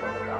不知道。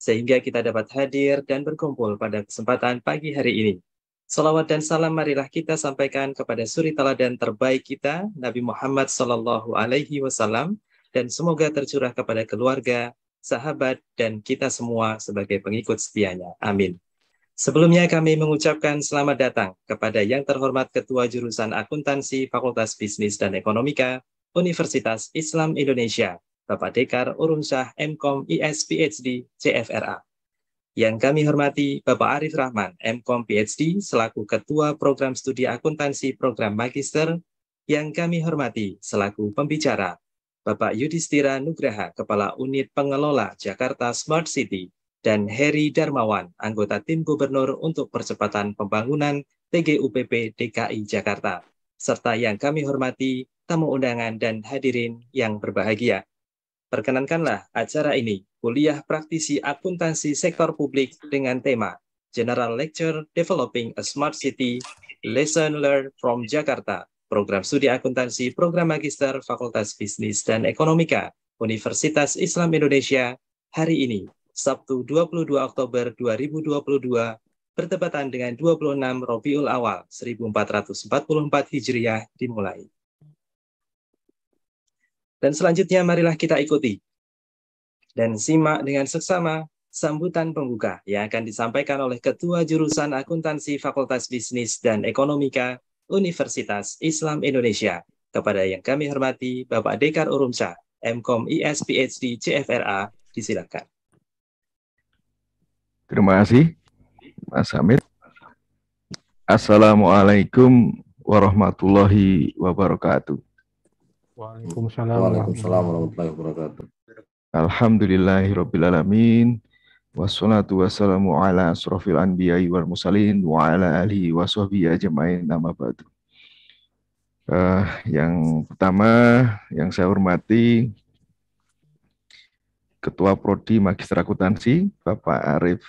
sehingga kita dapat hadir dan berkumpul pada kesempatan pagi hari ini. Salawat dan salam marilah kita sampaikan kepada suri teladan terbaik kita, Nabi Muhammad Sallallahu Alaihi Wasallam, dan semoga tercurah kepada keluarga, sahabat, dan kita semua sebagai pengikut setianya. Amin. Sebelumnya kami mengucapkan selamat datang kepada yang terhormat Ketua Jurusan Akuntansi Fakultas Bisnis dan Ekonomika Universitas Islam Indonesia, Bapak Dekar, Urunsah MKOM, IS, PhD, CFRA. Yang kami hormati Bapak Arif Rahman, MKOM PhD, selaku Ketua Program Studi Akuntansi Program Magister. Yang kami hormati selaku pembicara Bapak Yudhistira Nugraha, Kepala Unit Pengelola Jakarta Smart City, dan Heri Darmawan, anggota tim gubernur untuk percepatan pembangunan TGUPP DKI Jakarta, serta yang kami hormati tamu undangan dan hadirin yang berbahagia. Perkenankanlah acara ini, kuliah praktisi akuntansi sektor publik dengan tema General Lecture Developing a Smart City, Lesson Learned from Jakarta, Program Studi Akuntansi Program Magister Fakultas Bisnis dan Ekonomika, Universitas Islam Indonesia, hari ini, Sabtu 22 Oktober 2022, bertepatan dengan 26 Robiul Awal 1444 Hijriah dimulai. Dan selanjutnya marilah kita ikuti dan simak dengan seksama sambutan pembuka yang akan disampaikan oleh Ketua Jurusan Akuntansi Fakultas Bisnis dan Ekonomika Universitas Islam Indonesia kepada yang kami hormati Bapak Dekar Urumsa, MKOM IS PhD CFRA, disilakan. Terima kasih, Mas Hamid. Assalamualaikum warahmatullahi wabarakatuh. Waalaikumsalam. Waalaikumsalam warahmatullahi wabarakatuh. alamin. Wassalatu wassalamu ala asrafil anbiya'i wal musalin wa ala alihi wa sahbihi ajma'in nama ba'du. Uh, yang pertama yang saya hormati Ketua Prodi Magister Akuntansi Bapak Arif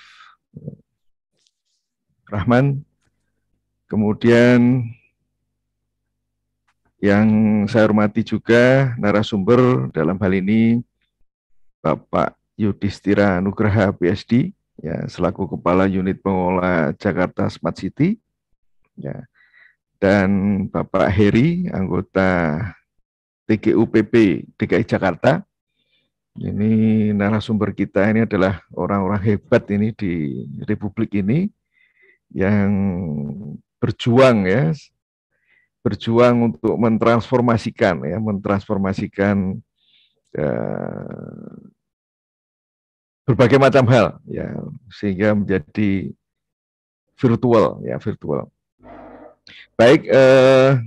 Rahman. Kemudian yang saya hormati juga narasumber dalam hal ini Bapak Yudhistira Nugraha PSD ya selaku Kepala Unit Pengelola Jakarta Smart City ya dan Bapak Heri anggota TGUPP DKI Jakarta ini narasumber kita ini adalah orang-orang hebat ini di Republik ini yang berjuang ya berjuang untuk mentransformasikan ya mentransformasikan eh, berbagai macam hal ya sehingga menjadi virtual ya virtual baik eh,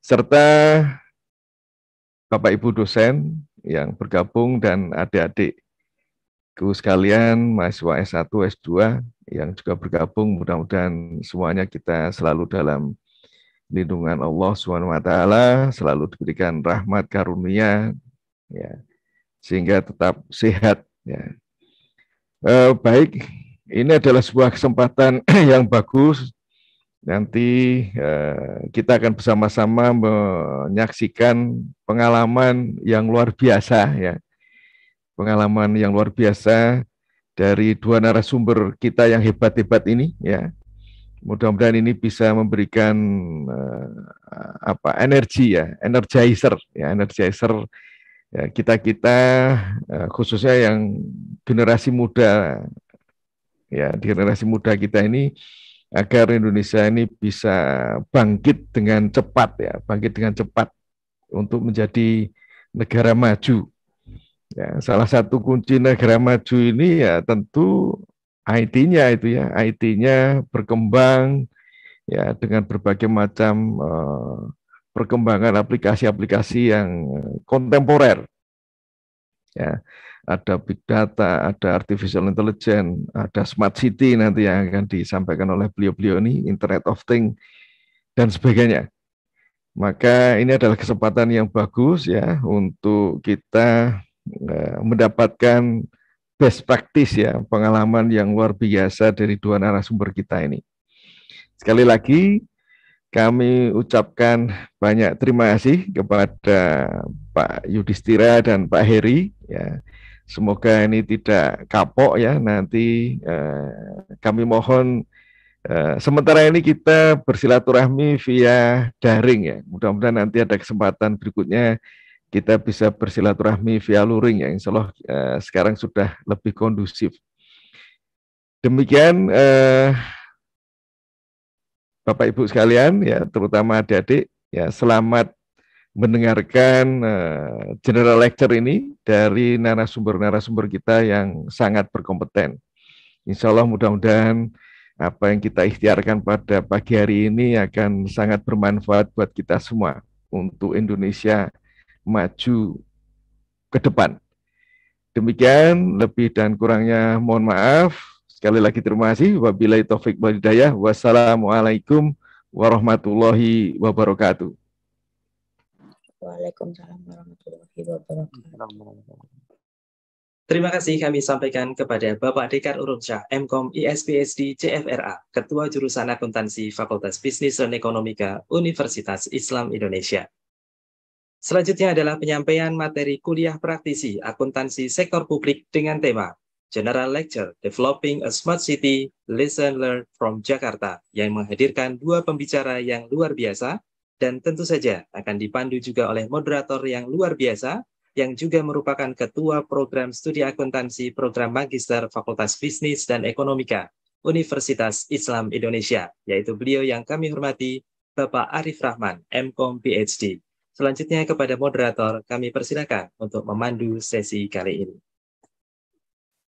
serta Bapak Ibu dosen yang bergabung dan adik-adikku adik sekalian mahasiswa S1 S2 yang juga bergabung mudah-mudahan semuanya kita selalu dalam lindungan Allah Swt selalu diberikan rahmat karunia ya. Sehingga tetap sehat ya. E, baik, ini adalah sebuah kesempatan yang bagus nanti e, kita akan bersama-sama menyaksikan pengalaman yang luar biasa ya. Pengalaman yang luar biasa dari dua narasumber kita yang hebat-hebat ini ya. Mudah-mudahan ini bisa memberikan uh, apa energi ya, energizer ya, energizer ya, kita kita uh, eh, khususnya yang generasi muda ya, generasi muda kita ini agar Indonesia ini bisa bangkit dengan cepat ya, bangkit dengan cepat untuk menjadi negara maju. Ya, salah satu kunci negara maju ini ya tentu IT-nya itu ya, IT-nya berkembang ya dengan berbagai macam eh, perkembangan aplikasi-aplikasi yang eh, kontemporer. Ya, ada big data, ada artificial intelligence, ada smart city nanti yang akan disampaikan oleh beliau-beliau ini, internet of Things dan sebagainya. Maka ini adalah kesempatan yang bagus ya untuk kita eh, mendapatkan best practice ya, pengalaman yang luar biasa dari dua narasumber kita ini. Sekali lagi kami ucapkan banyak terima kasih kepada Pak Yudhistira dan Pak Heri ya. Semoga ini tidak kapok ya nanti eh, kami mohon eh, sementara ini kita bersilaturahmi via daring ya. Mudah-mudahan nanti ada kesempatan berikutnya kita bisa bersilaturahmi via luring yang insya Allah eh, sekarang sudah lebih kondusif. Demikian eh, Bapak Ibu sekalian ya terutama adik-adik ya selamat mendengarkan eh, general lecture ini dari narasumber-narasumber kita yang sangat berkompeten. Insya Allah mudah-mudahan apa yang kita ikhtiarkan pada pagi hari ini akan sangat bermanfaat buat kita semua untuk Indonesia maju ke depan. Demikian lebih dan kurangnya mohon maaf. Sekali lagi terima kasih. Wabillahi taufik wal hidayah. Wassalamualaikum warahmatullahi wabarakatuh. Waalaikumsalam warahmatullahi wabarakatuh. Terima kasih kami sampaikan kepada Bapak Dekar Urumsyah, MKOM ISPSD CFRA, Ketua Jurusan Akuntansi Fakultas Bisnis dan Ekonomika Universitas Islam Indonesia. Selanjutnya adalah penyampaian materi kuliah praktisi akuntansi sektor publik dengan tema General Lecture Developing a Smart City Lesson Learned from Jakarta yang menghadirkan dua pembicara yang luar biasa dan tentu saja akan dipandu juga oleh moderator yang luar biasa yang juga merupakan Ketua Program Studi Akuntansi Program Magister Fakultas Bisnis dan Ekonomika Universitas Islam Indonesia, yaitu beliau yang kami hormati, Bapak Arif Rahman, MKOM PhD. Selanjutnya kepada moderator, kami persilakan untuk memandu sesi kali ini.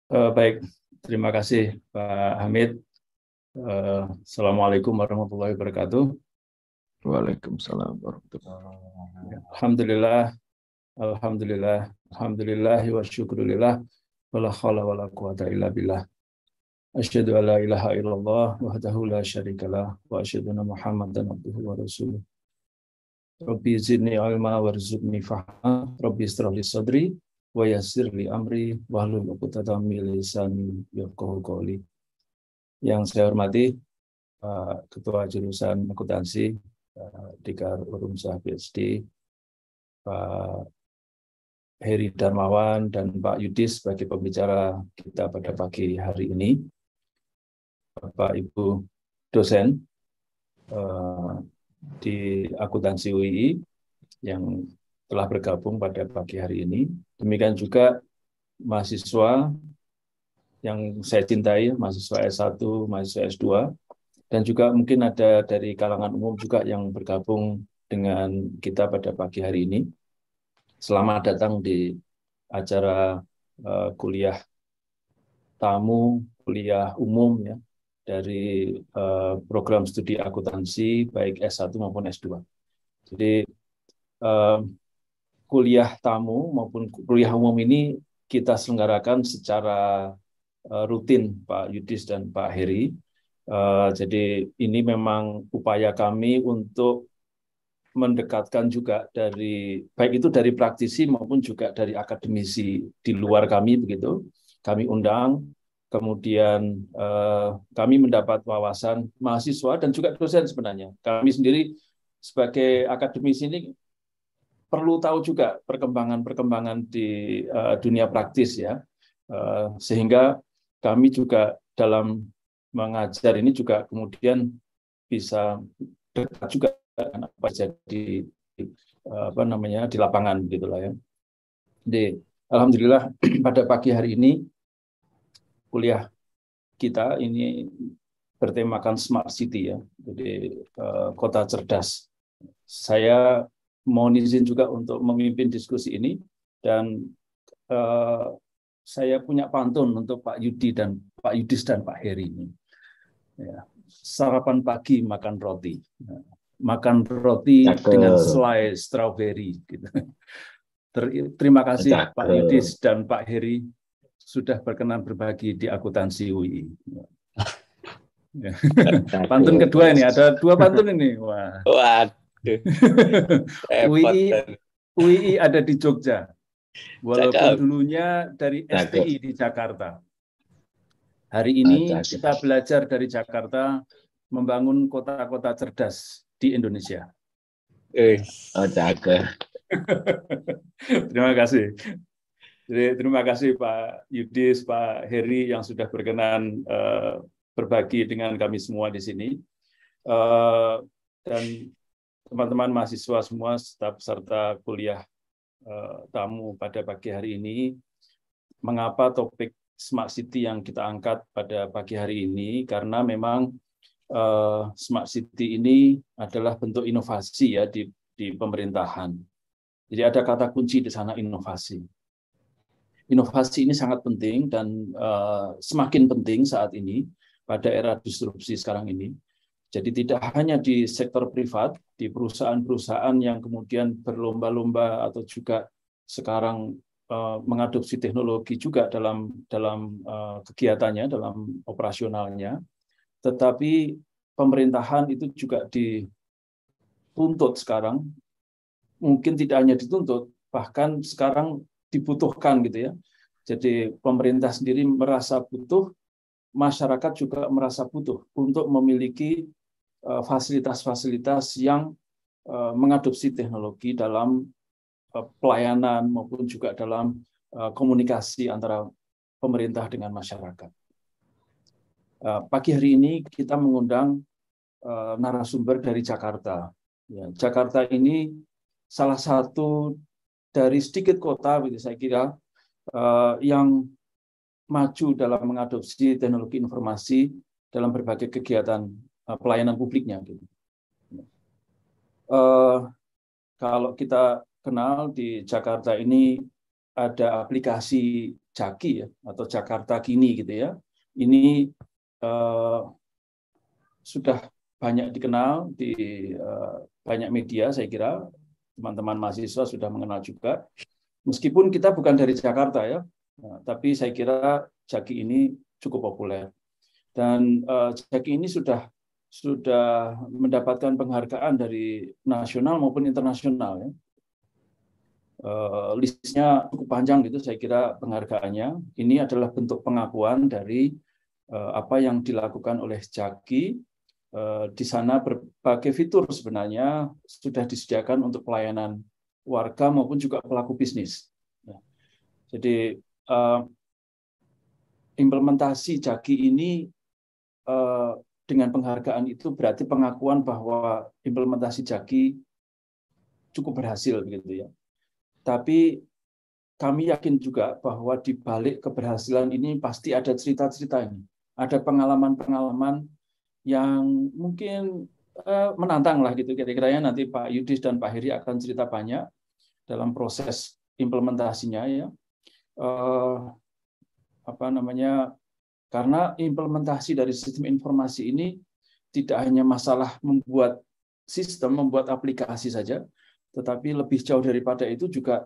Uh, baik, terima kasih Pak Hamid. Uh, Assalamualaikum warahmatullahi wabarakatuh. Waalaikumsalam warahmatullahi wabarakatuh. Alhamdulillah, Alhamdulillah, Alhamdulillah, wa syukurillah, wa khala wa la quwata illa billah. Asyadu an la ilaha illallah, wahdahu la syarikalah, wa asyadu anna dan abduhu wa rasuluh. Rabbi zidni ilma warzuqni fahma, Rabbi israhli sadri wa yassir li amri hlul 'uqdatam min lisani yafqahu qawli. Yang saya hormati Pak eh, Ketua Jurusan Akuntansi Pak eh, Dikar Urumsah PhD, Pak eh, Heri Darmawan dan Pak Yudis sebagai pembicara kita pada pagi hari ini. Bapak Ibu dosen, di akuntansi UII yang telah bergabung pada pagi hari ini. Demikian juga mahasiswa yang saya cintai, mahasiswa S1, mahasiswa S2, dan juga mungkin ada dari kalangan umum juga yang bergabung dengan kita pada pagi hari ini. Selamat datang di acara eh, kuliah tamu, kuliah umum ya dari eh, program studi akuntansi baik S1 maupun S2. Jadi eh, kuliah tamu maupun kuliah umum ini kita selenggarakan secara eh, rutin Pak Yudis dan Pak Heri. jadi ini memang upaya kami untuk mendekatkan juga dari baik itu dari praktisi maupun juga dari akademisi di luar kami begitu. Kami undang kemudian eh, kami mendapat wawasan mahasiswa dan juga dosen sebenarnya. Kami sendiri sebagai akademisi ini perlu tahu juga perkembangan-perkembangan di eh, dunia praktis ya, eh, sehingga kami juga dalam mengajar ini juga kemudian bisa dekat juga dengan apa jadi eh, apa namanya di lapangan gitulah ya. Jadi alhamdulillah pada pagi hari ini kuliah kita ini bertemakan smart city ya, jadi uh, kota cerdas. Saya mohon izin juga untuk memimpin diskusi ini dan uh, saya punya pantun untuk Pak Yudi dan Pak Yudis dan Pak Heri ini. Ya, sarapan pagi makan roti, nah, makan roti Cakel. dengan selai strawberry. Gitu. Ter terima kasih Cakel. Pak Yudis dan Pak Heri sudah berkenan berbagi di akuntansi UI. pantun kedua ini ada dua pantun ini. Wah. Waduh. UI UI ada di Jogja. Walaupun Cakap. dulunya dari STI di Jakarta. Hari ah, ini kita belajar dari Jakarta membangun kota-kota cerdas di Indonesia. Eh, oh, Terima kasih. Jadi terima kasih Pak Yudis, Pak Heri yang sudah berkenan eh, berbagi dengan kami semua di sini. Eh, dan teman-teman mahasiswa semua, staf serta kuliah eh, tamu pada pagi hari ini, mengapa topik Smart City yang kita angkat pada pagi hari ini? Karena memang Smart City ini adalah bentuk inovasi ya di, di pemerintahan. Jadi ada kata kunci di sana inovasi inovasi ini sangat penting dan uh, semakin penting saat ini pada era disrupsi sekarang ini. Jadi tidak hanya di sektor privat, di perusahaan-perusahaan yang kemudian berlomba-lomba atau juga sekarang uh, mengadopsi teknologi juga dalam dalam uh, kegiatannya, dalam operasionalnya, tetapi pemerintahan itu juga dituntut sekarang. Mungkin tidak hanya dituntut, bahkan sekarang dibutuhkan gitu ya. Jadi pemerintah sendiri merasa butuh, masyarakat juga merasa butuh untuk memiliki eh, fasilitas-fasilitas yang eh, mengadopsi teknologi dalam eh, pelayanan maupun juga dalam komunikasi antara pemerintah dengan masyarakat. Pagi hari ini kita mengundang narasumber dari Jakarta. Ya, Jakarta ini salah satu dari sedikit kota begitu saya kira eh, yang maju dalam mengadopsi teknologi informasi dalam berbagai kegiatan eh, pelayanan publiknya gitu. eh, kalau kita kenal di Jakarta ini ada aplikasi Jaki ya atau Jakarta Kini gitu ya. Ini sudah banyak dikenal di banyak media saya kira teman-teman mahasiswa sudah mengenal juga. Meskipun kita bukan dari Jakarta ya, nah, tapi saya kira Jaki ini cukup populer. Dan uh, Jaki ini sudah sudah mendapatkan penghargaan dari nasional maupun internasional ya. Uh, listnya cukup panjang gitu saya kira penghargaannya ini adalah bentuk pengakuan dari uh, apa yang dilakukan oleh Jaki Eh, di sana berbagai fitur sebenarnya sudah disediakan untuk pelayanan warga maupun juga pelaku bisnis. Ya. Jadi eh, implementasi jaki ini eh, dengan penghargaan itu berarti pengakuan bahwa implementasi jaki cukup berhasil begitu ya. Tapi kami yakin juga bahwa di balik keberhasilan ini pasti ada cerita-cerita ini, ada pengalaman-pengalaman yang mungkin uh, menantang lah gitu kira kira ya nanti Pak Yudis dan Pak Heri akan cerita banyak dalam proses implementasinya ya uh, apa namanya karena implementasi dari sistem informasi ini tidak hanya masalah membuat sistem membuat aplikasi saja tetapi lebih jauh daripada itu juga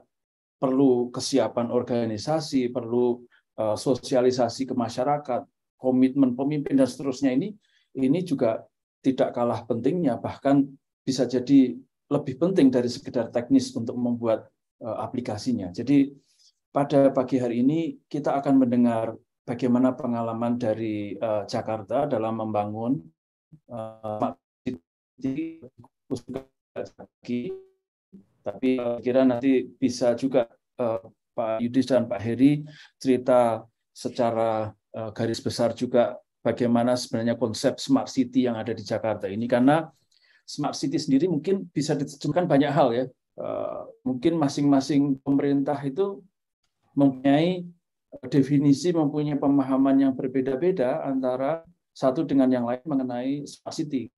perlu kesiapan organisasi perlu eh, sosialisasi ke masyarakat, komitmen pemimpin dan seterusnya ini ini juga tidak kalah pentingnya, bahkan bisa jadi lebih penting dari sekedar teknis untuk membuat eh, aplikasinya. Jadi pada pagi hari ini kita akan mendengar bagaimana pengalaman dari eh, Jakarta dalam membangun uh, tapi kira nanti bisa juga Pak Yudis dan Pak Heri cerita secara garis besar juga bagaimana sebenarnya konsep smart city yang ada di Jakarta ini karena smart city sendiri mungkin bisa diterjemahkan banyak hal ya. Eh, mungkin masing-masing pemerintah itu mempunyai eh, definisi, mempunyai pemahaman yang berbeda-beda antara satu dengan yang lain mengenai smart city.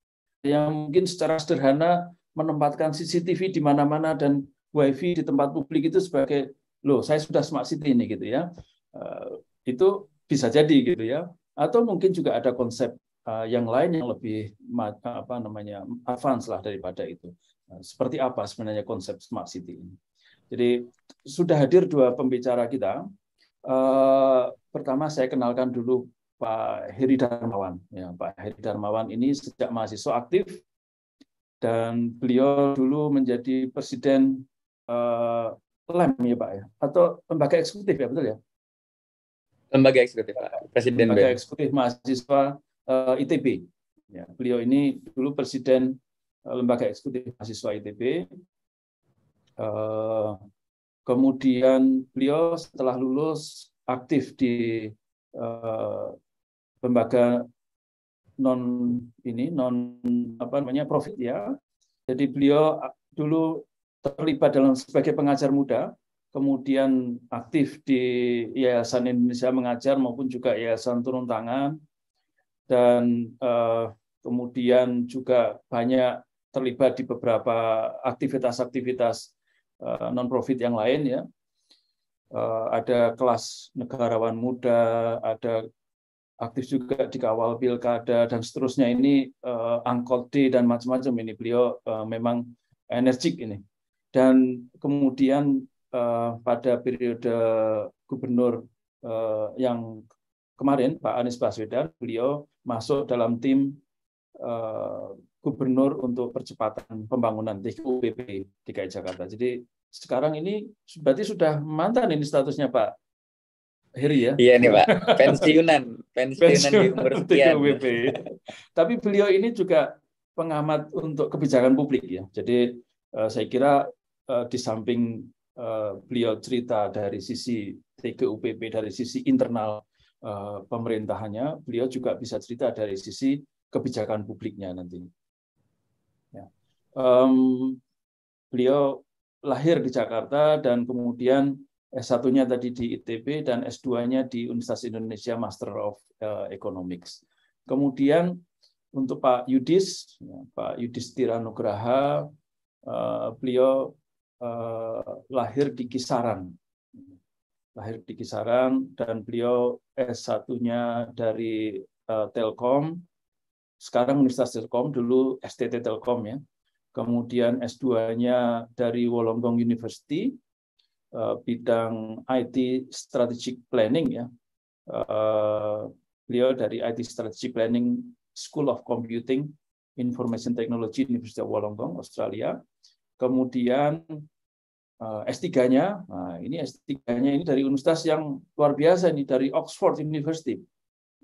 Yang mungkin secara sederhana menempatkan CCTV di mana-mana dan WiFi di tempat publik itu sebagai loh saya sudah smart city ini gitu ya. Eh, itu bisa jadi gitu ya atau mungkin juga ada konsep eh, yang lain yang lebih apa namanya advance lah daripada itu. Eh, seperti apa sebenarnya konsep smart city ini? Jadi sudah hadir dua pembicara kita. Eh, pertama saya kenalkan dulu Pak Heri Darmawan. Ya, Pak Heri Darmawan ini sejak mahasiswa aktif dan beliau dulu menjadi presiden uh, LEM ya Pak ya atau lembaga eksekutif ya betul ya lembaga eksekutif presiden lembaga eksekutif mahasiswa uh, eh, ITB ya beliau ini dulu presiden uh, lembaga eksekutif mahasiswa ITB uh, eh, kemudian beliau setelah lulus aktif di uh, lembaga non ini non apa namanya profit ya jadi beliau dulu terlibat dalam sebagai pengajar muda kemudian aktif di Yayasan Indonesia Mengajar maupun juga Yayasan Turun Tangan, dan eh, kemudian juga banyak terlibat di beberapa aktivitas-aktivitas eh, non-profit yang lain ya. Eh, ada kelas negarawan muda, ada aktif juga di kawal pilkada dan seterusnya ini eh, angkot dan macam-macam ini beliau eh, memang energik ini dan kemudian Eh, pada periode gubernur uh, yang kemarin Pak Anies Baswedan, beliau masuk dalam tim uh, gubernur untuk percepatan pembangunan TKUPP DKI Jakarta. Jadi sekarang ini berarti sudah mantan ini statusnya Pak Heri ya? Iya nih Pak, pensiunan, pensiunan, di umur Tapi beliau ini juga pengamat untuk kebijakan publik ya. Jadi saya kira di samping Eh, beliau cerita dari sisi TGUPP, dari sisi internal eh, pemerintahannya, beliau juga bisa cerita dari sisi kebijakan publiknya nanti. Ya. Um, beliau lahir di Jakarta dan kemudian S1-nya tadi di ITB dan S2-nya di Universitas Indonesia Master of eh, Economics. Kemudian untuk Pak Yudis, ya, Pak Yudis Tiranugraha, beliau Eh, lahir di Kisaran. Lahir di Kisaran dan beliau S1-nya dari eh, Telkom. Sekarang Universitas Telkom, dulu STT Telkom ya. Kemudian S2-nya dari Wollongong University, eh, bidang IT Strategic Planning ya. Beliau dari IT Strategic Planning School of Computing Information Technology University of Wollongong, Australia. Kemudian Eh, S3-nya. Nah, ini S3-nya ini dari universitas yang luar biasa ini dari Oxford University.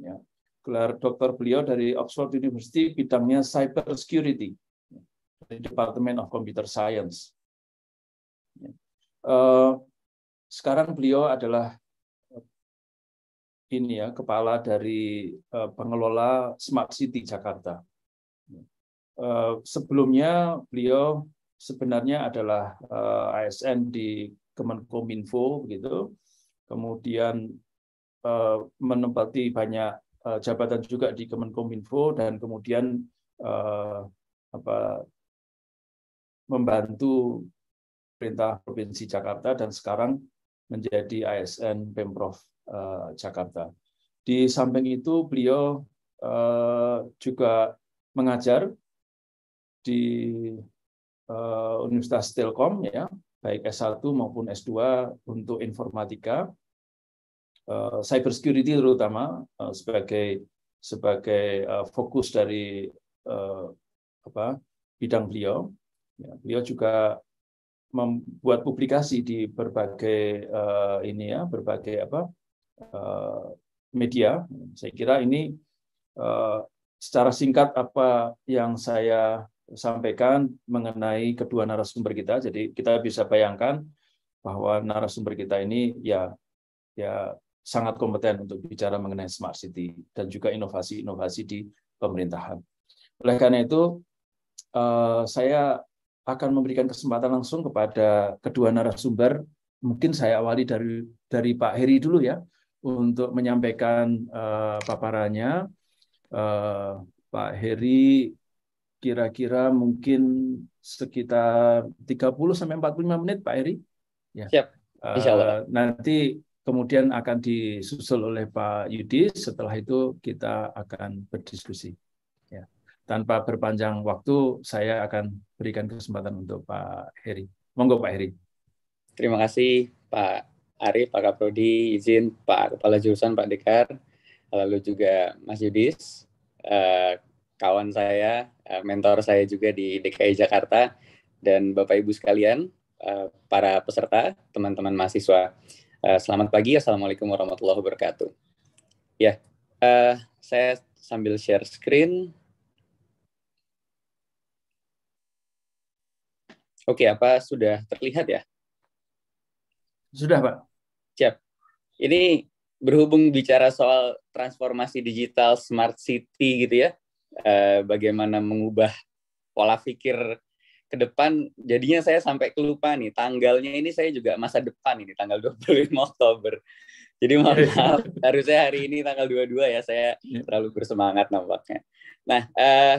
Ya. Gelar doktor beliau dari Oxford University bidangnya cyber security dari Department of Computer Science. Ya. Eh, sekarang beliau adalah eh, ini ya kepala dari pengelola Smart City Jakarta. Ya. sebelumnya beliau sebenarnya adalah eh, ASN di Kemenkominfo begitu, Kemudian eh, menempati banyak eh, jabatan juga di Kemenkominfo dan kemudian apa membantu perintah provinsi Jakarta dan sekarang menjadi ASN Pemprov Jakarta. Di samping itu beliau juga mengajar di Eh, Universitas Telkom ya, baik S1 maupun S2 untuk informatika, eh, cybersecurity terutama eh, sebagai sebagai fokus dari apa bidang beliau. Ya, beliau juga membuat publikasi di berbagai ini ya, berbagai apa media. Saya kira ini secara singkat apa yang saya sampaikan mengenai kedua narasumber kita. Jadi kita bisa bayangkan bahwa narasumber kita ini ya ya sangat kompeten untuk bicara mengenai smart city dan juga inovasi-inovasi di pemerintahan. Oleh karena itu, eh, saya akan memberikan kesempatan langsung kepada kedua narasumber. Mungkin saya awali dari dari Pak Heri dulu ya untuk menyampaikan eh, paparannya. Eh, Pak Heri kira-kira mungkin sekitar 30 sampai 45 menit Pak Eri. Ya. Siap. Eh, Insya Uh, nanti kemudian akan disusul oleh Pak Yudis. Setelah itu kita akan berdiskusi. Ya. Tanpa berpanjang waktu, saya akan berikan kesempatan untuk Pak Heri. Monggo Pak Heri. Terima kasih Pak Arief, Pak Kaprodi, izin Pak Kepala Jurusan Pak Dekar, lalu juga Mas Yudis. Uh, kawan saya, eh, mentor saya juga di DKI Jakarta, dan Bapak Ibu sekalian, eh, para peserta, teman-teman mahasiswa. Eh, selamat pagi, Assalamualaikum warahmatullahi wabarakatuh. Ya, saya sambil share screen. Oke, apa sudah terlihat ya? Sudah, Pak. Siap. Ini berhubung bicara soal transformasi digital, smart city gitu ya. Eh, bagaimana mengubah pola pikir ke depan jadinya saya sampai kelupa nih tanggalnya ini saya juga masa depan ini tanggal 25 Oktober. Jadi maaf, iya, iya. maaf harusnya hari ini tanggal 22 ya saya iya. terlalu bersemangat nampaknya. Nah, uh,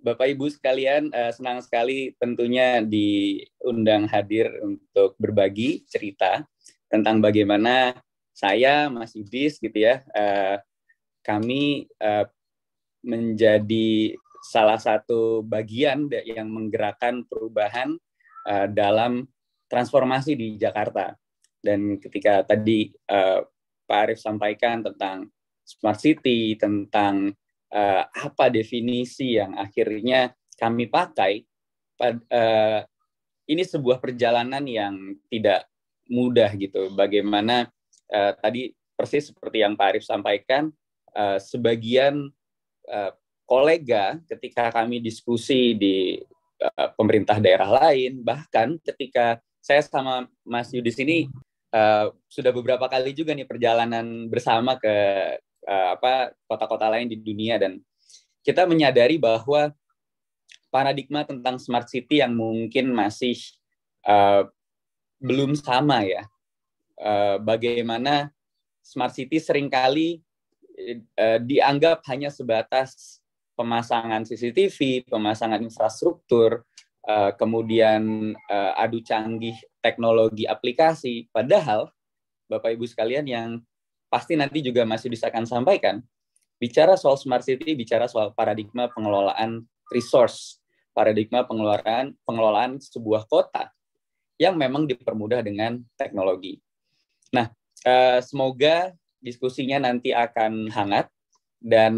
Bapak Ibu sekalian uh, senang sekali tentunya diundang hadir untuk berbagi cerita tentang bagaimana saya Mas Yudis gitu ya uh, kami uh, menjadi salah satu bagian yang menggerakkan perubahan uh, dalam transformasi di Jakarta. Dan ketika tadi uh, Pak Arief sampaikan tentang smart city, tentang uh, apa definisi yang akhirnya kami pakai, pad, uh, ini sebuah perjalanan yang tidak mudah gitu. Bagaimana uh, tadi persis seperti yang Pak Arief sampaikan, uh, sebagian Eh, kolega ketika kami diskusi di uh, pemerintah daerah lain, bahkan ketika saya sama Mas Yudi sini uh, eh, sudah beberapa kali juga nih perjalanan bersama ke uh, apa kota-kota lain di dunia dan kita menyadari bahwa paradigma tentang smart city yang mungkin masih uh, belum sama ya. Uh, bagaimana smart city seringkali Eh, dianggap hanya sebatas pemasangan CCTV, pemasangan infrastruktur, eh, kemudian eh, adu canggih teknologi aplikasi. Padahal Bapak Ibu sekalian yang pasti nanti juga masih bisa akan sampaikan, bicara soal smart city, bicara soal paradigma pengelolaan resource, paradigma pengelolaan pengelolaan sebuah kota yang memang dipermudah dengan teknologi. Nah, semoga diskusinya nanti akan hangat dan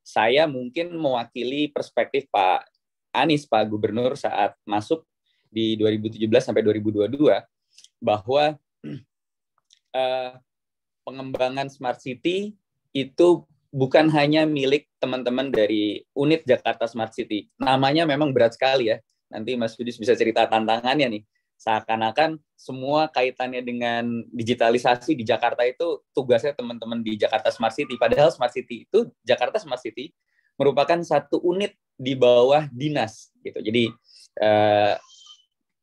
saya mungkin mewakili perspektif Pak Anies Pak Gubernur saat masuk di 2017 sampai 2022 bahwa eh, pengembangan smart city itu bukan hanya milik teman-teman dari unit Jakarta Smart City. Namanya memang berat sekali ya. Nanti Mas Yudis bisa cerita tantangannya nih seakan-akan semua kaitannya dengan digitalisasi di Jakarta itu tugasnya teman-teman di Jakarta Smart City. Padahal Smart City itu Jakarta Smart City merupakan satu unit di bawah dinas gitu. Jadi eh,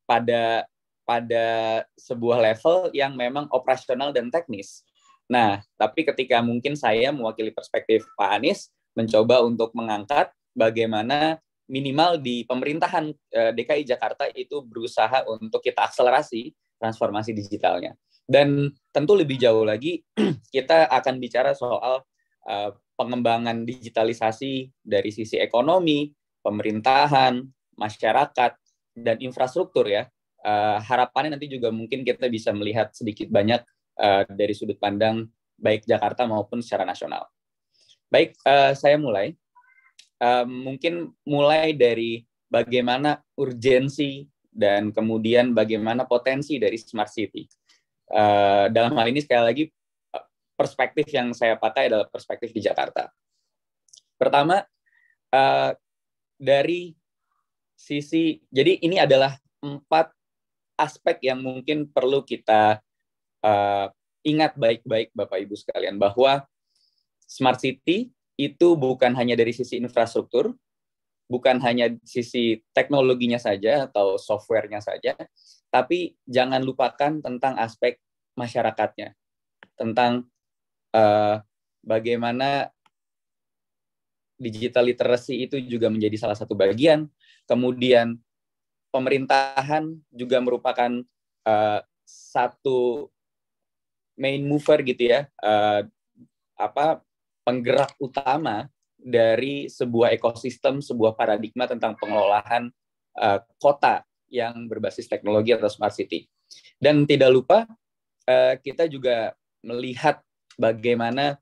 pada pada sebuah level yang memang operasional dan teknis. Nah, tapi ketika mungkin saya mewakili perspektif Pak Anies mencoba untuk mengangkat bagaimana minimal di pemerintahan eh, DKI Jakarta itu berusaha untuk kita akselerasi transformasi digitalnya. Dan tentu lebih jauh lagi kita akan bicara soal uh, pengembangan digitalisasi dari sisi ekonomi, pemerintahan, masyarakat dan infrastruktur ya. Uh, harapannya nanti juga mungkin kita bisa melihat sedikit banyak uh, dari sudut pandang baik Jakarta maupun secara nasional. Baik, uh, saya mulai um, mungkin mulai dari bagaimana urgensi dan kemudian bagaimana potensi dari smart city. Uh, dalam hal ini sekali lagi perspektif yang saya pakai adalah perspektif di Jakarta. Pertama uh, dari sisi jadi ini adalah empat aspek yang mungkin perlu kita uh, ingat baik-baik Bapak Ibu sekalian bahwa smart city itu bukan hanya dari sisi infrastruktur, bukan hanya sisi teknologinya saja atau softwarenya saja, tapi jangan lupakan tentang aspek masyarakatnya, tentang uh, bagaimana digital literacy itu juga menjadi salah satu bagian. Kemudian pemerintahan juga merupakan uh, satu main mover gitu ya, uh, apa penggerak utama dari sebuah ekosistem, sebuah paradigma tentang pengelolaan uh, kota yang berbasis teknologi atau smart city. Dan tidak lupa uh, kita juga melihat bagaimana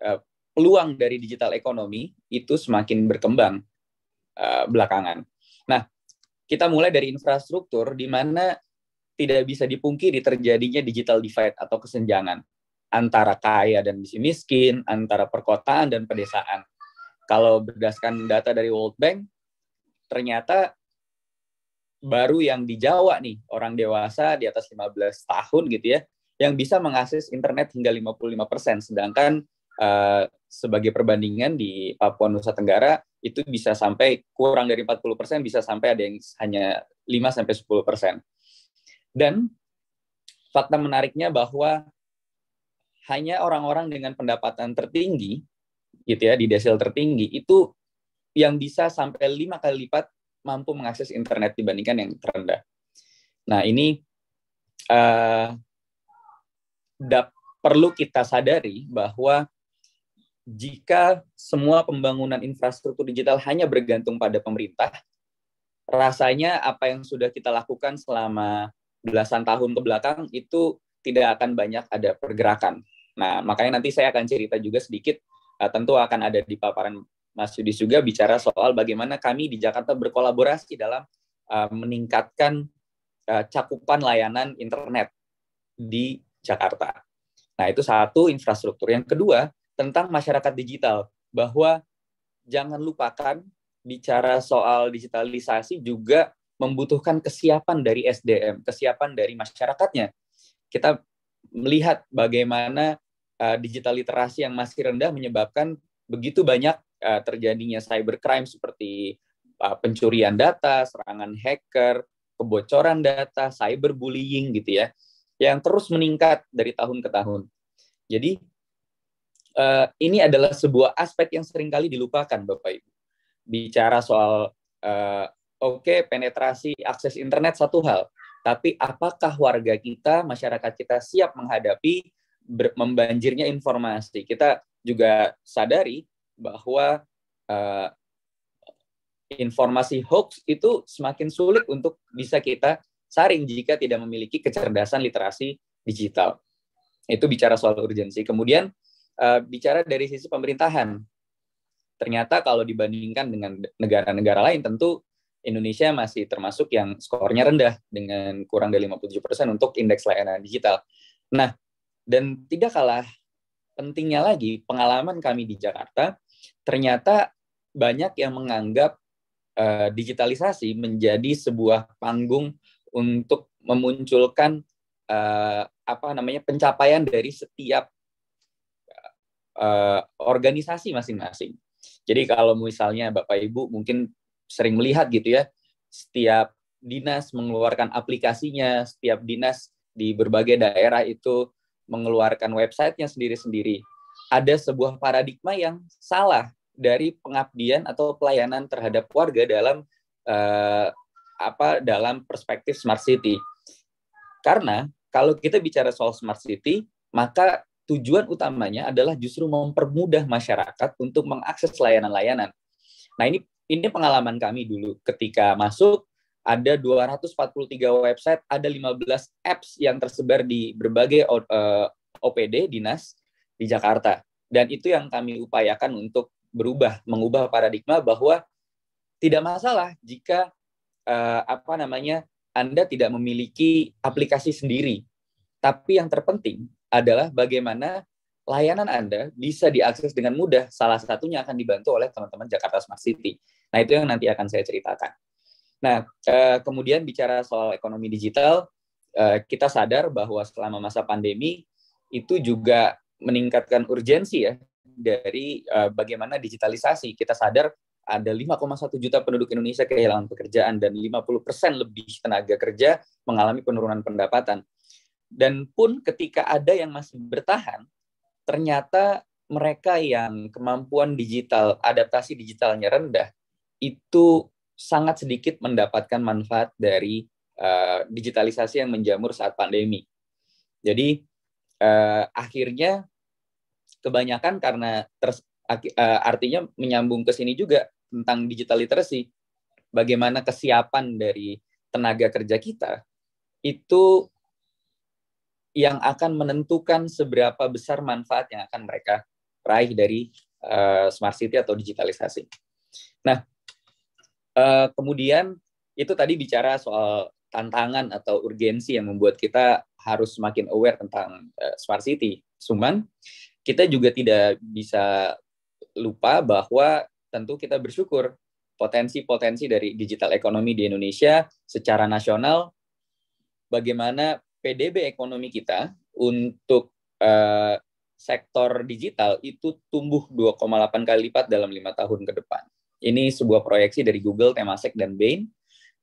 uh, peluang dari digital ekonomi itu semakin berkembang uh, belakangan. Nah, kita mulai dari infrastruktur di mana tidak bisa dipungkiri terjadinya digital divide atau kesenjangan antara kaya dan miskin, antara perkotaan dan pedesaan. Kalau berdasarkan data dari World Bank, ternyata baru yang di Jawa nih, orang dewasa di atas 15 tahun gitu ya, yang bisa mengakses internet hingga 55%, sedangkan uh, sebagai perbandingan di Papua Nusa Tenggara itu bisa sampai kurang dari 40%, bisa sampai ada yang hanya 5 sampai 10%. Dan fakta menariknya bahwa hanya orang-orang dengan pendapatan tertinggi gitu ya di desil tertinggi itu yang bisa sampai lima kali lipat mampu mengakses internet dibandingkan yang terendah. Nah ini uh, dap, perlu kita sadari bahwa jika semua pembangunan infrastruktur digital hanya bergantung pada pemerintah, rasanya apa yang sudah kita lakukan selama belasan tahun ke belakang itu tidak akan banyak ada pergerakan Nah, makanya nanti saya akan cerita juga sedikit, uh, tentu akan ada di paparan Mas Yudis juga bicara soal bagaimana kami di Jakarta berkolaborasi dalam uh, meningkatkan uh, cakupan layanan internet di Jakarta. Nah, itu satu infrastruktur. Yang kedua, tentang masyarakat digital, bahwa jangan lupakan bicara soal digitalisasi juga membutuhkan kesiapan dari SDM, kesiapan dari masyarakatnya. Kita melihat bagaimana uh, digital literasi yang masih rendah menyebabkan begitu banyak uh, terjadinya cybercrime seperti uh, pencurian data, serangan hacker, kebocoran data, cyberbullying gitu ya, yang terus meningkat dari tahun ke tahun. Jadi uh, ini adalah sebuah aspek yang seringkali dilupakan Bapak Ibu. Bicara soal uh, oke penetrasi akses internet satu hal, tapi apakah warga kita, masyarakat kita siap menghadapi membanjirnya informasi. Kita juga sadari bahwa uh, informasi hoax itu semakin sulit untuk bisa kita saring jika tidak memiliki kecerdasan literasi digital. Itu bicara soal urgensi. Kemudian uh, bicara dari sisi pemerintahan. Ternyata kalau dibandingkan dengan negara-negara lain tentu Indonesia masih termasuk yang skornya rendah dengan kurang dari 57% untuk indeks layanan digital. Nah, dan tidak kalah pentingnya lagi, pengalaman kami di Jakarta ternyata banyak yang menganggap uh, digitalisasi menjadi sebuah panggung untuk memunculkan uh, apa namanya pencapaian dari setiap uh, organisasi masing-masing. Jadi kalau misalnya Bapak Ibu mungkin sering melihat gitu ya, setiap dinas mengeluarkan aplikasinya, setiap dinas di berbagai daerah itu mengeluarkan websitenya sendiri-sendiri. Ada sebuah paradigma yang salah dari pengabdian atau pelayanan terhadap warga dalam eh, apa dalam perspektif smart city. Karena kalau kita bicara soal smart city, maka tujuan utamanya adalah justru mempermudah masyarakat untuk mengakses layanan-layanan. Nah, ini ini pengalaman kami dulu ketika masuk ada 243 website, ada 15 apps yang tersebar di berbagai OPD eh, dinas di Jakarta. Dan itu yang kami upayakan untuk berubah, mengubah paradigma bahwa tidak masalah jika eh, apa namanya Anda tidak memiliki aplikasi sendiri. Tapi yang terpenting adalah bagaimana layanan Anda bisa diakses dengan mudah. Salah satunya akan dibantu oleh teman-teman Jakarta Smart City. Nah, itu yang nanti akan saya ceritakan. Nah, eh, kemudian bicara soal ekonomi digital, eh, kita sadar bahwa selama masa pandemi itu juga meningkatkan urgensi ya dari eh, bagaimana digitalisasi. Kita sadar ada 5,1 juta penduduk Indonesia kehilangan pekerjaan dan 50% lebih tenaga kerja mengalami penurunan pendapatan. Dan pun ketika ada yang masih bertahan, ternyata mereka yang kemampuan digital, adaptasi digitalnya rendah, itu sangat sedikit mendapatkan manfaat dari uh, digitalisasi yang menjamur saat pandemi. Jadi uh, akhirnya kebanyakan karena ters, uh, artinya menyambung ke sini juga tentang digital literacy, bagaimana kesiapan dari tenaga kerja kita itu yang akan menentukan seberapa besar manfaat yang akan mereka raih dari uh, smart city atau digitalisasi. Nah, Eh, kemudian itu tadi bicara soal tantangan atau urgensi yang membuat kita harus semakin aware tentang uh, smart city. Cuman kita juga tidak bisa lupa bahwa tentu kita bersyukur potensi-potensi dari digital ekonomi di Indonesia secara nasional bagaimana PDB ekonomi kita untuk uh, sektor digital itu tumbuh 2,8 kali lipat dalam lima tahun ke depan. Ini sebuah proyeksi dari Google, Temasek, dan Bain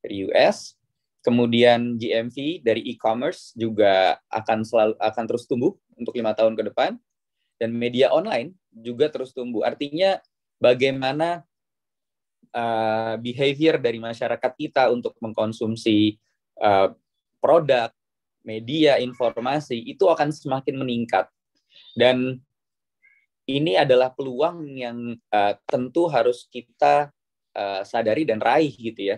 dari US. Kemudian GMV dari e-commerce juga akan selalu akan terus tumbuh untuk lima tahun ke depan dan media online juga terus tumbuh. Artinya bagaimana uh, behavior dari masyarakat kita untuk mengkonsumsi uh, produk, media, informasi itu akan semakin meningkat. Dan ini adalah peluang yang uh, tentu harus kita uh, sadari dan raih gitu ya.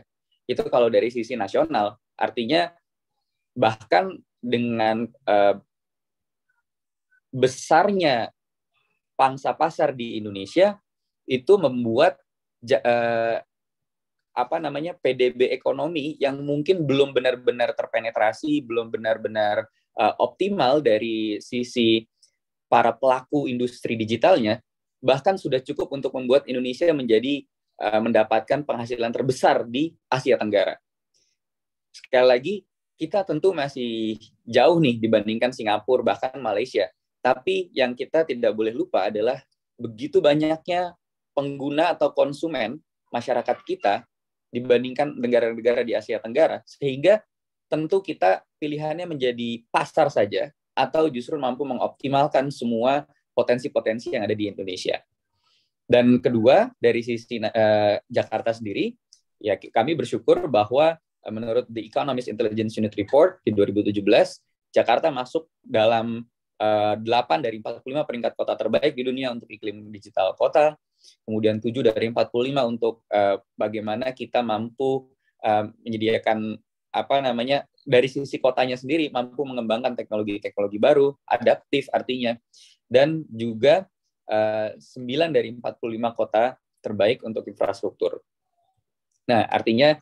Itu kalau dari sisi nasional, artinya bahkan dengan uh, besarnya pangsa pasar di Indonesia itu membuat uh, apa namanya PDB ekonomi yang mungkin belum benar-benar terpenetrasi, belum benar-benar uh, optimal dari sisi para pelaku industri digitalnya bahkan sudah cukup untuk membuat Indonesia menjadi uh, mendapatkan penghasilan terbesar di Asia Tenggara. Sekali lagi, kita tentu masih jauh nih dibandingkan Singapura bahkan Malaysia. Tapi yang kita tidak boleh lupa adalah begitu banyaknya pengguna atau konsumen masyarakat kita dibandingkan negara-negara di Asia Tenggara sehingga tentu kita pilihannya menjadi pasar saja atau justru mampu mengoptimalkan semua potensi-potensi yang ada di Indonesia. Dan kedua dari sisi uh, Jakarta sendiri, ya kami bersyukur bahwa uh, menurut The Economist Intelligence Unit Report di 2017, Jakarta masuk dalam uh, eh, 8 dari 45 peringkat kota terbaik di dunia untuk iklim digital kota, kemudian 7 dari 45 untuk uh, bagaimana kita mampu uh, menyediakan apa namanya dari sisi kotanya sendiri mampu mengembangkan teknologi-teknologi baru, adaptif artinya, dan juga uh, eh, 9 dari 45 kota terbaik untuk infrastruktur. Nah, artinya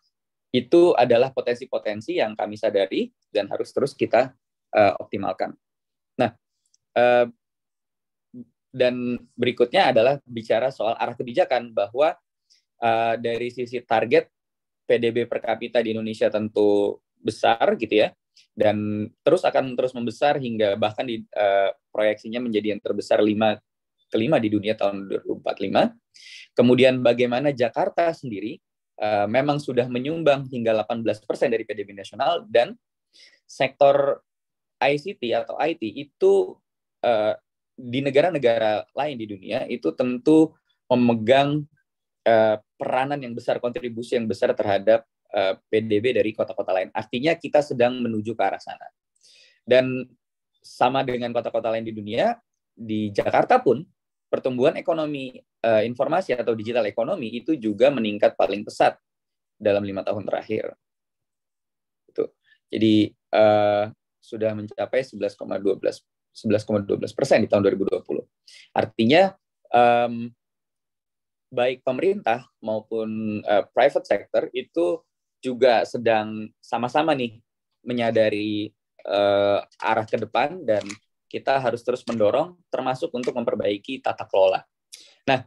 itu adalah potensi-potensi yang kami sadari dan harus terus kita uh, optimalkan. Nah, uh, dan berikutnya adalah bicara soal arah kebijakan bahwa uh, dari sisi target PDB per kapita di Indonesia tentu besar gitu ya dan terus akan terus membesar hingga bahkan di uh, proyeksinya menjadi yang terbesar lima kelima di dunia tahun 2045. Kemudian bagaimana Jakarta sendiri uh, memang sudah menyumbang hingga 18% dari PDB nasional dan sektor ICT atau IT itu uh, di negara-negara lain di dunia itu tentu memegang uh, peranan yang besar, kontribusi yang besar terhadap Eh, PDB dari kota-kota lain. Artinya kita sedang menuju ke arah sana. Dan sama dengan kota-kota lain di dunia, di Jakarta pun pertumbuhan ekonomi uh, informasi atau digital ekonomi itu juga meningkat paling pesat dalam lima tahun terakhir. Itu. Jadi uh, sudah mencapai 11,12 11,12 persen di tahun 2020. Artinya um, baik pemerintah maupun uh, private sector itu juga sedang sama-sama nih menyadari uh, arah ke depan dan kita harus terus mendorong termasuk untuk memperbaiki tata kelola. Nah,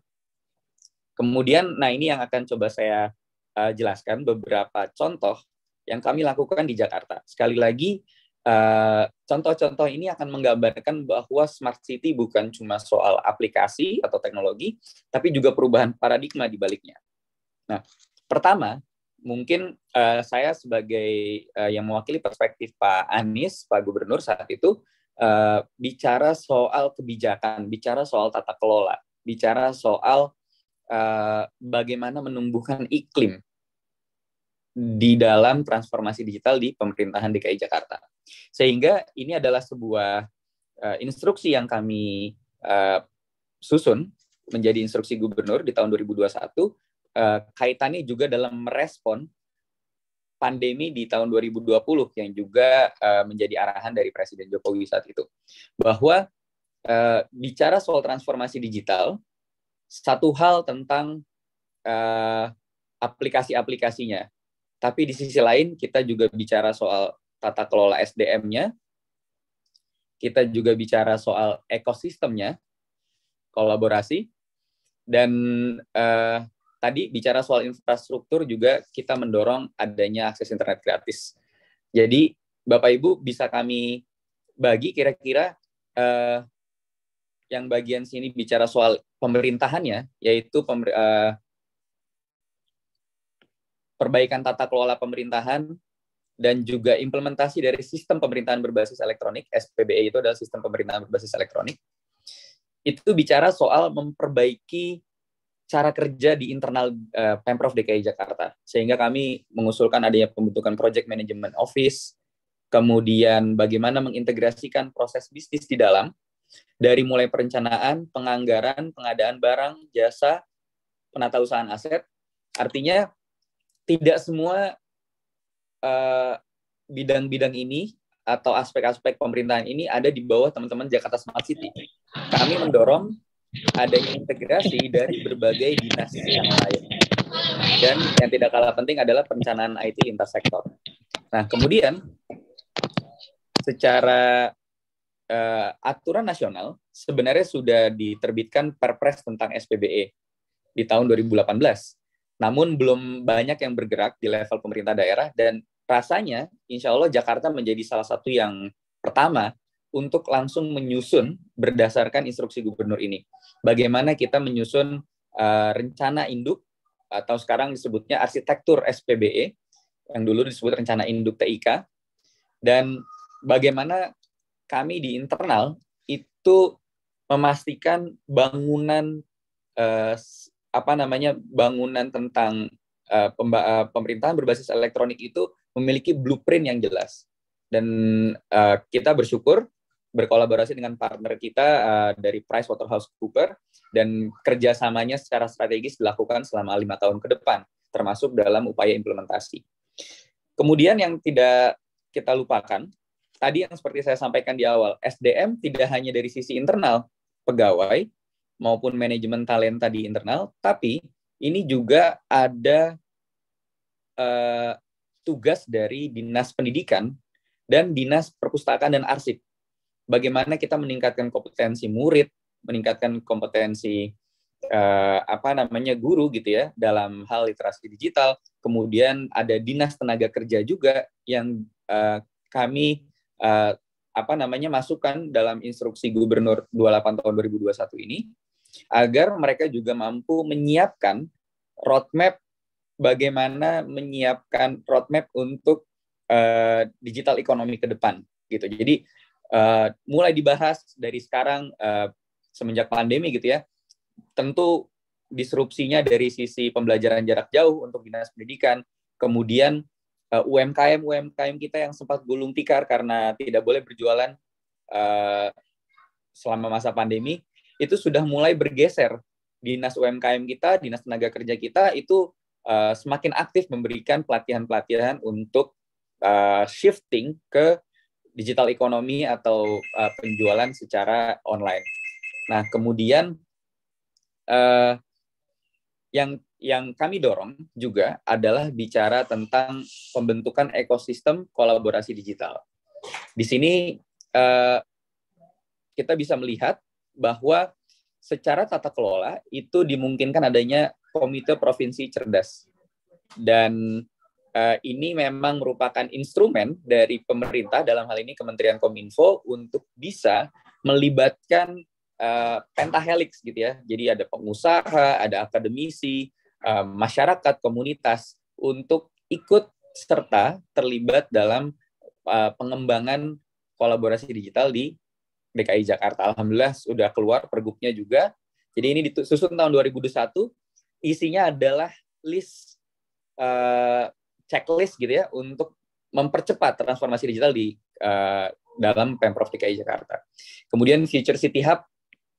kemudian nah ini yang akan coba saya uh, jelaskan beberapa contoh yang kami lakukan di Jakarta. Sekali lagi contoh eh, contoh-contoh ini akan menggambarkan bahwa smart city bukan cuma soal aplikasi atau teknologi, tapi juga perubahan paradigma di baliknya. Nah, pertama mungkin uh, saya sebagai uh, yang mewakili perspektif Pak Anies, Pak Gubernur saat itu uh, bicara soal kebijakan, bicara soal tata kelola, bicara soal uh, bagaimana menumbuhkan iklim di dalam transformasi digital di pemerintahan DKI Jakarta. Sehingga ini adalah sebuah uh, instruksi yang kami uh, susun menjadi instruksi gubernur di tahun 2021 eh, kaitannya juga dalam merespon pandemi di tahun 2020 yang juga eh, menjadi arahan dari Presiden Jokowi saat itu bahwa eh, bicara soal transformasi digital satu hal tentang eh, aplikasi-aplikasinya tapi di sisi lain kita juga bicara soal tata kelola SDM-nya kita juga bicara soal ekosistemnya, kolaborasi, dan uh, tadi bicara soal infrastruktur juga kita mendorong adanya akses internet gratis. Jadi Bapak Ibu bisa kami bagi kira-kira uh, yang bagian sini bicara soal pemerintahannya, yaitu pemer, uh, perbaikan tata kelola pemerintahan dan juga implementasi dari sistem pemerintahan berbasis elektronik (SPBE) itu adalah sistem pemerintahan berbasis elektronik. Itu bicara soal memperbaiki cara kerja di internal uh, Pemprov DKI Jakarta. Sehingga kami mengusulkan adanya pembentukan project management office, kemudian bagaimana mengintegrasikan proses bisnis di dalam dari mulai perencanaan, penganggaran, pengadaan barang, jasa, penata usahaan aset. Artinya tidak semua bidang eh, bidang-bidang ini atau aspek-aspek pemerintahan ini ada di bawah teman-teman Jakarta Smart City. Kami mendorong adanya integrasi dari berbagai dinas yang lain. Dan yang tidak kalah penting adalah perencanaan IT lintas sektor. Nah, kemudian secara uh, aturan nasional sebenarnya sudah diterbitkan Perpres tentang SPBE di tahun 2018. Namun belum banyak yang bergerak di level pemerintah daerah dan rasanya insya Allah Jakarta menjadi salah satu yang pertama untuk langsung menyusun berdasarkan instruksi gubernur ini. Bagaimana kita menyusun uh, rencana induk atau sekarang disebutnya arsitektur SPBE yang dulu disebut rencana induk TIK dan bagaimana kami di internal itu memastikan bangunan uh, apa namanya bangunan tentang eh, eh, pemerintahan berbasis elektronik itu memiliki blueprint yang jelas dan uh, kita bersyukur berkolaborasi dengan partner kita uh, dari Cooper dan kerjasamanya secara strategis dilakukan selama lima tahun ke depan, termasuk dalam upaya implementasi. Kemudian yang tidak kita lupakan, tadi yang seperti saya sampaikan di awal, SDM tidak hanya dari sisi internal pegawai maupun manajemen talenta di internal, tapi ini juga ada uh, tugas dari dinas pendidikan dan dinas perpustakaan dan arsip bagaimana kita meningkatkan kompetensi murid, meningkatkan kompetensi eh, apa namanya guru gitu ya dalam hal literasi digital. Kemudian ada dinas tenaga kerja juga yang eh, kami eh, apa namanya masukkan dalam instruksi Gubernur 28 tahun 2021 ini agar mereka juga mampu menyiapkan roadmap bagaimana menyiapkan roadmap untuk uh, digital ekonomi ke depan gitu. Jadi Eh, mulai dibahas dari sekarang uh, semenjak pandemi gitu ya. Tentu disrupsinya dari sisi pembelajaran jarak jauh untuk dinas pendidikan, kemudian uh, UMKM UMKM kita yang sempat gulung tikar karena tidak boleh berjualan uh, selama masa pandemi itu sudah mulai bergeser dinas UMKM kita, dinas tenaga kerja kita itu uh, semakin aktif memberikan pelatihan-pelatihan untuk uh, shifting ke digital ekonomi atau uh, penjualan secara online. Nah, kemudian uh, yang yang kami dorong juga adalah bicara tentang pembentukan ekosistem kolaborasi digital. Di sini uh, kita bisa melihat bahwa secara tata kelola itu dimungkinkan adanya komite provinsi cerdas dan Eh, ini memang merupakan instrumen dari pemerintah dalam hal ini Kementerian Kominfo untuk bisa melibatkan uh, pentahelix gitu ya. Jadi ada pengusaha, ada akademisi, uh, masyarakat, komunitas untuk ikut serta terlibat dalam uh, pengembangan kolaborasi digital di DKI Jakarta. Alhamdulillah sudah keluar pergubnya juga. Jadi ini disusun tahun 2021. Isinya adalah list uh, checklist gitu ya untuk mempercepat transformasi digital di uh, dalam Pemprov DKI Jakarta. Kemudian Future City Hub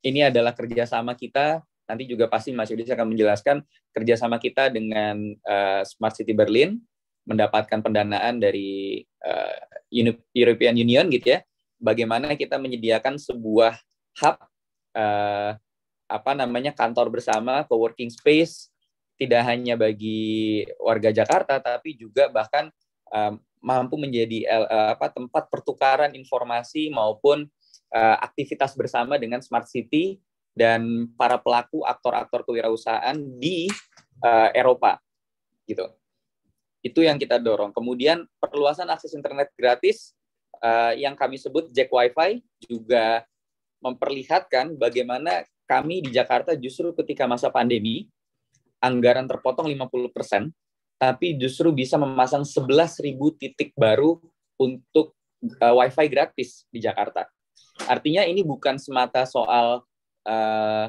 ini adalah kerjasama kita nanti juga pasti Mas Yudis akan menjelaskan kerjasama kita dengan uh, Smart City Berlin mendapatkan pendanaan dari uh, European Union gitu ya. Bagaimana kita menyediakan sebuah hub uh, apa namanya kantor bersama, co-working space tidak hanya bagi warga Jakarta tapi juga bahkan um, mampu menjadi uh, apa tempat pertukaran informasi maupun uh, aktivitas bersama dengan smart city dan para pelaku aktor-aktor kewirausahaan di uh, Eropa gitu itu yang kita dorong kemudian perluasan akses internet gratis uh, yang kami sebut Jack WiFi juga memperlihatkan bagaimana kami di Jakarta justru ketika masa pandemi anggaran terpotong 50%, tapi justru bisa memasang 11.000 titik baru untuk uh, Wi-Fi gratis di Jakarta. Artinya ini bukan semata soal uh,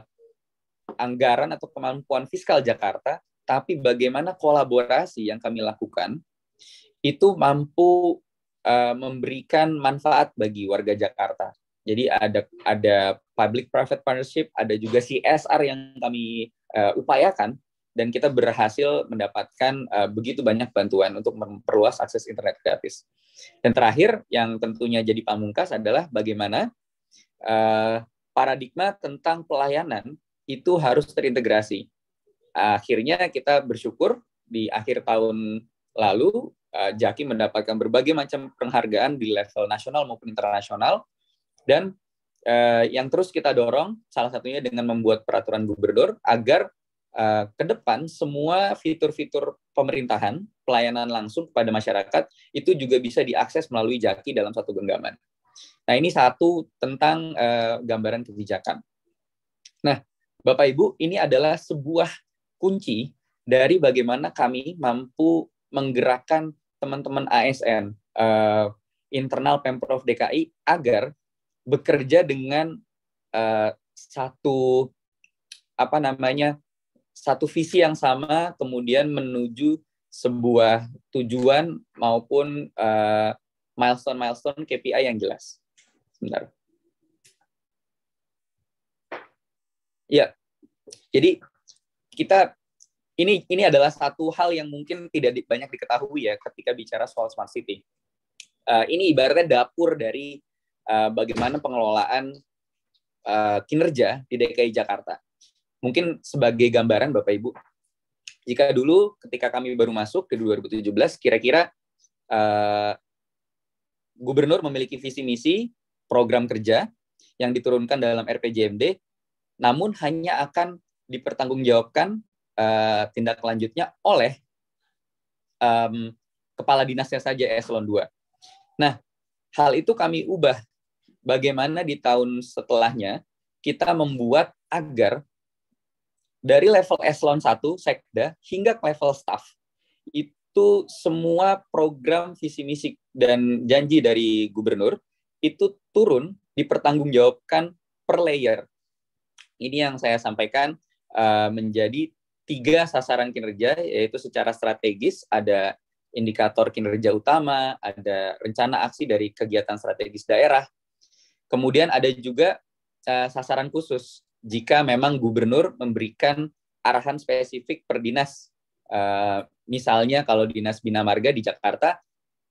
anggaran atau kemampuan fiskal Jakarta, tapi bagaimana kolaborasi yang kami lakukan itu mampu uh, memberikan manfaat bagi warga Jakarta. Jadi ada ada public private partnership, ada juga CSR yang kami uh, upayakan dan kita berhasil mendapatkan uh, begitu banyak bantuan untuk memperluas akses internet gratis. Dan terakhir yang tentunya jadi pamungkas adalah bagaimana uh, paradigma tentang pelayanan itu harus terintegrasi. Akhirnya kita bersyukur di akhir tahun lalu uh, Jaki mendapatkan berbagai macam penghargaan di level nasional maupun internasional dan uh, yang terus kita dorong salah satunya dengan membuat peraturan gubernur agar Kedepan eh, ke depan semua fitur-fitur pemerintahan, pelayanan langsung kepada masyarakat itu juga bisa diakses melalui Jaki dalam satu genggaman. Nah, ini satu tentang uh, gambaran kebijakan. Nah, Bapak Ibu, ini adalah sebuah kunci dari bagaimana kami mampu menggerakkan teman-teman ASN uh, eh, internal Pemprov DKI agar bekerja dengan uh, satu apa namanya satu visi yang sama kemudian menuju sebuah tujuan maupun uh, milestone-milestone KPI yang jelas. Sebentar. Ya, jadi kita ini ini adalah satu hal yang mungkin tidak di, banyak diketahui ya ketika bicara soal smart city. Uh, ini ibaratnya dapur dari uh, bagaimana pengelolaan uh, kinerja di DKI Jakarta mungkin sebagai gambaran Bapak Ibu, jika dulu ketika kami baru masuk ke 2017, kira-kira uh, gubernur memiliki visi misi program kerja yang diturunkan dalam RPJMD, namun hanya akan dipertanggungjawabkan uh, tindak lanjutnya oleh um, kepala dinasnya saja eselon 2. Nah, hal itu kami ubah bagaimana di tahun setelahnya kita membuat agar dari level eselon 1 sekda hingga ke level staff itu semua program visi misi dan janji dari gubernur itu turun dipertanggungjawabkan per layer. Ini yang saya sampaikan eh, menjadi tiga sasaran kinerja yaitu secara strategis ada indikator kinerja utama, ada rencana aksi dari kegiatan strategis daerah. Kemudian ada juga eh, sasaran khusus jika memang gubernur memberikan arahan spesifik per dinas. Uh, misalnya kalau dinas bina marga di Jakarta,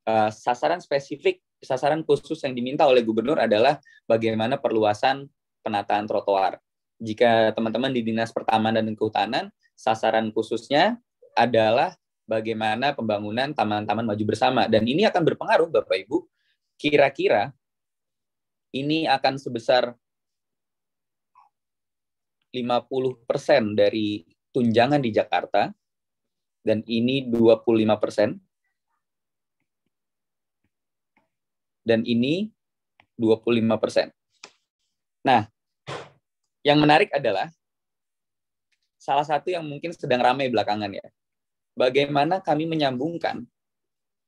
uh, sasaran spesifik, sasaran khusus yang diminta oleh gubernur adalah bagaimana perluasan penataan trotoar. Jika teman-teman di dinas pertamanan dan kehutanan, sasaran khususnya adalah bagaimana pembangunan taman-taman maju bersama. Dan ini akan berpengaruh, Bapak Ibu. Kira-kira ini akan sebesar 50% dari tunjangan di Jakarta dan ini 25% dan ini 25%. Nah, yang menarik adalah salah satu yang mungkin sedang ramai belakangan ya. Bagaimana kami menyambungkan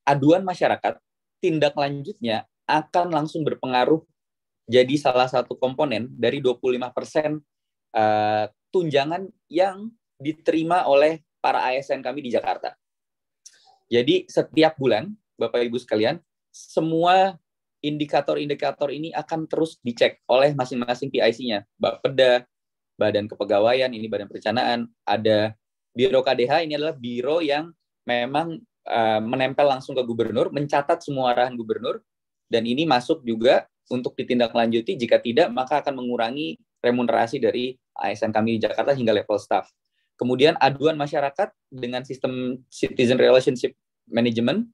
aduan masyarakat, tindak lanjutnya akan langsung berpengaruh jadi salah satu komponen dari 25% Eh, tunjangan yang diterima oleh para ASN kami di Jakarta. Jadi setiap bulan, Bapak Ibu sekalian, semua indikator-indikator ini akan terus dicek oleh masing-masing PIC-nya. Bapeda, Badan Kepegawaian, ini Badan Perencanaan, ada Biro KDH, ini adalah biro yang memang uh, menempel langsung ke gubernur, mencatat semua arahan gubernur, dan ini masuk juga untuk ditindaklanjuti. Jika tidak, maka akan mengurangi remunerasi dari ASN kami di Jakarta hingga level staff. Kemudian aduan masyarakat dengan sistem citizen relationship management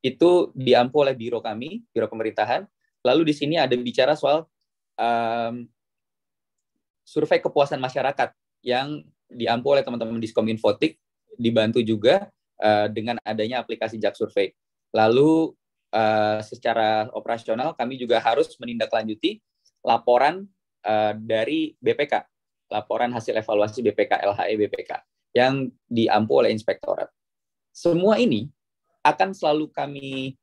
itu diampu oleh biro kami, biro pemerintahan. Lalu di sini ada bicara soal um, survei kepuasan masyarakat yang diampu oleh teman-teman Diskominfotik dibantu juga uh, dengan adanya aplikasi Jak Survei. Lalu uh, secara operasional kami juga harus menindaklanjuti laporan Eh, dari BPK, laporan hasil evaluasi BPK LHE BPK yang diampu oleh inspektorat. Semua ini akan selalu kami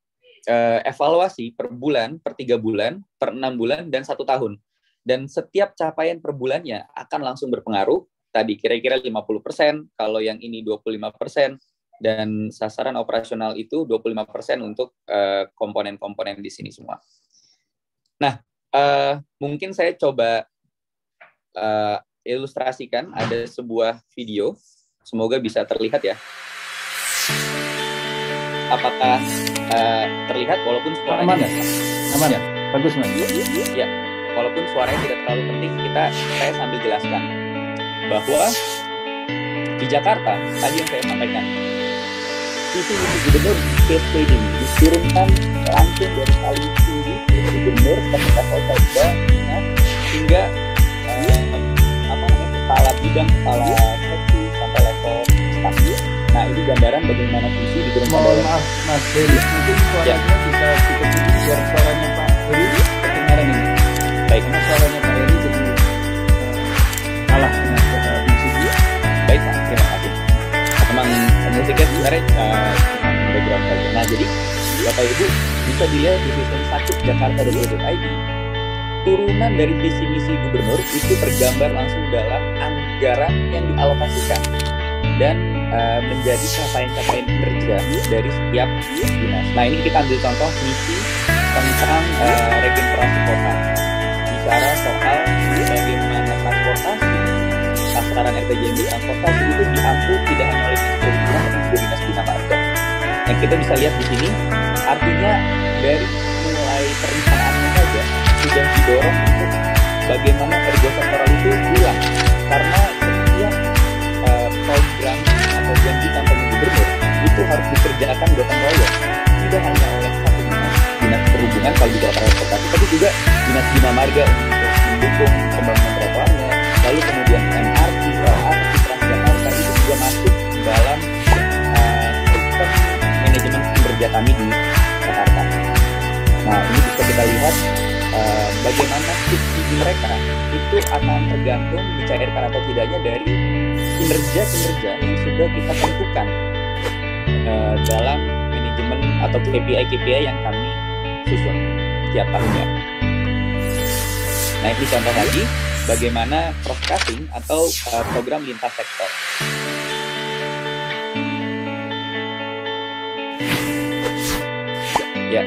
uh, evaluasi per bulan, per tiga bulan, per enam bulan, dan satu tahun. Dan setiap capaian per bulannya akan langsung berpengaruh, tadi kira-kira 50%, kalau yang ini 25%, dan sasaran operasional itu 25% untuk eh, komponen-komponen uh, komponen -komponen di sini semua. Nah, uh, mungkin saya coba uh, ilustrasikan ada sebuah video. Semoga bisa terlihat ya. Apakah uh, terlihat walaupun suaranya aman. aman ya? Bagus mas. Ya, walaupun suaranya tidak terlalu penting, kita saya sambil jelaskan bahwa di Jakarta tadi yang saya sampaikan itu misi gubernur Cascading diturunkan langsung dari kali tertinggi gubernur ketika kota ya, hingga eh, apa namanya kepala bidang kepala seksi sampai level staf nah ini gambaran bagaimana fungsi di Gorontalo mohon maaf mas jadi ya. mungkin suaranya ya. bisa cukup tinggi biar suaranya Pak Dewi kedengaran ini baik mas suaranya Pak Dewi jadi eh, kalah dengan suara eh, fungsi baik terima kasih teman musiknya sebenarnya uh, eh, background nah jadi Bapak Ibu bisa dilihat di sistem sakit id Turunan dari visi misi gubernur itu tergambar langsung dalam anggaran yang dialokasikan dan uh, menjadi capaian-capaian kerja dari setiap dinas. Nah ini kita ambil contoh misi tentang uh, regenerasi kota. Bicara soal bagaimana transportasi sasaran RPJMD transportasi itu diampu tidak hanya oleh dinas tapi juga dinas bina marga Nah kita bisa lihat di sini artinya dari mulai perencanaannya saja sudah didorong untuk bagaimana ergo sektoral itu hilang karena setiap uh, program atau janji kampanye gubernur itu harus dikerjakan gotong royong tidak hanya oleh satu dinas perhubungan kalau bicara transportasi tapi juga dinas bina marga untuk mendukung pembangunan trotoarnya lalu kemudian MRT, LRT, Transjakarta itu juga masuk dalam kerja kami di Jakarta. Nah ini bisa kita lihat uh, bagaimana subsidi mereka itu akan tergantung dicairkan atau tidaknya dari kinerja-kinerja yang sudah kita tentukan uh, dalam manajemen atau KPI-KPI yang kami susun tiap tahunnya. Nah ini contoh lagi bagaimana cross cutting atau uh, program lintas sektor. Ya,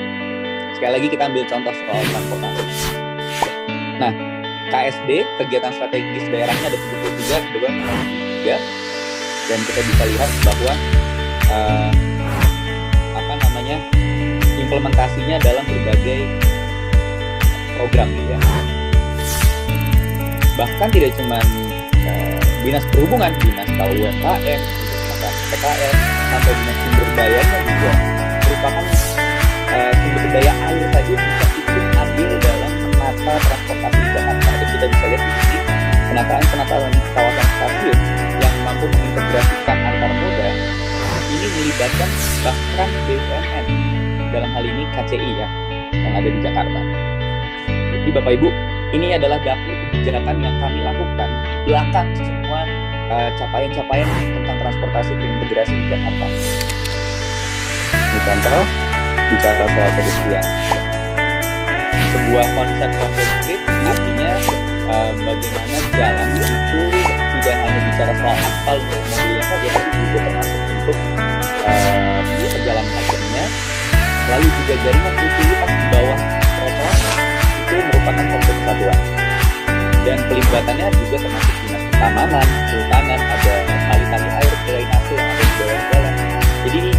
sekali lagi kita ambil contoh soal transportasi. Nah, KSD kegiatan strategis daerahnya ada 73, kedua ya. Dan kita bisa lihat bahwa uh, apa namanya implementasinya dalam berbagai program gitu ya. Bahkan tidak cuma eh, dinas perhubungan, dinas KUMKM, dinas PKL, sampai dinas sumber dayanya juga merupakan sumber daya air saja bisa ikut dalam mata transportasi Jakarta itu kita bisa lihat di sini penataan penataan kawasan stasiun yang mampu mengintegrasikan antar moda ini melibatkan bahkan BUMN dalam hal ini KCI ya yang ada di Jakarta. Jadi Bapak Ibu, ini adalah dapur kebijakan yang kami lakukan belakang semua eh, capaian-capaian uh, tentang transportasi terintegrasi di Jakarta. Di Central bicara soal pedestrian. Sebuah konsep konsep street artinya eh, bagaimana jalan itu tidak hanya bicara soal aspal untuk mobilnya saja, tapi juga ya, ya, termasuk untuk uh, eh, pejalan kakinya, lalu juga jaringan utilitas di bawah trotoar itu merupakan konsep satuan Dan pelibatannya juga termasuk dinas keamanan, kehutanan, ada tali-tali air, pelayan yang ada di bawah jalan. Jadi ini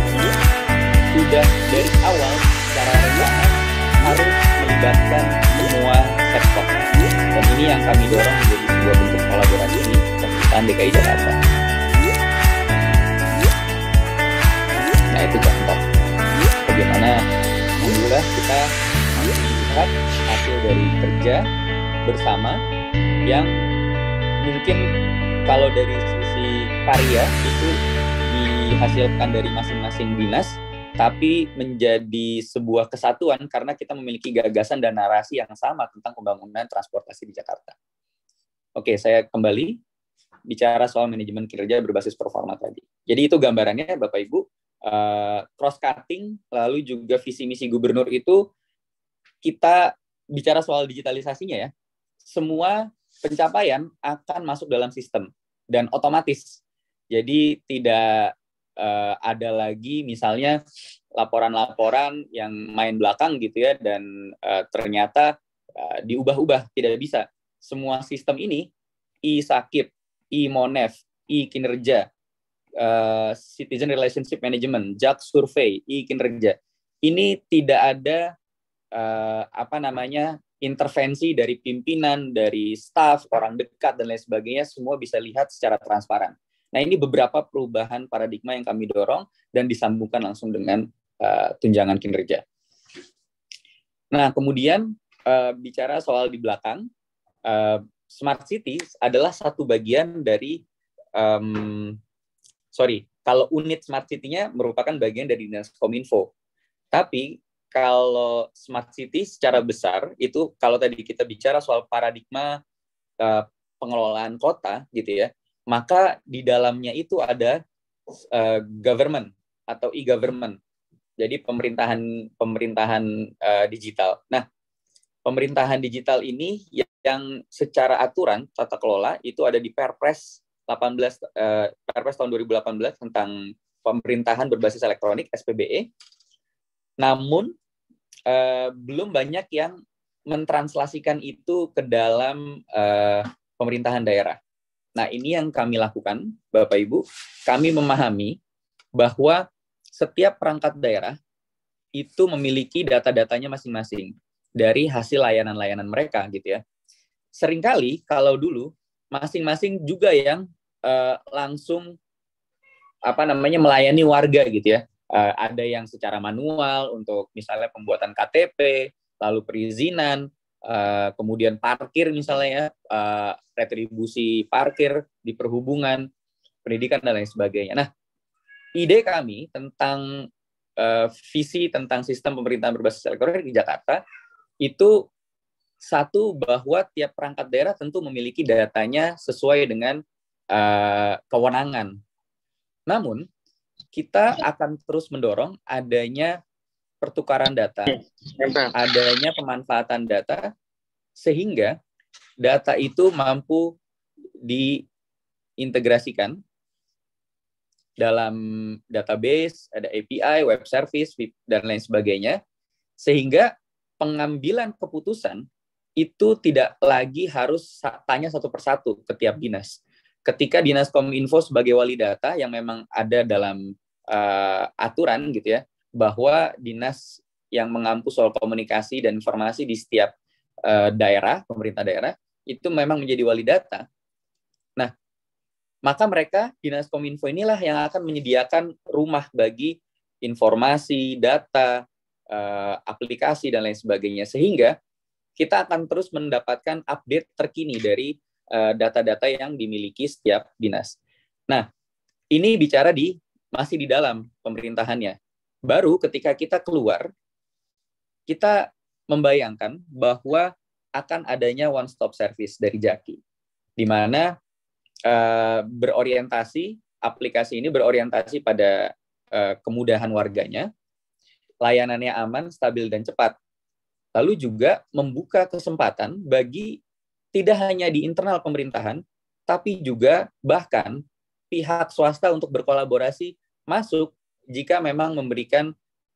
sudah dari awal secara relawan harus melibatkan semua sektor dan ini yang kami dorong menjadi sebuah bentuk kolaborasi pemerintahan DKI Jakarta. Nah itu contoh bagaimana alhamdulillah kita melihat hasil dari kerja bersama yang mungkin kalau dari sisi karya itu dihasilkan dari masing-masing dinas tapi menjadi sebuah kesatuan karena kita memiliki gagasan dan narasi yang sama tentang pembangunan transportasi di Jakarta. Oke, saya kembali bicara soal manajemen kinerja berbasis performa tadi. Jadi itu gambarannya Bapak Ibu, eh, cross cutting lalu juga visi misi gubernur itu kita bicara soal digitalisasinya ya. Semua pencapaian akan masuk dalam sistem dan otomatis. Jadi tidak uh, ada lagi misalnya laporan-laporan yang main belakang gitu ya dan uh, ternyata uh, diubah-ubah tidak bisa semua sistem ini i sakit i monef i kinerja uh, citizen relationship management jak survei i kinerja ini tidak ada uh, apa namanya intervensi dari pimpinan dari staff orang dekat dan lain sebagainya semua bisa lihat secara transparan Nah ini beberapa perubahan paradigma yang kami dorong dan disambungkan langsung dengan uh, tunjangan kinerja. Nah kemudian uh, bicara soal di belakang, uh, smart cities adalah satu bagian dari um, sorry kalau unit smart city-nya merupakan bagian dari dinas kominfo. Tapi kalau smart city secara besar itu kalau tadi kita bicara soal paradigma uh, pengelolaan kota gitu ya, maka di dalamnya itu ada uh, government atau e-government. Jadi pemerintahan pemerintahan uh, digital. Nah, pemerintahan digital ini yang, secara aturan tata kelola itu ada di Perpres 18 uh, eh, Perpres tahun 2018 tentang pemerintahan berbasis elektronik SPBE. Namun uh, belum banyak yang mentranslasikan itu ke dalam uh, pemerintahan daerah. Nah, ini yang kami lakukan, Bapak Ibu. Kami memahami bahwa setiap perangkat daerah itu memiliki data-datanya masing-masing dari hasil layanan-layanan mereka gitu ya. Seringkali kalau dulu masing-masing juga yang uh, langsung apa namanya melayani warga gitu ya. Uh, ada yang secara manual untuk misalnya pembuatan KTP, lalu perizinan, Uh, kemudian parkir misalnya uh, retribusi parkir di perhubungan pendidikan dan lain sebagainya. Nah, ide kami tentang uh, visi tentang sistem pemerintahan berbasis elektronik di Jakarta itu satu bahwa tiap perangkat daerah tentu memiliki datanya sesuai dengan uh, kewenangan. Namun kita akan terus mendorong adanya pertukaran data, adanya pemanfaatan data, sehingga data itu mampu diintegrasikan dalam database, ada API, web service, dan lain sebagainya, sehingga pengambilan keputusan itu tidak lagi harus tanya satu persatu ke tiap dinas. Ketika dinas kominfo sebagai wali data yang memang ada dalam uh, aturan gitu ya, bahwa dinas yang mengampu soal komunikasi dan informasi di setiap uh, daerah, pemerintah daerah, itu memang menjadi wali data. Nah, maka mereka, dinas kominfo inilah yang akan menyediakan rumah bagi informasi, data, uh, aplikasi, dan lain sebagainya. Sehingga kita akan terus mendapatkan update terkini dari data eh, data-data yang dimiliki setiap dinas. Nah, ini bicara di masih di dalam pemerintahannya. Baru ketika kita keluar, kita membayangkan bahwa akan adanya one stop service dari Jaki, di mana uh, berorientasi aplikasi ini berorientasi pada uh, kemudahan warganya, layanannya aman, stabil dan cepat. Lalu juga membuka kesempatan bagi tidak hanya di internal pemerintahan, tapi juga bahkan pihak swasta untuk berkolaborasi masuk jika memang memberikan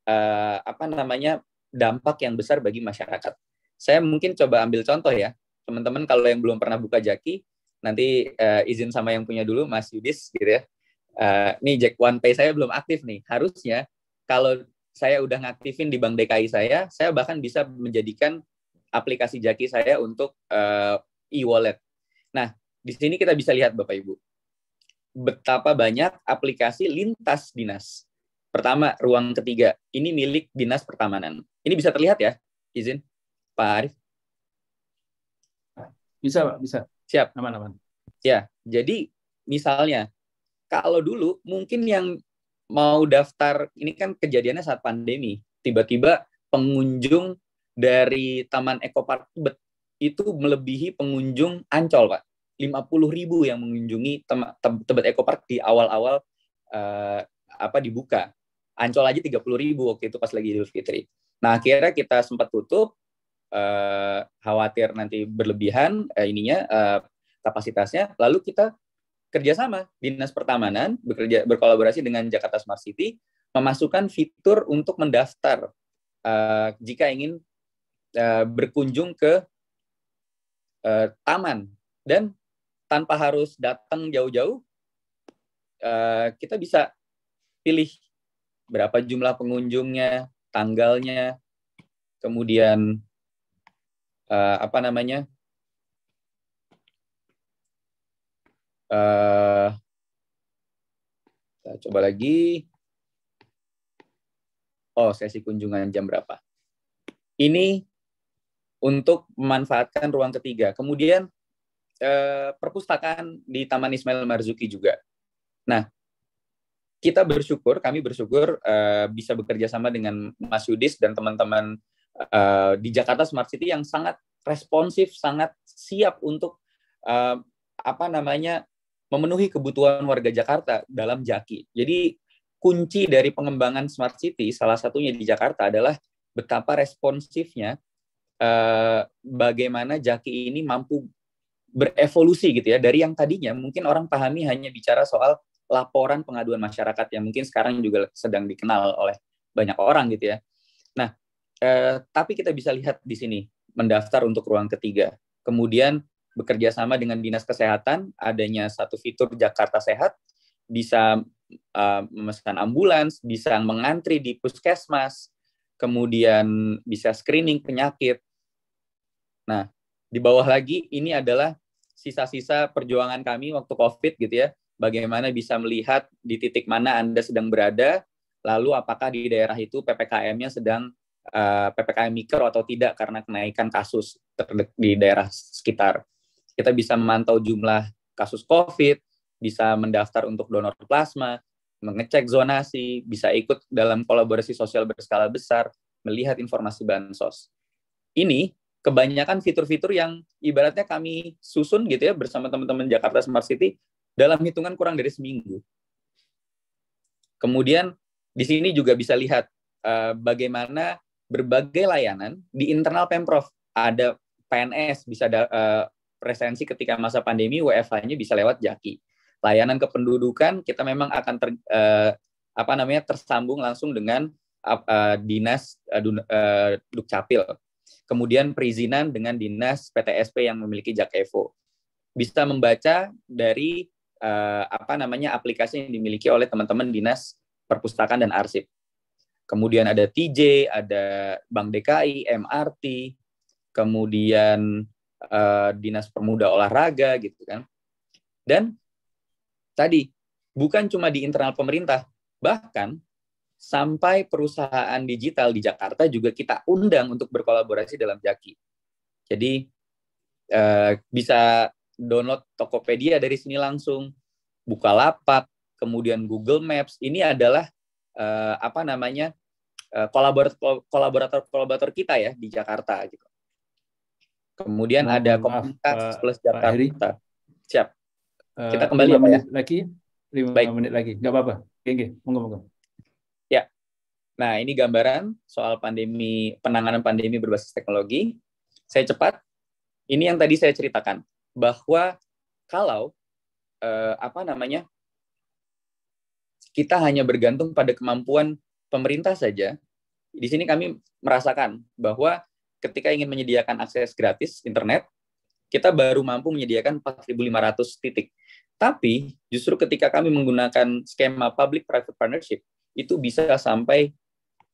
uh, apa namanya dampak yang besar bagi masyarakat. Saya mungkin coba ambil contoh ya, teman-teman kalau yang belum pernah buka jaki, nanti uh, izin sama yang punya dulu, Mas Yudis gitu ya. Uh, nih Jack One Pay saya belum aktif nih. Harusnya kalau saya udah ngaktifin di Bank DKI saya, saya bahkan bisa menjadikan aplikasi jaki saya untuk uh, e-wallet. Nah, di sini kita bisa lihat Bapak Ibu betapa banyak aplikasi lintas dinas Pertama, ruang ketiga. Ini milik Dinas Pertamanan. Ini bisa terlihat ya, izin Pak arief Bisa, Pak, bisa. Siap. Aman-aman. Ya, jadi misalnya, kalau dulu mungkin yang mau daftar, ini kan kejadiannya saat pandemi, tiba-tiba pengunjung dari Taman ekopark Park itu melebihi pengunjung Ancol, Pak. 50 ribu yang mengunjungi Tebet ekopark Park di awal-awal eh, apa dibuka. Ancol aja puluh ribu waktu itu pas lagi Idul Fitri. Nah akhirnya kita sempat tutup, eh, khawatir nanti berlebihan eh, ininya eh, kapasitasnya. Lalu kita kerjasama dinas pertamanan bekerja berkolaborasi dengan Jakarta Smart City memasukkan fitur untuk mendaftar uh, jika ingin uh, berkunjung ke uh, taman dan tanpa harus datang jauh-jauh kita bisa pilih berapa jumlah pengunjungnya, tanggalnya, kemudian uh, apa namanya uh, kita coba lagi oh sesi kunjungan jam berapa ini untuk memanfaatkan ruang ketiga kemudian uh, perpustakaan di Taman Ismail Marzuki juga nah kita bersyukur, kami bersyukur uh, bisa bekerja sama dengan Mas Yudis dan teman-teman uh, di Jakarta Smart City yang sangat responsif, sangat siap untuk uh, apa namanya memenuhi kebutuhan warga Jakarta dalam Jaki. Jadi kunci dari pengembangan Smart City salah satunya di Jakarta adalah betapa responsifnya uh, bagaimana Jaki ini mampu berevolusi gitu ya dari yang tadinya mungkin orang pahami hanya bicara soal laporan pengaduan masyarakat yang mungkin sekarang juga sedang dikenal oleh banyak orang gitu ya. Nah, eh, tapi kita bisa lihat di sini mendaftar untuk ruang ketiga. Kemudian bekerja sama dengan dinas kesehatan, adanya satu fitur Jakarta Sehat, bisa eh, memesan ambulans, bisa mengantri di puskesmas, kemudian bisa screening penyakit. Nah, di bawah lagi ini adalah sisa-sisa perjuangan kami waktu COVID gitu ya bagaimana bisa melihat di titik mana Anda sedang berada, lalu apakah di daerah itu PPKM-nya sedang uh, eh, PPKM mikro atau tidak karena kenaikan kasus di daerah sekitar. Kita bisa memantau jumlah kasus COVID, bisa mendaftar untuk donor plasma, mengecek zonasi, bisa ikut dalam kolaborasi sosial berskala besar, melihat informasi bansos. Ini kebanyakan fitur-fitur yang ibaratnya kami susun gitu ya bersama teman-teman Jakarta Smart City dalam hitungan kurang dari seminggu. Kemudian di sini juga bisa lihat uh, bagaimana berbagai layanan di internal Pemprov. Ada PNS bisa da, uh, presensi ketika masa pandemi WFH-nya bisa lewat Jaki. Layanan kependudukan kita memang akan ter, uh, apa namanya tersambung langsung dengan uh, dinas uh, Dukcapil. Kemudian perizinan dengan dinas PTSP yang memiliki Jakevo. Bisa membaca dari uh, apa namanya aplikasi yang dimiliki oleh teman-teman dinas perpustakaan dan arsip. Kemudian ada TJ, ada Bank DKI, MRT, kemudian uh, dinas pemuda olahraga gitu kan. Dan tadi bukan cuma di internal pemerintah, bahkan sampai perusahaan digital di Jakarta juga kita undang untuk berkolaborasi dalam Jaki. Jadi uh, bisa download Tokopedia dari sini langsung, buka lapak, kemudian Google Maps. Ini adalah uh, apa namanya eh, kolaborator kolaborator uh, kita ya di Jakarta gitu. Kemudian nah, ada maaf, komunitas uh, plus Jakarta. Heri. Siap. Eh, kita kembali 5 ya? Lagi lima Baik. menit lagi, nggak apa-apa. Oke, monggo monggo. Ya. Nah, ini gambaran soal pandemi penanganan pandemi berbasis teknologi. Saya cepat. Ini yang tadi saya ceritakan bahwa kalau eh, apa namanya kita hanya bergantung pada kemampuan pemerintah saja. Di sini kami merasakan bahwa ketika ingin menyediakan akses gratis internet, kita baru mampu menyediakan 4.500 titik. Tapi justru ketika kami menggunakan skema public-private partnership, itu bisa sampai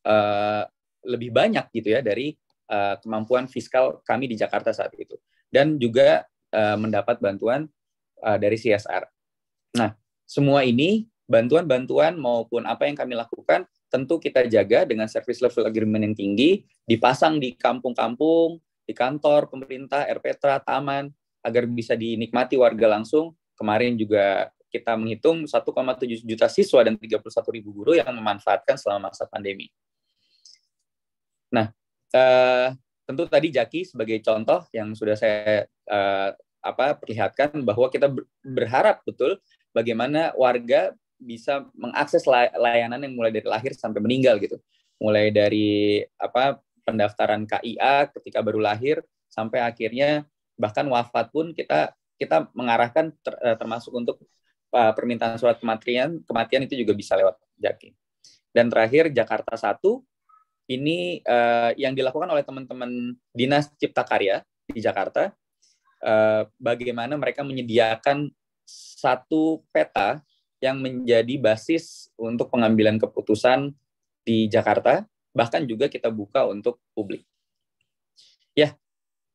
uh, lebih banyak gitu ya dari uh, kemampuan fiskal kami di Jakarta saat itu. Dan juga Eh, mendapat bantuan uh, dari CSR. Nah, semua ini bantuan-bantuan maupun apa yang kami lakukan tentu kita jaga dengan service level agreement yang tinggi, dipasang di kampung-kampung, di kantor pemerintah, RPtra, taman agar bisa dinikmati warga langsung. Kemarin juga kita menghitung 1,7 juta siswa dan 31 ribu guru yang memanfaatkan selama masa pandemi. Nah, eh, tentu tadi Jaki sebagai contoh yang sudah saya uh, apa perlihatkan bahwa kita berharap betul bagaimana warga bisa mengakses layanan yang mulai dari lahir sampai meninggal gitu. Mulai dari apa pendaftaran KIA ketika baru lahir sampai akhirnya bahkan wafat pun kita kita mengarahkan ter, eh, termasuk untuk uh, permintaan surat kematian kematian itu juga bisa lewat Jaki. Dan terakhir Jakarta satu ini uh, yang dilakukan oleh teman-teman Dinas Cipta Karya di Jakarta Eh, bagaimana mereka menyediakan satu peta yang menjadi basis untuk pengambilan keputusan di Jakarta, bahkan juga kita buka untuk publik. Ya,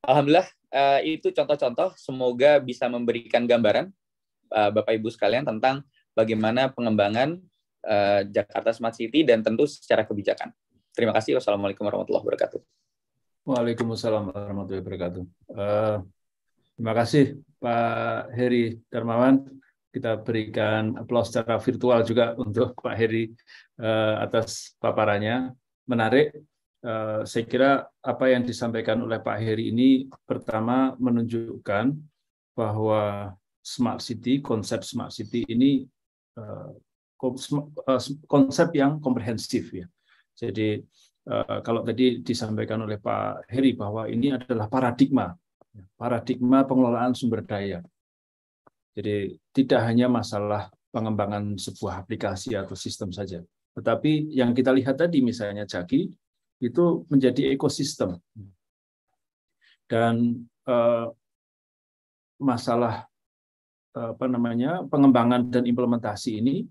alhamdulillah eh, itu contoh-contoh. Semoga bisa memberikan gambaran eh, Bapak Ibu sekalian tentang bagaimana pengembangan Jakarta Smart City dan tentu secara kebijakan. Terima kasih. Wassalamualaikum warahmatullahi wabarakatuh. Waalaikumsalam warahmatullahi wabarakatuh. Uh, Terima kasih Pak Heri Darmawan. Kita berikan aplaus secara virtual juga untuk Pak Heri uh, atas paparannya. Menarik. Uh, saya kira apa yang disampaikan oleh Pak Heri ini pertama menunjukkan bahwa smart city, konsep smart city ini uh, konsep yang komprehensif ya. Jadi kalau tadi disampaikan oleh Pak Heri bahwa ini adalah paradigma Ya, paradigma pengelolaan sumber daya. Jadi tidak hanya masalah pengembangan sebuah aplikasi atau sistem saja, tetapi yang kita lihat tadi misalnya Jaki itu menjadi ekosistem. Dan eh, masalah eh, apa namanya pengembangan dan implementasi ini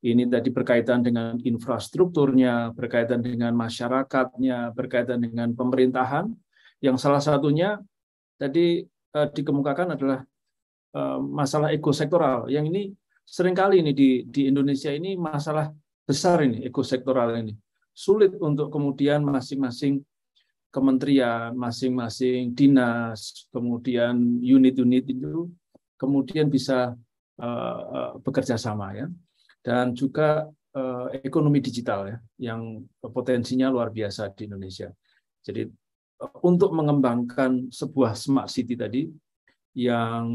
ini tadi berkaitan dengan infrastrukturnya, berkaitan dengan masyarakatnya, berkaitan dengan pemerintahan yang salah satunya jadi eh, dikemukakan adalah eh, masalah ekosektoral. Yang ini seringkali ini di, di Indonesia ini masalah besar ini ekosektoral ini. Sulit untuk kemudian masing-masing kementerian, masing-masing dinas, kemudian unit-unit itu kemudian bisa uh, bekerja sama ya. Dan juga uh, ekonomi digital ya yang potensinya luar biasa di Indonesia. Jadi untuk mengembangkan sebuah smart city tadi yang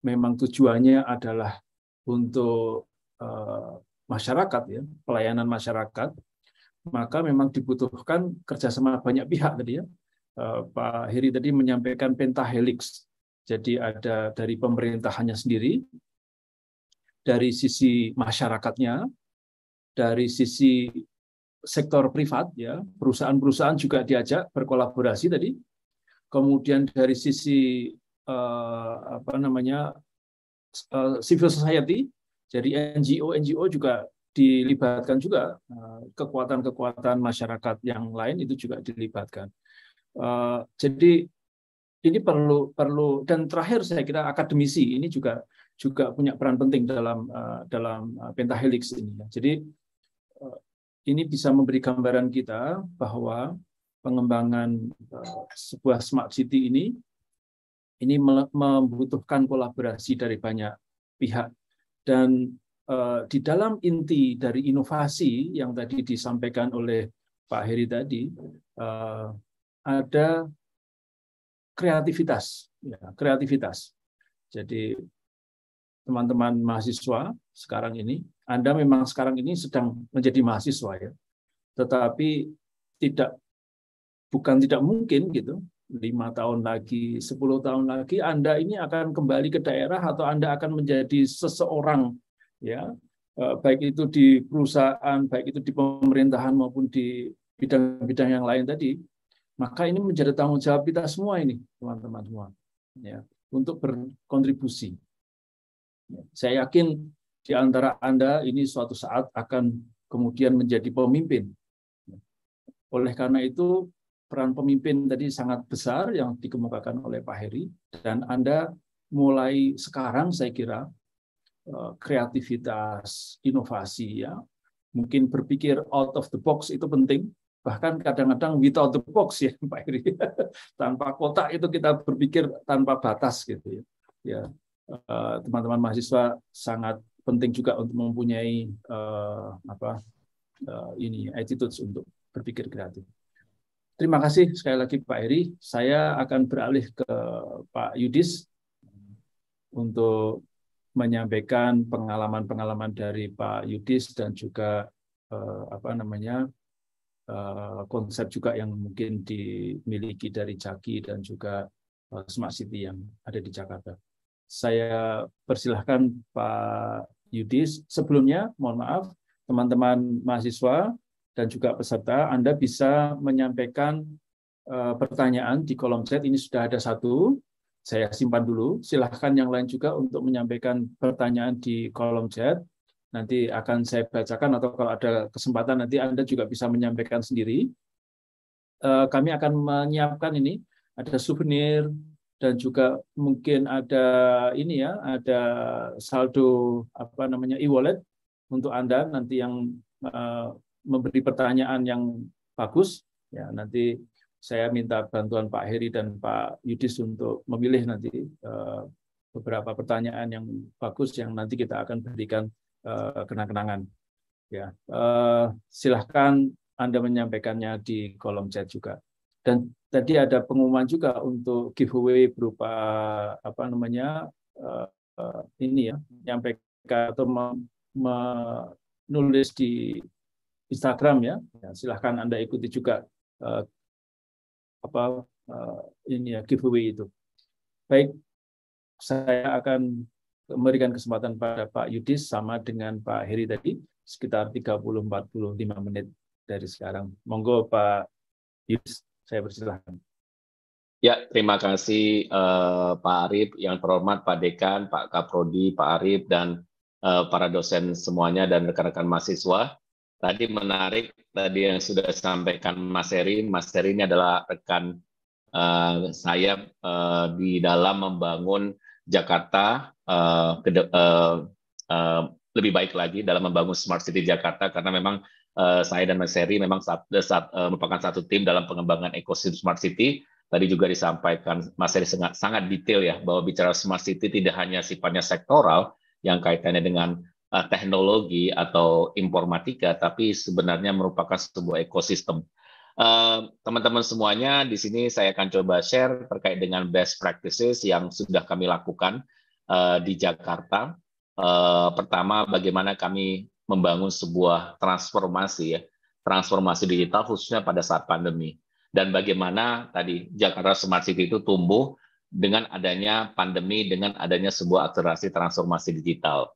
memang tujuannya adalah untuk eh, masyarakat ya pelayanan masyarakat maka memang dibutuhkan kerjasama banyak pihak tadi ya eh, Pak Heri tadi menyampaikan pentahelix jadi ada dari pemerintahannya sendiri dari sisi masyarakatnya dari sisi sektor privat ya perusahaan-perusahaan juga diajak berkolaborasi tadi kemudian dari sisi uh, apa namanya uh, civil society jadi NGO NGO juga dilibatkan juga eh, kekuatan-kekuatan masyarakat yang lain itu juga dilibatkan uh, jadi ini perlu perlu dan terakhir saya kira akademisi ini juga juga punya peran penting dalam dalam pentahelix ini ya. jadi ini bisa memberi gambaran kita bahwa pengembangan eh, sebuah smart city ini ini membutuhkan kolaborasi dari banyak pihak dan eh, di dalam inti dari inovasi yang tadi disampaikan oleh Pak Heri tadi eh, ada kreativitas ya, kreativitas jadi teman-teman mahasiswa sekarang ini anda memang sekarang ini sedang menjadi mahasiswa ya, tetapi tidak bukan tidak mungkin gitu lima tahun lagi, 10 tahun lagi Anda ini akan kembali ke daerah atau Anda akan menjadi seseorang ya eh, baik itu di perusahaan, baik itu di pemerintahan maupun di bidang-bidang yang lain tadi, maka ini menjadi tanggung jawab kita semua ini, teman-teman semua, ya, untuk berkontribusi. Saya yakin di antara Anda ini suatu saat akan kemudian menjadi pemimpin. Oleh karena itu, peran pemimpin tadi sangat besar yang dikemukakan oleh Pak Heri, dan Anda mulai sekarang saya kira eh, kreativitas, inovasi ya, mungkin berpikir out of the box itu penting. Bahkan kadang-kadang without the box ya Pak Heri. tanpa kotak itu kita berpikir tanpa batas gitu ya. ya eh, teman-teman mahasiswa sangat penting juga untuk mempunyai uh, apa uh, ini attitude untuk berpikir kreatif. Terima kasih sekali lagi Pak Eri. Saya akan beralih ke Pak Yudis untuk menyampaikan pengalaman-pengalaman dari Pak Yudis dan juga uh, apa namanya uh, konsep juga yang mungkin dimiliki dari Jaki dan juga uh, Smart City yang ada di Jakarta saya persilahkan Pak Yudis. Sebelumnya, mohon maaf, teman-teman mahasiswa dan juga peserta, Anda bisa menyampaikan eh, pertanyaan di kolom chat. Ini sudah ada satu, saya simpan dulu. Silahkan yang lain juga untuk menyampaikan pertanyaan di kolom chat. Nanti akan saya bacakan atau kalau ada kesempatan nanti Anda juga bisa menyampaikan sendiri. Eh, kami akan menyiapkan ini, ada souvenir, dan juga mungkin ada ini ya, ada saldo apa namanya e-wallet untuk Anda nanti yang uh, memberi pertanyaan yang bagus ya nanti saya minta bantuan Pak Heri dan Pak Yudis untuk memilih nanti uh, beberapa pertanyaan yang bagus yang nanti kita akan berikan uh, kenang-kenangan. Ya, uh, silahkan Anda menyampaikannya di kolom chat juga. Dan tadi ada pengumuman juga untuk giveaway berupa apa namanya uh, uh, ini ya menyampaikan atau menulis di Instagram ya, ya silahkan anda ikuti juga uh, apa uh, ini ya giveaway itu baik saya akan memberikan kesempatan pada Pak Yudis sama dengan Pak Heri tadi sekitar 30-45 menit dari sekarang. Monggo Pak Yudis. Saya persilahkan. Ya, terima kasih uh, Pak Arif, yang terhormat Pak Dekan, Pak Kaprodi, Pak Arif, dan uh, para dosen semuanya dan rekan-rekan mahasiswa. Tadi menarik tadi yang sudah sampaikan Mas Heri. Mas Heri ini adalah rekan uh, saya uh, di dalam membangun Jakarta uh, ke, uh, uh, lebih baik lagi dalam membangun Smart City Jakarta karena memang Eh, saya dan Mas Heri memang saat, eh, saat, uh, merupakan satu tim dalam pengembangan ekosistem smart city. Tadi juga disampaikan Mas Heri sangat, sangat detail ya bahwa bicara smart city tidak hanya sifatnya sektoral yang kaitannya dengan uh, teknologi atau informatika, tapi sebenarnya merupakan sebuah ekosistem. Teman-teman uh, semuanya, di sini saya akan coba share terkait dengan best practices yang sudah kami lakukan uh, di Jakarta. Uh, pertama, bagaimana kami membangun sebuah transformasi ya, transformasi digital khususnya pada saat pandemi. Dan bagaimana tadi Jakarta Smart City itu tumbuh dengan adanya pandemi, dengan adanya sebuah akselerasi transformasi digital.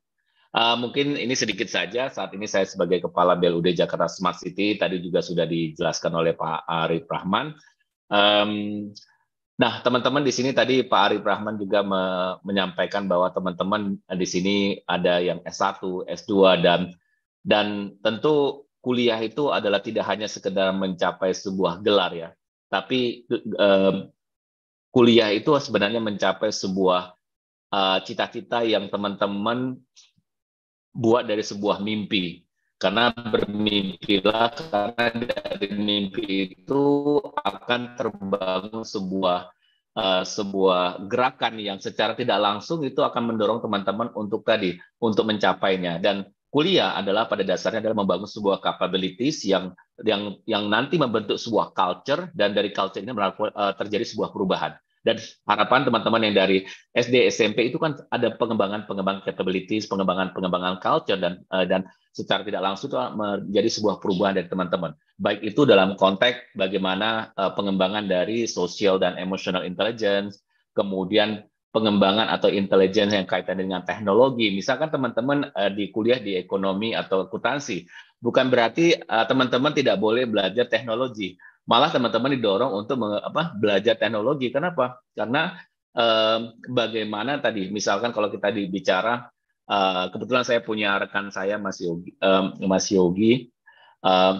Uh, mungkin ini sedikit saja. Saat ini saya sebagai Kepala BLUD Jakarta Smart City tadi juga sudah dijelaskan oleh Pak Arif Rahman. Um, Nah, teman-teman di sini tadi Pak Arif Rahman juga me menyampaikan bahwa teman-teman di sini ada yang S1, S2 dan dan tentu kuliah itu adalah tidak hanya sekedar mencapai sebuah gelar ya, tapi um, kuliah itu sebenarnya mencapai sebuah eh, cita-cita uh, yang teman-teman buat dari sebuah mimpi karena bermimpilah karena dari mimpi itu akan terbangun sebuah uh, sebuah gerakan yang secara tidak langsung itu akan mendorong teman-teman untuk tadi untuk mencapainya dan kuliah adalah pada dasarnya adalah membangun sebuah capabilities yang yang yang nanti membentuk sebuah culture dan dari culture ini eh, terjadi sebuah perubahan dan harapan teman-teman yang dari SD, SMP itu kan ada pengembangan-pengembangan capabilities, pengembangan-pengembangan culture dan uh, dan secara tidak langsung itu menjadi sebuah perubahan dari teman-teman. Baik itu dalam konteks bagaimana uh, pengembangan dari social dan emotional intelligence, kemudian pengembangan atau intelligence yang kaitan dengan teknologi. Misalkan teman-teman uh, di kuliah di ekonomi atau akuntansi, bukan berarti teman-teman uh, teman -teman tidak boleh belajar teknologi malah teman-teman didorong untuk apa, belajar teknologi. Kenapa? Karena eh, bagaimana tadi, misalkan kalau kita bicara, eh, kebetulan saya punya rekan saya Mas Yogi, eh, Mas Yogi eh,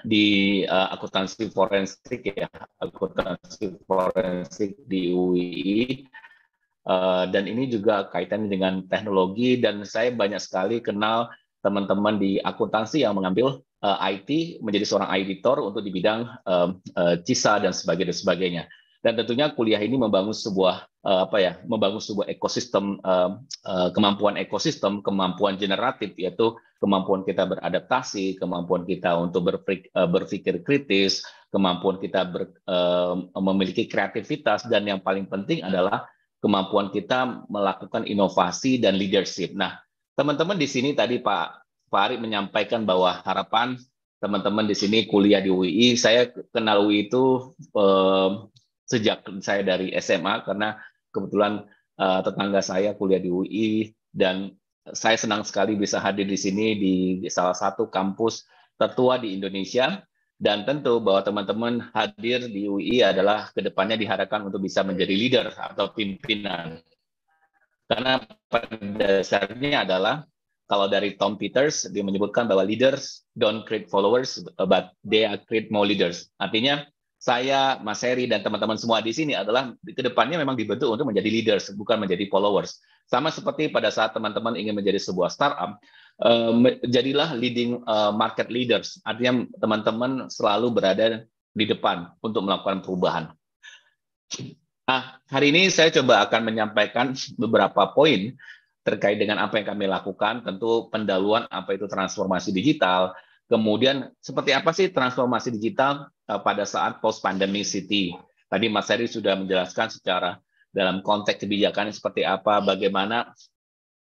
di uh, akuntansi forensik ya, akuntansi forensik di UII. Uh, eh, dan ini juga kaitan dengan teknologi dan saya banyak sekali kenal teman-teman di akuntansi yang mengambil uh, eh, IT menjadi seorang editor untuk di bidang um, uh, CISA dan sebagainya dan sebagainya. Dan tentunya kuliah ini membangun sebuah uh, apa ya, membangun sebuah ekosistem uh, uh, kemampuan ekosistem, kemampuan generatif yaitu kemampuan kita beradaptasi, kemampuan kita untuk berpikir, uh, kritis, kemampuan kita ber, uh, memiliki kreativitas dan yang paling penting adalah kemampuan kita melakukan inovasi dan leadership. Nah, teman-teman di sini tadi Pak Pak Ari menyampaikan bahwa harapan teman-teman di sini kuliah di UI. Saya kenal UI itu eh, sejak saya dari SMA karena kebetulan eh, tetangga saya kuliah di UI dan saya senang sekali bisa hadir di sini di salah satu kampus tertua di Indonesia dan tentu bahwa teman-teman hadir di UI adalah kedepannya diharapkan untuk bisa menjadi leader atau pimpinan. Karena pada dasarnya adalah kalau dari Tom Peters, dia menyebutkan bahwa leaders don't create followers, uh, but they are create more leaders. Artinya, saya, Mas Heri, dan teman-teman semua di sini adalah ke depannya memang dibentuk untuk menjadi leaders, bukan menjadi followers. Sama seperti pada saat teman-teman ingin menjadi sebuah startup, eh, jadilah leading eh, market leaders. Artinya teman-teman selalu berada di depan untuk melakukan perubahan. Nah, hari ini saya coba akan menyampaikan beberapa poin terkait dengan apa yang kami lakukan, tentu pendahuluan apa itu transformasi digital, kemudian seperti apa sih transformasi digital eh, pada saat post pandemic city. Tadi Mas Heri sudah menjelaskan secara dalam konteks kebijakan seperti apa, bagaimana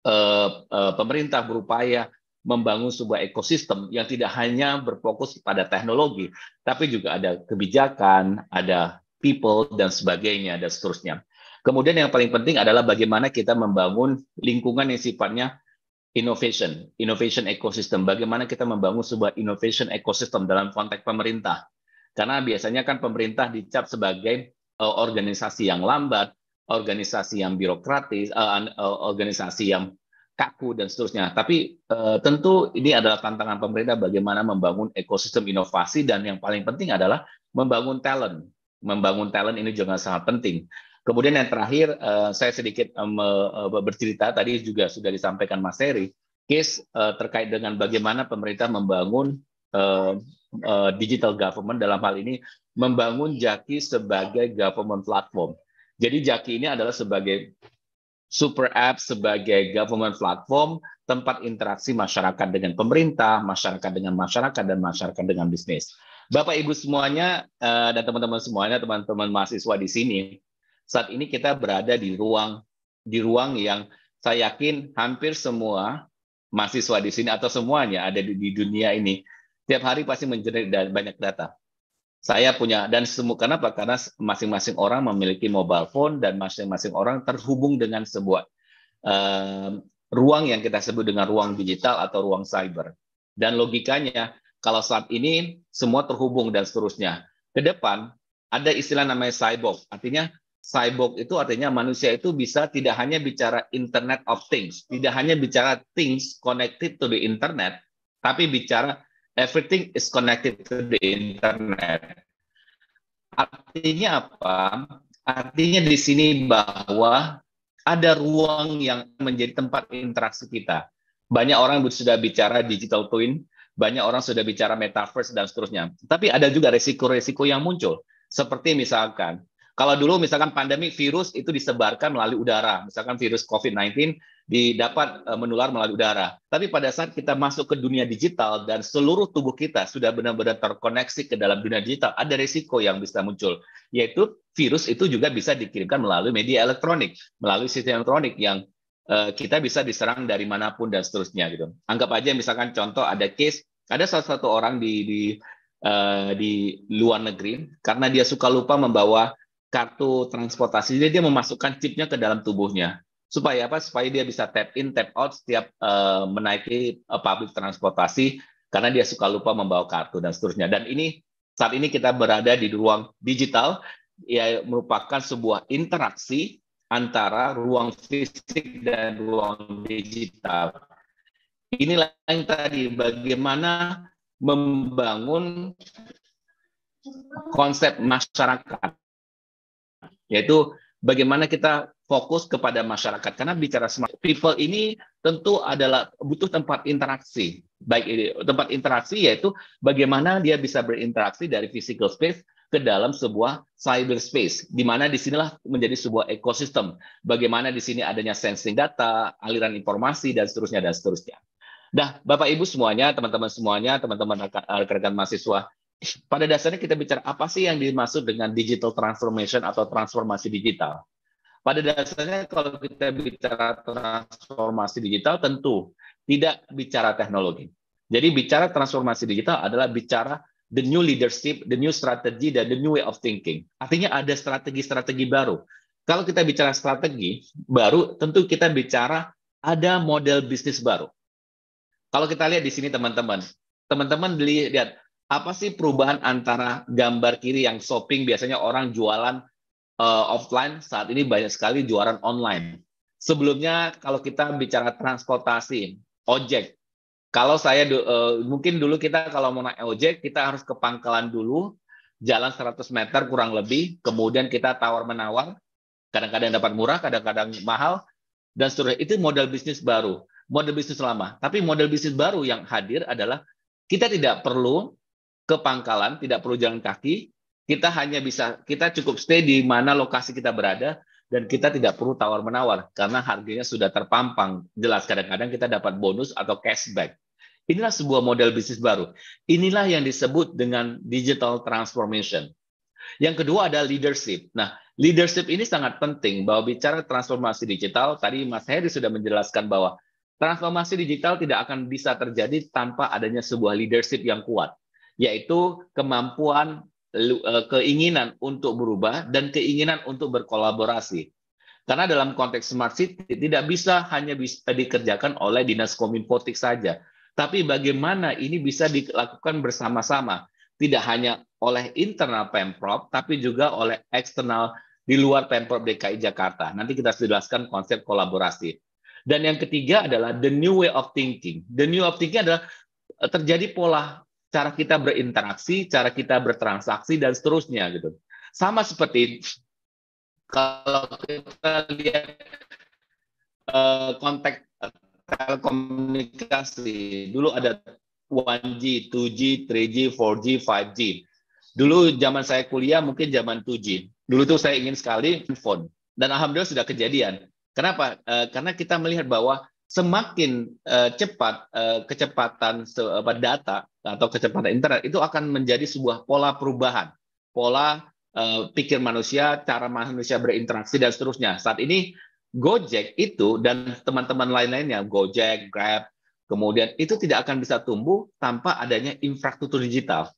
eh, eh, pemerintah berupaya membangun sebuah ekosistem yang tidak hanya berfokus pada teknologi, tapi juga ada kebijakan, ada people, dan sebagainya, dan seterusnya. Kemudian yang paling penting adalah bagaimana kita membangun lingkungan yang sifatnya innovation, innovation ecosystem. Bagaimana kita membangun sebuah innovation ecosystem dalam konteks pemerintah. Karena biasanya kan pemerintah dicap sebagai eh, organisasi yang lambat, organisasi yang birokratis, eh, eh, organisasi yang kaku dan seterusnya. Tapi tentu ini adalah tantangan pemerintah bagaimana membangun ekosistem inovasi dan yang paling penting adalah membangun talent. Membangun talent ini juga sangat penting Kemudian yang terakhir, eh, saya sedikit eh, eh, bercerita tadi juga sudah disampaikan Mas Heri, case terkait dengan bagaimana pemerintah membangun digital government dalam hal ini membangun Jaki sebagai government platform. Jadi Jaki ini adalah sebagai super app sebagai government platform tempat interaksi masyarakat dengan pemerintah, masyarakat dengan masyarakat dan masyarakat dengan bisnis. Bapak Ibu semuanya dan teman-teman semuanya, teman-teman mahasiswa di sini, saat ini kita berada di ruang di ruang yang saya yakin hampir semua mahasiswa di sini atau semuanya ada di, di dunia ini tiap hari pasti menjerit dan banyak data. Saya punya dan semua kenapa? Karena masing-masing orang memiliki mobile phone dan masing-masing orang terhubung dengan sebuah uh, ruang yang kita sebut dengan ruang digital atau ruang cyber. Dan logikanya kalau saat ini semua terhubung dan seterusnya. Ke depan ada istilah namanya cyborg, artinya cyborg itu artinya manusia itu bisa tidak hanya bicara internet of things, tidak hanya bicara things connected to the internet, tapi bicara everything is connected to the internet. Artinya apa? Artinya di sini bahwa ada ruang yang menjadi tempat interaksi kita. Banyak orang sudah bicara digital twin, banyak orang sudah bicara metaverse dan seterusnya. Tapi ada juga resiko-resiko yang muncul. Seperti misalkan kalau dulu misalkan pandemi virus itu disebarkan melalui udara, misalkan virus COVID-19 didapat e, menular melalui udara. Tapi pada saat kita masuk ke dunia digital dan seluruh tubuh kita sudah benar-benar terkoneksi ke dalam dunia digital, ada risiko yang bisa muncul, yaitu virus itu juga bisa dikirimkan melalui media elektronik, melalui sistem elektronik yang e, kita bisa diserang dari manapun dan seterusnya gitu. Anggap aja misalkan contoh ada case ada salah satu orang di di e, di luar negeri karena dia suka lupa membawa kartu transportasi. Jadi dia memasukkan chipnya ke dalam tubuhnya supaya apa? Supaya dia bisa tap in, tap out setiap uh, menaiki uh, public transportasi karena dia suka lupa membawa kartu dan seterusnya. Dan ini saat ini kita berada di ruang digital ya merupakan sebuah interaksi antara ruang fisik dan ruang digital. Inilah yang tadi bagaimana membangun konsep masyarakat yaitu bagaimana kita fokus kepada masyarakat karena bicara smart people ini tentu adalah butuh tempat interaksi baik eh, tempat interaksi yaitu bagaimana dia bisa berinteraksi dari physical space ke dalam sebuah cyberspace di mana di sinilah menjadi sebuah ekosistem bagaimana di sini adanya sensing data aliran informasi dan seterusnya dan seterusnya Nah, Bapak Ibu semuanya, teman-teman semuanya, teman-teman rekan-rekan mahasiswa pada dasarnya kita bicara apa sih yang dimaksud dengan digital transformation atau transformasi digital. Pada dasarnya kalau kita bicara transformasi digital tentu tidak bicara teknologi. Jadi bicara transformasi digital adalah bicara the new leadership, the new strategy, dan the new way of thinking. Artinya ada strategi-strategi baru. Kalau kita bicara strategi baru, tentu kita bicara ada model bisnis baru. Kalau kita lihat di sini teman-teman, teman-teman lihat apa sih perubahan antara gambar kiri yang shopping biasanya orang jualan uh, offline saat ini banyak sekali jualan online. Sebelumnya kalau kita bicara transportasi, ojek. Kalau saya uh, mungkin dulu kita kalau mau naik ojek kita harus ke pangkalan dulu, jalan 100 meter kurang lebih, kemudian kita tawar-menawar, kadang-kadang dapat murah, kadang-kadang mahal dan seterusnya. Itu model bisnis baru, model bisnis lama. Tapi model bisnis baru yang hadir adalah kita tidak perlu ke pangkalan, tidak perlu jalan kaki. Kita hanya bisa, kita cukup stay di mana lokasi kita berada, dan kita tidak perlu tawar-menawar karena harganya sudah terpampang. Jelas, kadang-kadang kita dapat bonus atau cashback. Inilah sebuah model bisnis baru. Inilah yang disebut dengan digital transformation. Yang kedua ada leadership. Nah, leadership ini sangat penting bahwa bicara transformasi digital, tadi Mas Heri sudah menjelaskan bahwa transformasi digital tidak akan bisa terjadi tanpa adanya sebuah leadership yang kuat yaitu kemampuan e, keinginan untuk berubah dan keinginan untuk berkolaborasi. Karena dalam konteks smart city tidak bisa hanya bisa dikerjakan oleh dinas kominfotik saja, tapi bagaimana ini bisa dilakukan bersama-sama, tidak hanya oleh internal pemprov, tapi juga oleh eksternal di luar pemprov DKI Jakarta. Nanti kita jelaskan konsep kolaborasi. Dan yang ketiga adalah the new way of thinking. The new of thinking adalah terjadi pola cara kita berinteraksi, cara kita bertransaksi dan seterusnya gitu. Sama seperti kalau kita lihat uh, eh, konteks eh, telekomunikasi, dulu ada 1G, 2G, 3G, 4G, 5G. Dulu zaman saya kuliah mungkin zaman 2G. Dulu tuh saya ingin sekali handphone. Dan alhamdulillah sudah kejadian. Kenapa? Uh, karena kita melihat bahwa semakin uh, cepat uh, kecepatan uh, data atau kecepatan internet itu akan menjadi sebuah pola perubahan, pola uh, pikir manusia, cara manusia berinteraksi dan seterusnya. Saat ini Gojek itu dan teman-teman lain-lainnya Gojek, Grab, kemudian itu tidak akan bisa tumbuh tanpa adanya infrastruktur digital.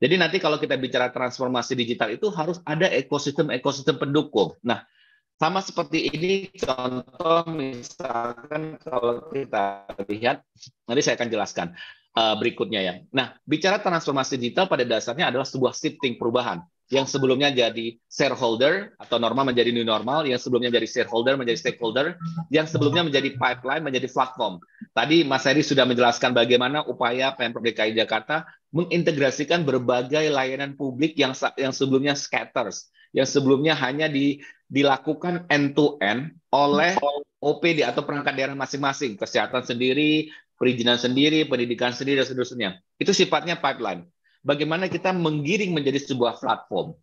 Jadi nanti kalau kita bicara transformasi digital itu harus ada ekosistem-ekosistem pendukung. Nah, sama seperti ini contoh misalkan kalau kita lihat, nanti saya akan jelaskan uh, berikutnya ya. Nah, bicara transformasi digital pada dasarnya adalah sebuah shifting perubahan yang sebelumnya jadi shareholder atau normal menjadi new normal, yang sebelumnya menjadi shareholder menjadi stakeholder, yang sebelumnya menjadi pipeline menjadi platform. Tadi Mas Heri sudah menjelaskan bagaimana upaya Pemprov DKI Jakarta mengintegrasikan berbagai layanan publik yang yang sebelumnya scatters yang sebelumnya hanya di, dilakukan end to end oleh OPD atau perangkat daerah masing-masing, kesehatan sendiri, perizinan sendiri, pendidikan sendiri dan seterusnya. Itu sifatnya pipeline. Bagaimana kita menggiring menjadi sebuah platform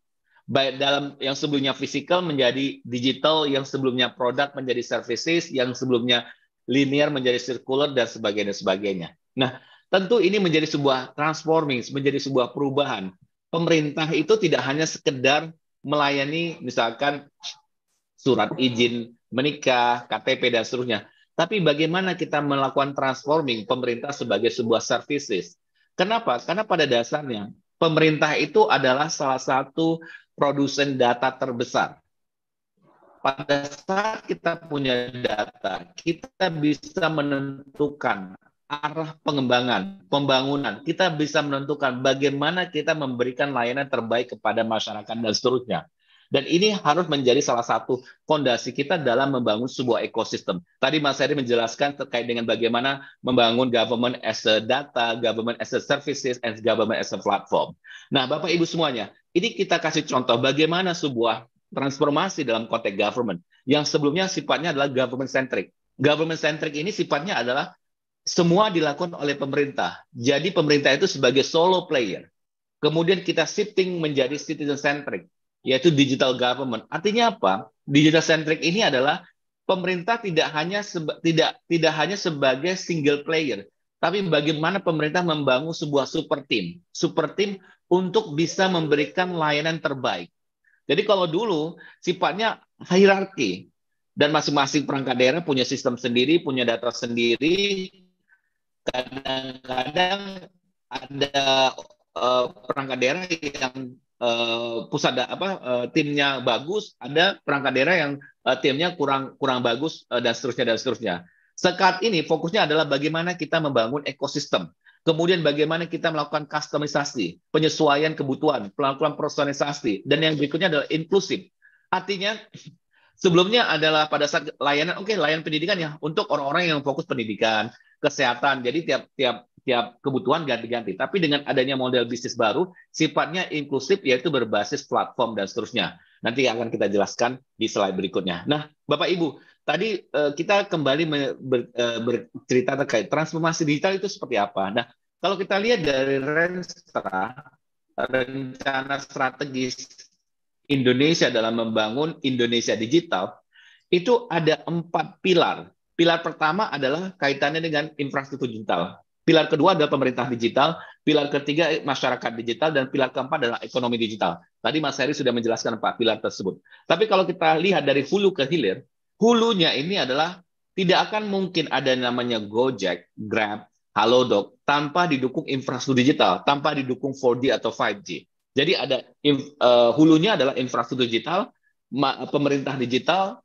baik dalam yang sebelumnya fisikal menjadi digital, yang sebelumnya produk menjadi services, yang sebelumnya linear menjadi circular dan sebagainya sebagainya. Nah, tentu ini menjadi sebuah transforming, menjadi sebuah perubahan. Pemerintah itu tidak hanya sekedar melayani misalkan surat izin menikah, KTP dan seterusnya. Tapi bagaimana kita melakukan transforming pemerintah sebagai sebuah services? Kenapa? Karena pada dasarnya pemerintah itu adalah salah satu produsen data terbesar. Pada saat kita punya data, kita bisa menentukan arah pengembangan, pembangunan. Kita bisa menentukan bagaimana kita memberikan layanan terbaik kepada masyarakat dan seterusnya. Dan ini harus menjadi salah satu fondasi kita dalam membangun sebuah ekosistem. Tadi Mas Heri menjelaskan terkait dengan bagaimana membangun government as a data, government as a services, and government as a platform. Nah, Bapak Ibu semuanya, ini kita kasih contoh bagaimana sebuah transformasi dalam konteks government yang sebelumnya sifatnya adalah government centric. Government centric ini sifatnya adalah semua dilakukan oleh pemerintah. Jadi pemerintah itu sebagai solo player. Kemudian kita shifting menjadi citizen centric, yaitu digital government. Artinya apa? Digital centric ini adalah pemerintah tidak hanya seba, tidak tidak hanya sebagai single player, tapi bagaimana pemerintah membangun sebuah super team, super team untuk bisa memberikan layanan terbaik. Jadi kalau dulu sifatnya hierarki dan masing-masing perangkat daerah punya sistem sendiri, punya data sendiri, kadang-kadang ada uh, perangkat daerah yang uh, pusat apa uh, timnya bagus, ada perangkat daerah yang uh, timnya kurang kurang bagus uh, dan seterusnya dan seterusnya. Sekat ini fokusnya adalah bagaimana kita membangun ekosistem. Kemudian bagaimana kita melakukan customisasi, penyesuaian kebutuhan, melakukan personalisasi, dan yang berikutnya adalah inklusif. Artinya sebelumnya adalah pada saat layanan, oke okay, layanan pendidikan ya untuk orang-orang yang fokus pendidikan, kesehatan. Jadi tiap-tiap tiap kebutuhan ganti-ganti. Tapi dengan adanya model bisnis baru, sifatnya inklusif yaitu berbasis platform dan seterusnya. Nanti akan kita jelaskan di slide berikutnya. Nah, Bapak Ibu, tadi eh, kita kembali ber, eh, bercerita terkait transformasi digital itu seperti apa. Nah, kalau kita lihat dari Renstra, rencana strategis Indonesia dalam membangun Indonesia digital, itu ada empat pilar Pilar pertama adalah kaitannya dengan infrastruktur digital. Pilar kedua adalah pemerintah digital, pilar ketiga masyarakat digital, dan pilar keempat adalah ekonomi digital. Tadi Mas Heri sudah menjelaskan pak pilar tersebut. Tapi kalau kita lihat dari hulu ke hilir, hulunya ini adalah tidak akan mungkin ada yang namanya Gojek, Grab, Halodoc tanpa didukung infrastruktur digital, tanpa didukung 4G atau 5G. Jadi ada uh, hulunya adalah infrastruktur digital, pemerintah digital,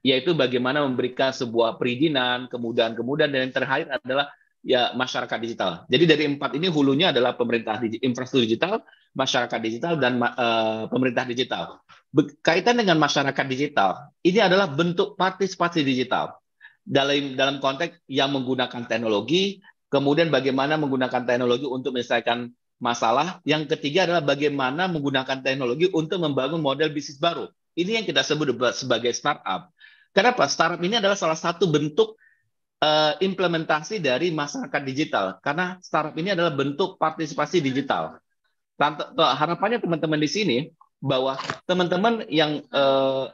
yaitu bagaimana memberikan sebuah perizinan, kemudahan-kemudahan dan yang terakhir adalah ya masyarakat digital. Jadi dari empat ini hulunya adalah pemerintah infrastruktur digital, masyarakat digital dan uh, pemerintah digital. Berkaitan dengan masyarakat digital, ini adalah bentuk partisipasi digital dalam dalam konteks yang menggunakan teknologi, kemudian bagaimana menggunakan teknologi untuk menyelesaikan masalah. Yang ketiga adalah bagaimana menggunakan teknologi untuk membangun model bisnis baru. Ini yang kita sebut sebagai startup. Kenapa? Startup ini adalah salah satu bentuk uh, implementasi dari masyarakat digital. Karena startup ini adalah bentuk partisipasi digital. Tant harapannya teman-teman di sini bahwa teman-teman yang uh,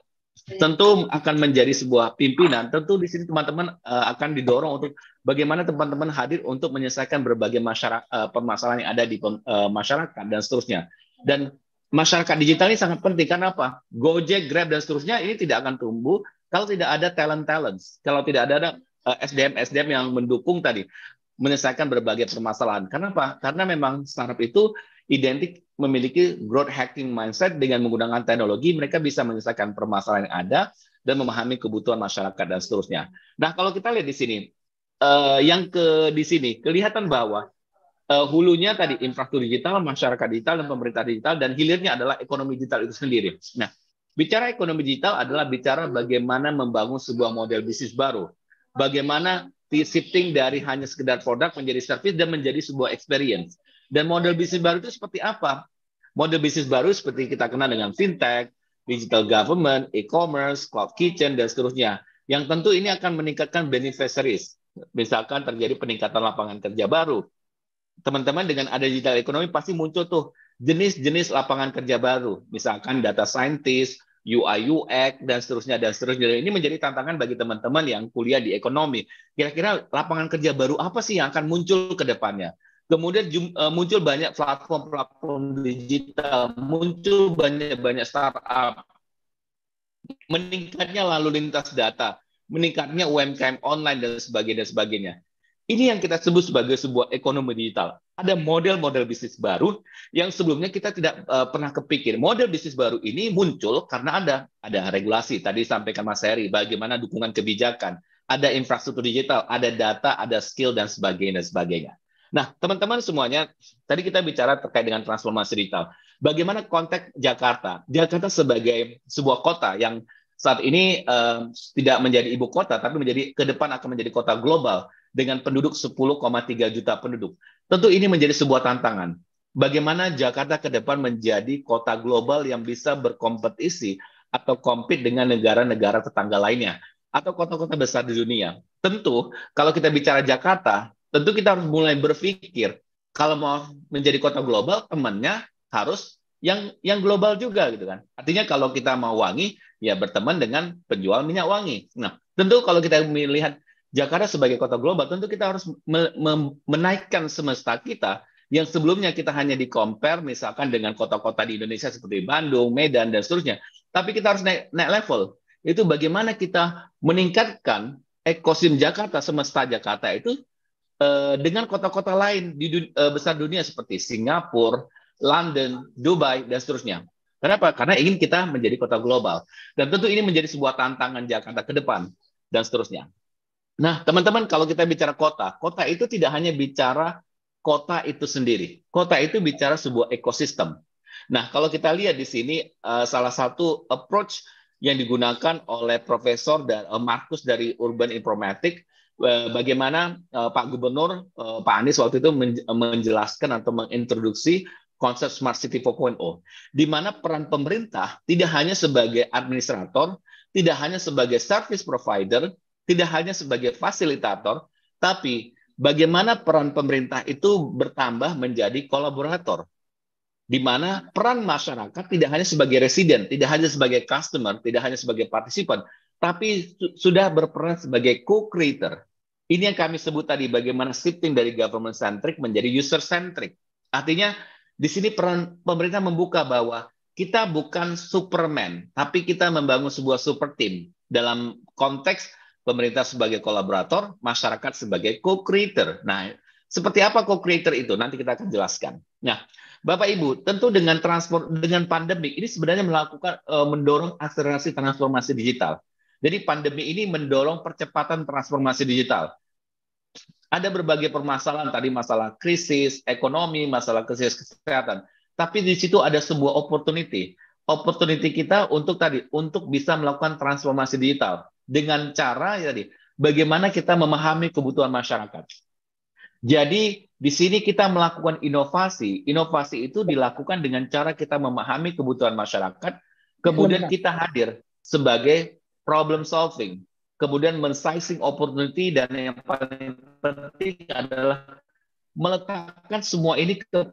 tentu akan menjadi sebuah pimpinan, tentu di sini teman-teman uh, akan didorong untuk bagaimana teman-teman hadir untuk menyelesaikan berbagai masyarakat, uh, permasalahan yang ada di uh, masyarakat dan seterusnya. Dan masyarakat digital ini sangat penting karena apa? Gojek, Grab dan seterusnya ini tidak akan tumbuh kalau tidak ada talent talents, kalau tidak ada eh, SDM SDM yang mendukung tadi menyelesaikan berbagai permasalahan. Kenapa? Karena memang startup itu identik memiliki growth hacking mindset dengan menggunakan teknologi mereka bisa menyelesaikan permasalahan yang ada dan memahami kebutuhan masyarakat dan seterusnya. Nah, kalau kita lihat di sini uh, yang ke di sini kelihatan bahwa uh, hulunya tadi infrastruktur digital, masyarakat digital dan pemerintah digital dan hilirnya adalah ekonomi digital itu sendiri. Nah, Bicara ekonomi digital adalah bicara bagaimana membangun sebuah model bisnis baru. Bagaimana shifting dari hanya sekedar produk menjadi service dan menjadi sebuah experience. Dan model bisnis baru itu seperti apa? Model bisnis baru seperti kita kenal dengan fintech, digital government, e-commerce, cloud kitchen, dan seterusnya. Yang tentu ini akan meningkatkan beneficiaries. Misalkan terjadi peningkatan lapangan kerja baru, teman-teman dengan ada digital ekonomi pasti muncul tuh jenis-jenis lapangan kerja baru, misalkan data scientist, UI UX dan seterusnya dan seterusnya. ini menjadi tantangan bagi teman-teman yang kuliah di ekonomi. Kira-kira lapangan kerja baru apa sih yang akan muncul ke depannya? Kemudian eh, muncul banyak platform-platform digital, muncul banyak-banyak startup, meningkatnya lalu lintas data, meningkatnya UMKM online dan sebagainya dan sebagainya. Ini yang kita sebut sebagai sebuah ekonomi digital. Ada model-model bisnis baru yang sebelumnya kita tidak uh, pernah kepikir. Model bisnis baru ini muncul karena ada ada regulasi. Tadi sampaikan Mas Heri, bagaimana dukungan kebijakan, ada infrastruktur digital, ada data, ada skill dan sebagainya sebagainya. Nah, teman-teman semuanya, tadi kita bicara terkait dengan transformasi digital. Bagaimana konteks Jakarta? Jakarta sebagai sebuah kota yang saat ini uh, tidak menjadi ibu kota, tapi menjadi ke depan akan menjadi kota global dengan penduduk 10,3 juta penduduk. Tentu ini menjadi sebuah tantangan. Bagaimana Jakarta ke depan menjadi kota global yang bisa berkompetisi atau compete dengan negara-negara tetangga lainnya atau kota-kota besar di dunia. Tentu kalau kita bicara Jakarta, tentu kita harus mulai berpikir kalau mau menjadi kota global temannya harus yang yang global juga gitu kan. Artinya kalau kita mau wangi ya berteman dengan penjual minyak wangi. Nah, tentu kalau kita melihat Jakarta sebagai kota global tentu kita harus me me menaikkan semesta kita yang sebelumnya kita hanya di compare misalkan dengan kota-kota di Indonesia seperti Bandung, Medan dan seterusnya. Tapi kita harus naik, naik level. Itu bagaimana kita meningkatkan ekosistem Jakarta, semesta Jakarta itu eh, dengan kota-kota lain di dun eh, besar dunia seperti Singapura, London, Dubai dan seterusnya. Kenapa? Karena ingin kita menjadi kota global. Dan tentu ini menjadi sebuah tantangan Jakarta ke depan dan seterusnya. Nah, teman-teman, kalau kita bicara kota, kota itu tidak hanya bicara kota itu sendiri. Kota itu bicara sebuah ekosistem. Nah, kalau kita lihat di sini, eh, salah satu approach yang digunakan oleh Profesor eh, Markus dari Urban Informatics, eh, bagaimana Pak Gubernur, Pak Anies waktu itu menjelaskan atau mengintroduksi konsep Smart City 4.0, di mana peran pemerintah tidak hanya sebagai administrator, tidak hanya sebagai service provider, tidak hanya sebagai fasilitator, tapi bagaimana peran pemerintah itu bertambah menjadi kolaborator. Di mana peran masyarakat tidak hanya sebagai residen, tidak hanya sebagai customer, tidak hanya sebagai partisipan, tapi su sudah berperan sebagai co-creator. Ini yang kami sebut tadi bagaimana shifting dari government centric menjadi user centric. Artinya di sini peran pemerintah membuka bahwa kita bukan superman, tapi kita membangun sebuah super team dalam konteks pemerintah sebagai kolaborator, masyarakat sebagai co-creator. Nah, seperti apa co-creator itu? Nanti kita akan jelaskan. Nah, Bapak Ibu, tentu dengan transport dengan pandemi ini sebenarnya melakukan eh, mendorong akselerasi transformasi digital. Jadi pandemi ini mendorong percepatan transformasi digital ada berbagai permasalahan tadi masalah krisis ekonomi, masalah krisis kesehatan. Tapi di situ ada sebuah opportunity, opportunity kita untuk tadi untuk bisa melakukan transformasi digital dengan cara ya tadi bagaimana kita memahami kebutuhan masyarakat. Jadi di sini kita melakukan inovasi. Inovasi itu dilakukan dengan cara kita memahami kebutuhan masyarakat, kemudian iya, kita hadir sebagai problem solving, kemudian mensizing opportunity dan yang paling penting adalah meletakkan semua ini ke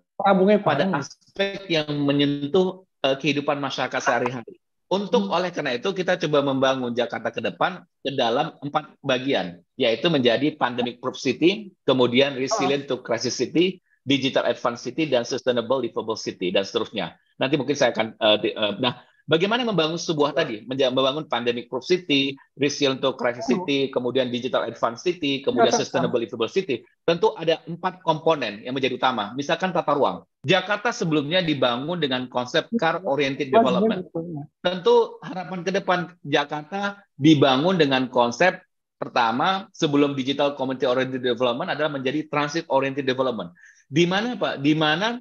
pada aspek yang menyentuh eh, kehidupan masyarakat sehari-hari. Untuk hmm. oleh karena itu kita coba membangun Jakarta ke depan ke dalam empat bagian, yaitu menjadi pandemic proof city, kemudian oh. resilient to crisis city, digital advanced city, dan sustainable livable city dan seterusnya. Nanti mungkin saya akan uh, di, uh, nah bagaimana membangun sebuah tadi membangun pandemic proof city, resilient to crisis city, kemudian digital advanced city, kemudian sustainable livable city. Tentu ada empat komponen yang menjadi utama. Misalkan tata ruang. Jakarta sebelumnya dibangun dengan konsep car oriented development. Tentu harapan ke depan Jakarta dibangun dengan konsep pertama sebelum digital community oriented development adalah menjadi transit oriented development. Di mana Pak? Di mana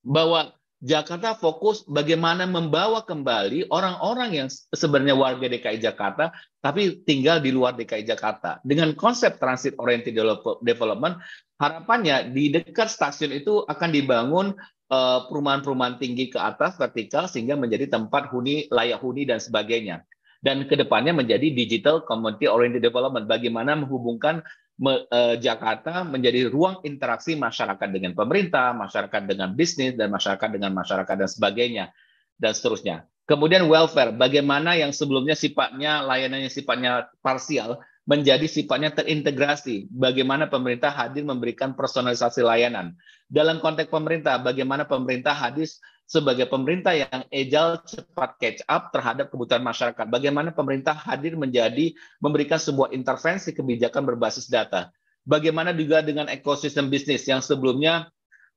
bahwa Jakarta fokus bagaimana membawa kembali orang-orang yang sebenarnya warga DKI Jakarta tapi tinggal di luar DKI Jakarta. Dengan konsep transit oriented development, harapannya di dekat stasiun itu akan dibangun eh, perumahan-perumahan tinggi ke atas vertikal sehingga menjadi tempat huni layak huni dan sebagainya. Dan kedepannya menjadi digital community oriented development. Bagaimana menghubungkan me, eh, Jakarta menjadi ruang interaksi masyarakat dengan pemerintah, masyarakat dengan bisnis, dan masyarakat dengan masyarakat dan sebagainya, dan seterusnya. Kemudian welfare, bagaimana yang sebelumnya sifatnya layanannya sifatnya parsial menjadi sifatnya terintegrasi. Bagaimana pemerintah hadir memberikan personalisasi layanan. Dalam konteks pemerintah, bagaimana pemerintah hadir sebagai pemerintah yang agile cepat catch up terhadap kebutuhan masyarakat. Bagaimana pemerintah hadir menjadi memberikan sebuah intervensi kebijakan berbasis data. Bagaimana juga dengan ekosistem bisnis yang sebelumnya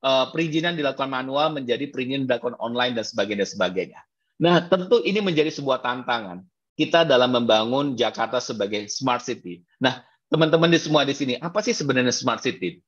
uh, perizinan dilakukan manual menjadi perizinan dilakukan online dan sebagainya dan sebagainya. Nah, tentu ini menjadi sebuah tantangan kita dalam membangun Jakarta sebagai smart city. Nah, teman-teman di semua di sini, apa sih sebenarnya smart city?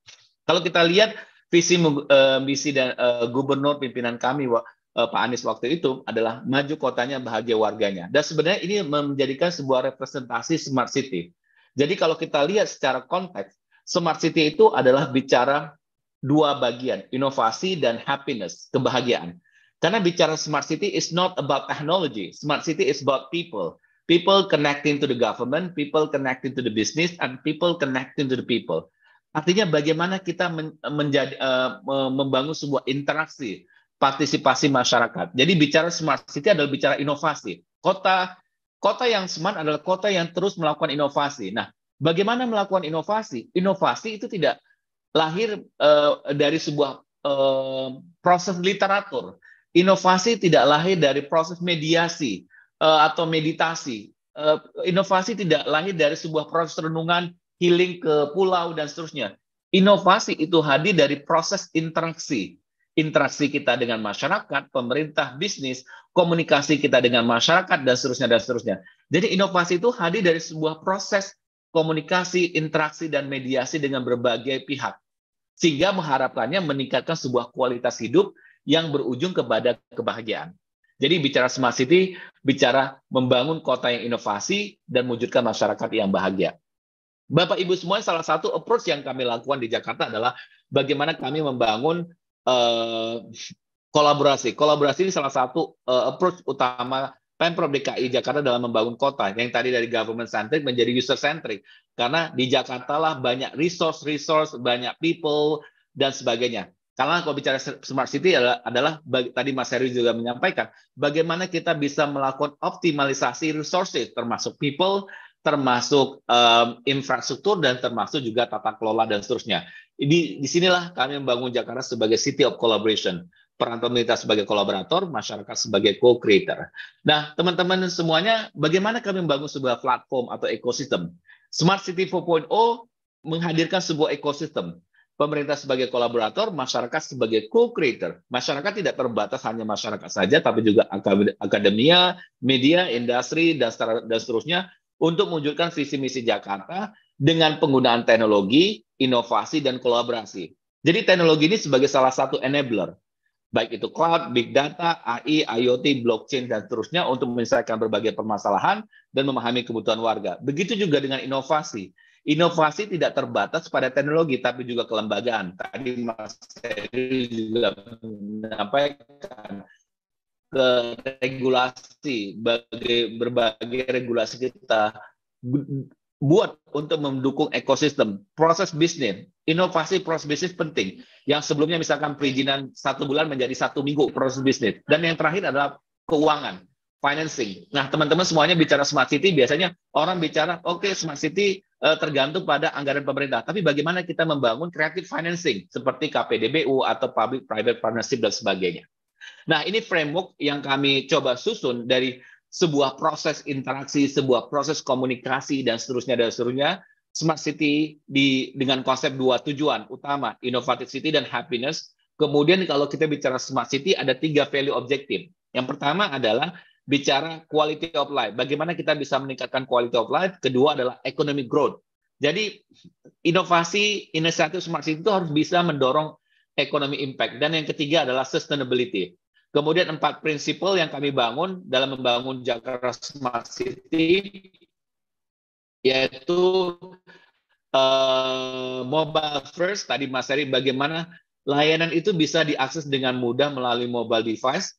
Kalau kita lihat visi uh, misi dan uh, gubernur pimpinan kami uh, Pak Anies waktu itu adalah maju kotanya bahagia warganya. Dan sebenarnya ini menjadikan sebuah representasi smart city. Jadi kalau kita lihat secara konteks, smart city itu adalah bicara dua bagian, inovasi dan happiness, kebahagiaan. Karena bicara smart city is not about technology, smart city is about people. People connecting to the government, people connecting to the business, and people connecting to the people. Artinya bagaimana kita men, menjadi uh, membangun sebuah interaksi partisipasi masyarakat. Jadi bicara smart city adalah bicara inovasi. Kota kota yang smart adalah kota yang terus melakukan inovasi. Nah, bagaimana melakukan inovasi? Inovasi itu tidak lahir uh, dari sebuah uh, proses literatur. Inovasi tidak lahir dari proses mediasi uh, atau meditasi. Uh, inovasi tidak lahir dari sebuah proses renungan healing ke pulau dan seterusnya. Inovasi itu hadir dari proses interaksi. Interaksi kita dengan masyarakat, pemerintah, bisnis, komunikasi kita dengan masyarakat, dan seterusnya, dan seterusnya. Jadi inovasi itu hadir dari sebuah proses komunikasi, interaksi, dan mediasi dengan berbagai pihak. Sehingga mengharapkannya meningkatkan sebuah kualitas hidup yang berujung kepada kebahagiaan. Jadi bicara smart city, bicara membangun kota yang inovasi dan mewujudkan masyarakat yang bahagia. Bapak Ibu semua salah satu approach yang kami lakukan di Jakarta adalah bagaimana kami membangun uh, kolaborasi. Kolaborasi ini salah satu uh, approach utama Pemprov DKI Jakarta dalam membangun kota yang tadi dari government centric menjadi user centric karena di Jakarta lah banyak resource resource banyak people dan sebagainya karena kalau bicara smart city adalah, adalah tadi Mas Heri juga menyampaikan bagaimana kita bisa melakukan optimalisasi resources termasuk people termasuk um, infrastruktur dan termasuk juga tata kelola dan seterusnya. Di disinilah kami membangun Jakarta sebagai city of collaboration, peran pemerintah sebagai kolaborator, masyarakat sebagai co-creator. Nah, teman-teman semuanya, bagaimana kami membangun sebuah platform atau ekosistem? Smart City 4.0 menghadirkan sebuah ekosistem pemerintah sebagai kolaborator, masyarakat sebagai co-creator. Masyarakat tidak terbatas hanya masyarakat saja, tapi juga akademia, media, industri, dan seterusnya untuk mewujudkan visi misi Jakarta dengan penggunaan teknologi, inovasi, dan kolaborasi. Jadi teknologi ini sebagai salah satu enabler, baik itu cloud, big data, AI, IoT, blockchain, dan seterusnya untuk menyelesaikan berbagai permasalahan dan memahami kebutuhan warga. Begitu juga dengan inovasi. Inovasi tidak terbatas pada teknologi, tapi juga kelembagaan. Tadi Mas Heri juga menyampaikan ke regulasi berbagai, berbagai regulasi kita buat untuk mendukung ekosistem proses bisnis inovasi proses bisnis penting yang sebelumnya misalkan perizinan satu bulan menjadi satu minggu proses bisnis dan yang terakhir adalah keuangan financing nah teman-teman semuanya bicara smart city biasanya orang bicara oke okay, smart city uh, tergantung pada anggaran pemerintah tapi bagaimana kita membangun creative financing seperti KPDBU atau public private partnership dan sebagainya Nah, ini framework yang kami coba susun dari sebuah proses interaksi, sebuah proses komunikasi dan seterusnya dan seterusnya. Smart City di dengan konsep dua tujuan utama, innovative city dan happiness. Kemudian kalau kita bicara smart city ada tiga value objective. Yang pertama adalah bicara quality of life. Bagaimana kita bisa meningkatkan quality of life? Kedua adalah economic growth. Jadi inovasi inisiatif smart city itu harus bisa mendorong ekonomi impact, dan yang ketiga adalah sustainability. Kemudian empat prinsipal yang kami bangun dalam membangun Jakarta Smart City yaitu uh, mobile first. Tadi Mas Heri bagaimana layanan itu bisa diakses dengan mudah melalui mobile device,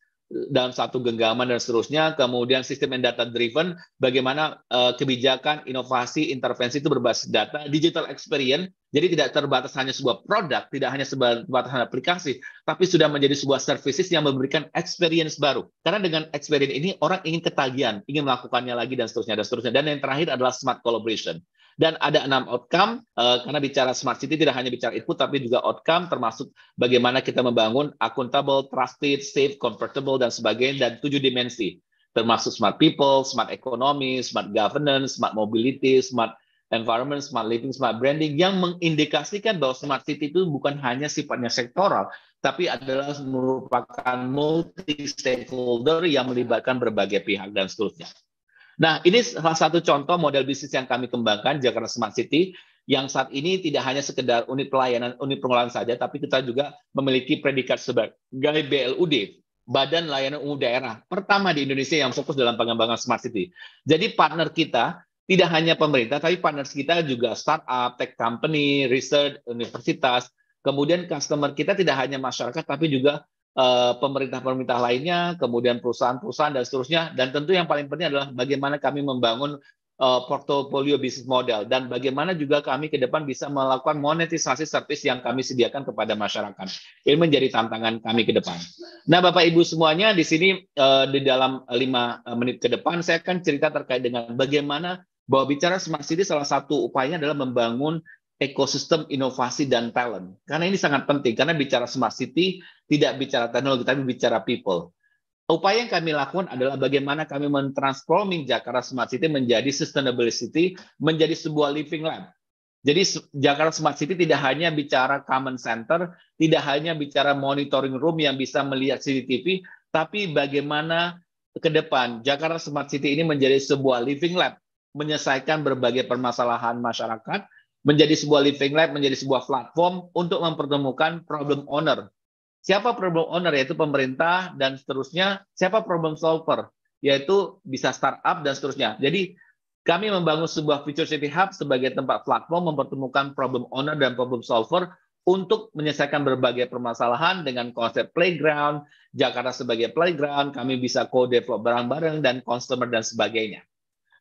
dalam satu genggaman dan seterusnya. Kemudian sistem yang data driven, bagaimana uh, kebijakan, inovasi, intervensi itu berbasis data, digital experience. Jadi tidak terbatas hanya sebuah produk, tidak hanya sebatas aplikasi, tapi sudah menjadi sebuah services yang memberikan experience baru. Karena dengan experience ini orang ingin ketagihan, ingin melakukannya lagi dan seterusnya dan seterusnya. Dan yang terakhir adalah smart collaboration. Dan ada enam outcome, uh, karena bicara smart city tidak hanya bicara input, tapi juga outcome, termasuk bagaimana kita membangun accountable, trusted, safe, comfortable, dan sebagainya, dan tujuh dimensi, termasuk smart people, smart economy, smart governance, smart mobility, smart environment, smart living, smart branding yang mengindikasikan bahwa smart city itu bukan hanya sifatnya sektoral, tapi adalah merupakan multi stakeholder yang melibatkan berbagai pihak dan seterusnya. Nah, ini salah satu contoh model bisnis yang kami kembangkan Jakarta Smart City yang saat ini tidak hanya sekedar unit pelayanan, unit pengelolaan saja, tapi kita juga memiliki predikat sebagai BLUD, Badan Layanan Umum Daerah, pertama di Indonesia yang fokus dalam pengembangan Smart City. Jadi partner kita tidak hanya pemerintah, tapi partner kita juga startup, tech company, research, universitas, kemudian customer kita tidak hanya masyarakat, tapi juga Eh, pemerintah-pemerintah lainnya, kemudian perusahaan-perusahaan dan seterusnya. Dan tentu yang paling penting adalah bagaimana kami membangun eh, portofolio bisnis model dan bagaimana juga kami ke depan bisa melakukan monetisasi service yang kami sediakan kepada masyarakat. Ini menjadi tantangan kami ke depan. Nah, Bapak Ibu semuanya di sini eh, di dalam lima menit ke depan saya akan cerita terkait dengan bagaimana bahwa bicara Smart City salah satu upayanya adalah membangun ekosistem inovasi dan talent. Karena ini sangat penting, karena bicara smart city tidak bicara teknologi, tapi bicara people. Upaya yang kami lakukan adalah bagaimana kami mentransforming Jakarta Smart City menjadi sustainable city, menjadi sebuah living lab. Jadi Jakarta Smart City tidak hanya bicara common center, tidak hanya bicara monitoring room yang bisa melihat CCTV, tapi bagaimana ke depan Jakarta Smart City ini menjadi sebuah living lab, menyelesaikan berbagai permasalahan masyarakat, menjadi sebuah living lab, menjadi sebuah platform untuk mempertemukan problem owner. Siapa problem owner yaitu pemerintah dan seterusnya, siapa problem solver yaitu bisa startup dan seterusnya. Jadi kami membangun sebuah Future City Hub sebagai tempat platform mempertemukan problem owner dan problem solver untuk menyelesaikan berbagai permasalahan dengan konsep playground, Jakarta sebagai playground, kami bisa co-develop barang bareng dan customer dan sebagainya.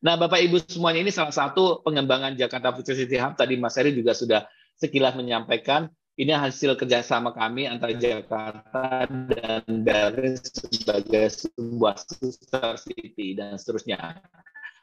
Nah, Bapak Ibu semuanya ini salah satu pengembangan Jakarta Future City Hub. Tadi Mas Heri juga sudah sekilas menyampaikan ini hasil kerjasama kami antara Jakarta dan dari sebagai sebuah sister city dan seterusnya.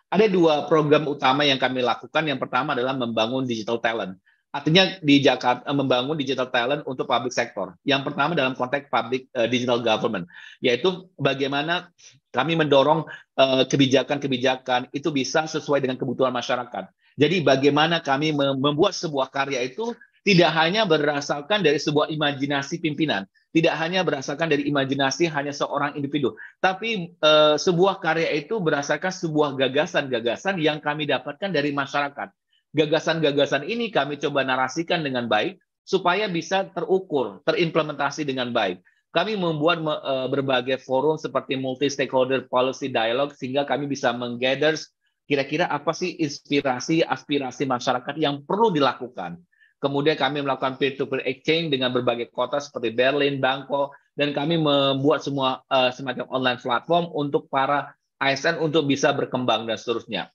Ada dua program utama yang kami lakukan. Yang pertama adalah membangun digital talent. Artinya di Jakarta eh, membangun digital talent untuk public sector. Yang pertama dalam konteks public uh, digital government, yaitu bagaimana kami mendorong eh, kebijakan-kebijakan uh, itu bisa sesuai dengan kebutuhan masyarakat. Jadi bagaimana kami membuat sebuah karya itu tidak hanya berdasarkan dari sebuah imajinasi pimpinan, tidak hanya berdasarkan dari imajinasi hanya seorang individu, tapi uh, sebuah karya itu berdasarkan sebuah gagasan-gagasan yang kami dapatkan dari masyarakat Gagasan-gagasan ini kami coba narasikan dengan baik supaya bisa terukur, terimplementasi dengan baik. Kami membuat eh, berbagai forum seperti multi stakeholder policy dialogue sehingga kami bisa menggather kira-kira apa sih inspirasi, aspirasi masyarakat yang perlu dilakukan. Kemudian kami melakukan peer-to-peer exchange dengan berbagai kota seperti Berlin, Bangkok, dan kami membuat semua uh, semacam online platform untuk para ASN untuk bisa berkembang dan seterusnya.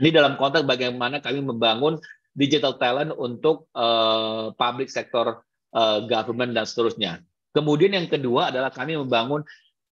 Ini dalam konteks bagaimana kami membangun digital talent untuk uh, public sector uh, government dan seterusnya. Kemudian yang kedua adalah kami membangun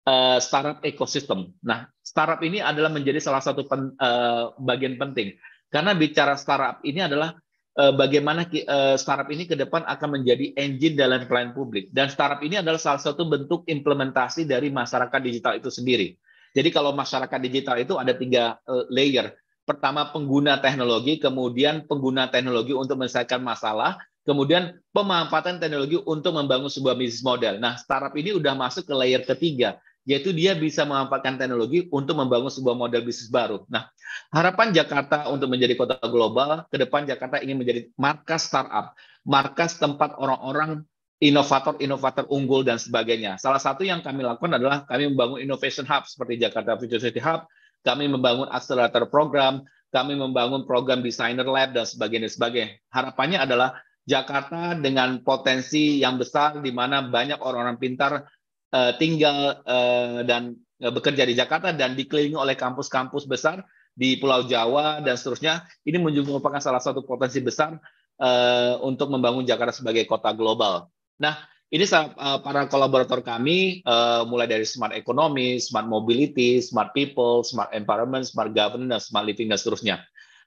uh, startup ekosistem. Nah, startup ini adalah menjadi salah satu pen, uh, bagian penting karena bicara startup ini adalah uh, bagaimana uh, startup ini ke depan akan menjadi engine dalam pelayanan publik dan startup ini adalah salah satu bentuk implementasi dari masyarakat digital itu sendiri. Jadi kalau masyarakat digital itu ada tiga uh, layer pertama pengguna teknologi, kemudian pengguna teknologi untuk menyelesaikan masalah, kemudian pemanfaatan teknologi untuk membangun sebuah bisnis model. Nah, startup ini udah masuk ke layer ketiga, yaitu dia bisa memanfaatkan teknologi untuk membangun sebuah model bisnis baru. Nah, harapan Jakarta untuk menjadi kota global, ke depan Jakarta ingin menjadi markas startup, markas tempat orang-orang inovator-inovator unggul dan sebagainya. Salah satu yang kami lakukan adalah kami membangun innovation hub seperti Jakarta Future City Hub, kami membangun accelerator program, kami membangun program designer lab dan sebagainya sebagainya. Harapannya adalah Jakarta dengan potensi yang besar di mana banyak orang-orang pintar uh, tinggal uh, dan uh, bekerja di Jakarta dan dikelilingi oleh kampus-kampus besar di Pulau Jawa dan seterusnya. Ini merupakan salah satu potensi besar uh, untuk membangun Jakarta sebagai kota global. Nah, ini uh, para kolaborator kami uh, mulai dari smart economy, smart mobility, smart people, smart environment, smart governance, smart living dan seterusnya.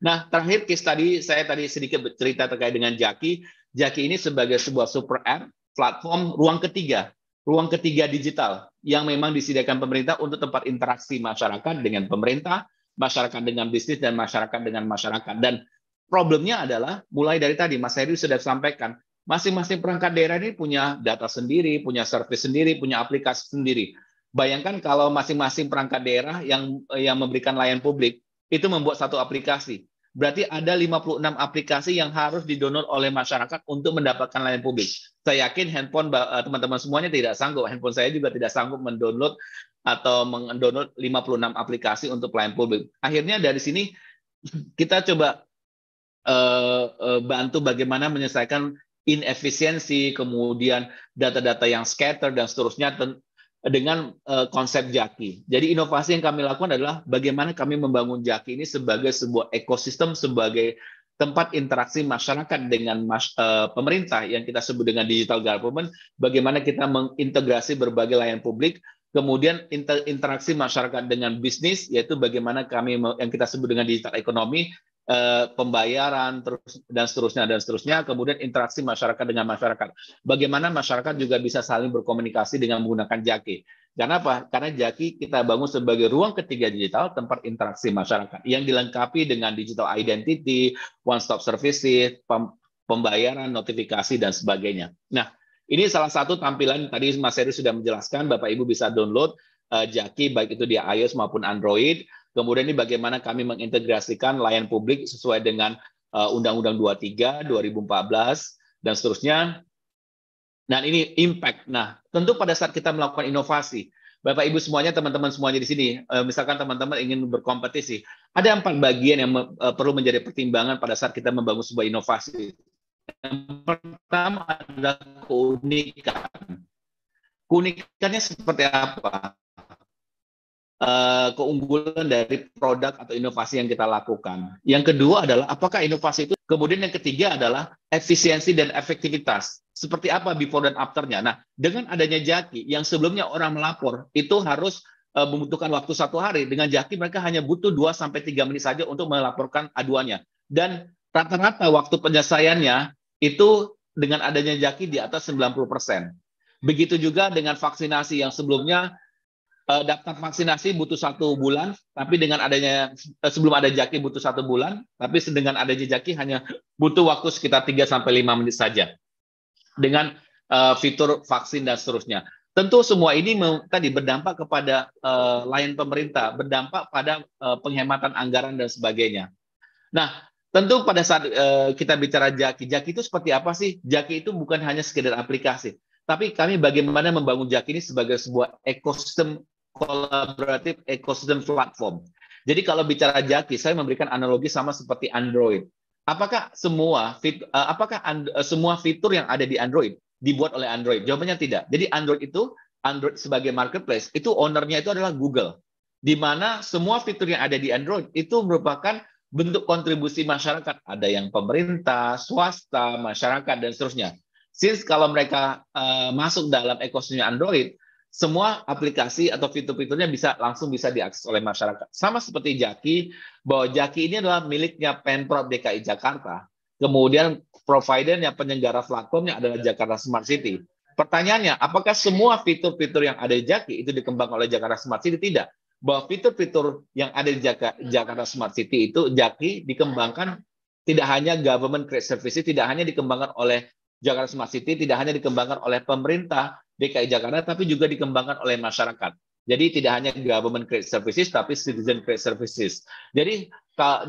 Nah, terakhir case tadi saya tadi sedikit bercerita terkait dengan Jaki. Jaki ini sebagai sebuah super app platform ruang ketiga, ruang ketiga digital yang memang disediakan pemerintah untuk tempat interaksi masyarakat dengan pemerintah, masyarakat dengan bisnis dan masyarakat dengan masyarakat. Dan problemnya adalah mulai dari tadi Mas Heri sudah sampaikan Masing-masing perangkat daerah ini punya data sendiri, punya service sendiri, punya aplikasi sendiri. Bayangkan kalau masing-masing perangkat daerah yang yang memberikan layanan publik itu membuat satu aplikasi. Berarti ada 56 aplikasi yang harus didownload oleh masyarakat untuk mendapatkan layanan publik. Saya yakin handphone eh, teman-teman semuanya tidak sanggup. Handphone saya juga tidak sanggup mendownload atau mendownload 56 aplikasi untuk pelayan publik. Akhirnya dari sini kita coba uh, uh, bantu bagaimana menyelesaikan inefisiensi, kemudian data-data yang scatter dan seterusnya dengan eh, konsep Jaki. Jadi inovasi yang kami lakukan adalah bagaimana kami membangun Jaki ini sebagai sebuah ekosistem sebagai tempat interaksi masyarakat dengan mas, uh, pemerintah yang kita sebut dengan digital government, bagaimana kita mengintegrasi berbagai layanan publik, kemudian inter, interaksi masyarakat dengan bisnis, yaitu bagaimana kami yang kita sebut dengan digital ekonomi, Eh, pembayaran terus dan seterusnya dan seterusnya kemudian interaksi masyarakat dengan masyarakat bagaimana masyarakat juga bisa saling berkomunikasi dengan menggunakan jaki karena apa karena jaki kita bangun sebagai ruang ketiga digital tempat interaksi masyarakat yang dilengkapi dengan digital identity one stop service, pembayaran notifikasi dan sebagainya nah ini salah satu tampilan tadi Mas Heri sudah menjelaskan Bapak Ibu bisa download eh, Jaki baik itu di iOS maupun Android Kemudian ini bagaimana kami mengintegrasikan layan publik sesuai dengan eh, Undang-Undang 23 2014 dan seterusnya. Nah ini impact. Nah, tentu pada saat kita melakukan inovasi, Bapak Ibu semuanya, teman-teman semuanya di sini, eh, misalkan teman-teman ingin berkompetisi, ada empat bagian yang eh, perlu menjadi pertimbangan pada saat kita membangun sebuah inovasi. Yang pertama adalah keunikan. Keunikannya seperti apa? Eh, keunggulan dari produk atau inovasi yang kita lakukan. Yang kedua adalah apakah inovasi itu kemudian yang ketiga adalah efisiensi dan efektivitas. Seperti apa before dan afternya. Nah, dengan adanya Jaki yang sebelumnya orang melapor itu harus uh, membutuhkan waktu satu hari dengan Jaki mereka hanya butuh 2 sampai tiga menit saja untuk melaporkan aduannya dan rata-rata waktu penyelesaiannya itu dengan adanya Jaki di atas 90 Begitu juga dengan vaksinasi yang sebelumnya uh, daftar vaksinasi butuh satu bulan, tapi dengan adanya uh, sebelum ada jaki butuh satu bulan, tapi dengan adanya jaki hanya butuh waktu sekitar 3 sampai lima menit saja dengan uh, fitur vaksin dan seterusnya. Tentu semua ini tadi berdampak kepada uh, layan pemerintah, berdampak pada uh, penghematan anggaran dan sebagainya. Nah, tentu pada saat uh, kita bicara jaki, jaki itu seperti apa sih? Jaki itu bukan hanya sekedar aplikasi, tapi kami bagaimana membangun Jaki ini sebagai sebuah ekosistem collaborative ecosystem platform. Jadi kalau bicara Jaki, saya memberikan analogi sama seperti Android. Apakah semua eh, apakah eh, semua fitur yang ada di Android dibuat oleh Android? Jawabannya tidak. Jadi Android itu Android sebagai marketplace itu ownernya itu adalah Google, di mana semua fitur yang ada di Android itu merupakan bentuk kontribusi masyarakat. Ada yang pemerintah, swasta, masyarakat dan seterusnya. Since kalau mereka uh, masuk dalam ekosistem Android, semua aplikasi atau fitur-fiturnya bisa langsung bisa diakses oleh masyarakat. Sama seperti Jaki, bahwa Jaki ini adalah miliknya Pemprov DKI Jakarta. Kemudian providernya penyelenggara platformnya adalah Jakarta Smart City. Pertanyaannya, apakah semua fitur-fitur yang ada di Jaki itu dikembangkan oleh Jakarta Smart City? Tidak. Bahwa fitur-fitur yang ada di Jakarta Smart City itu Jaki dikembangkan tidak hanya government create services, tidak hanya dikembangkan oleh Jakarta Smart City tidak hanya dikembangkan oleh pemerintah DKI Jakarta, tapi juga dikembangkan oleh masyarakat. Jadi tidak hanya government create services, tapi citizen create services. Jadi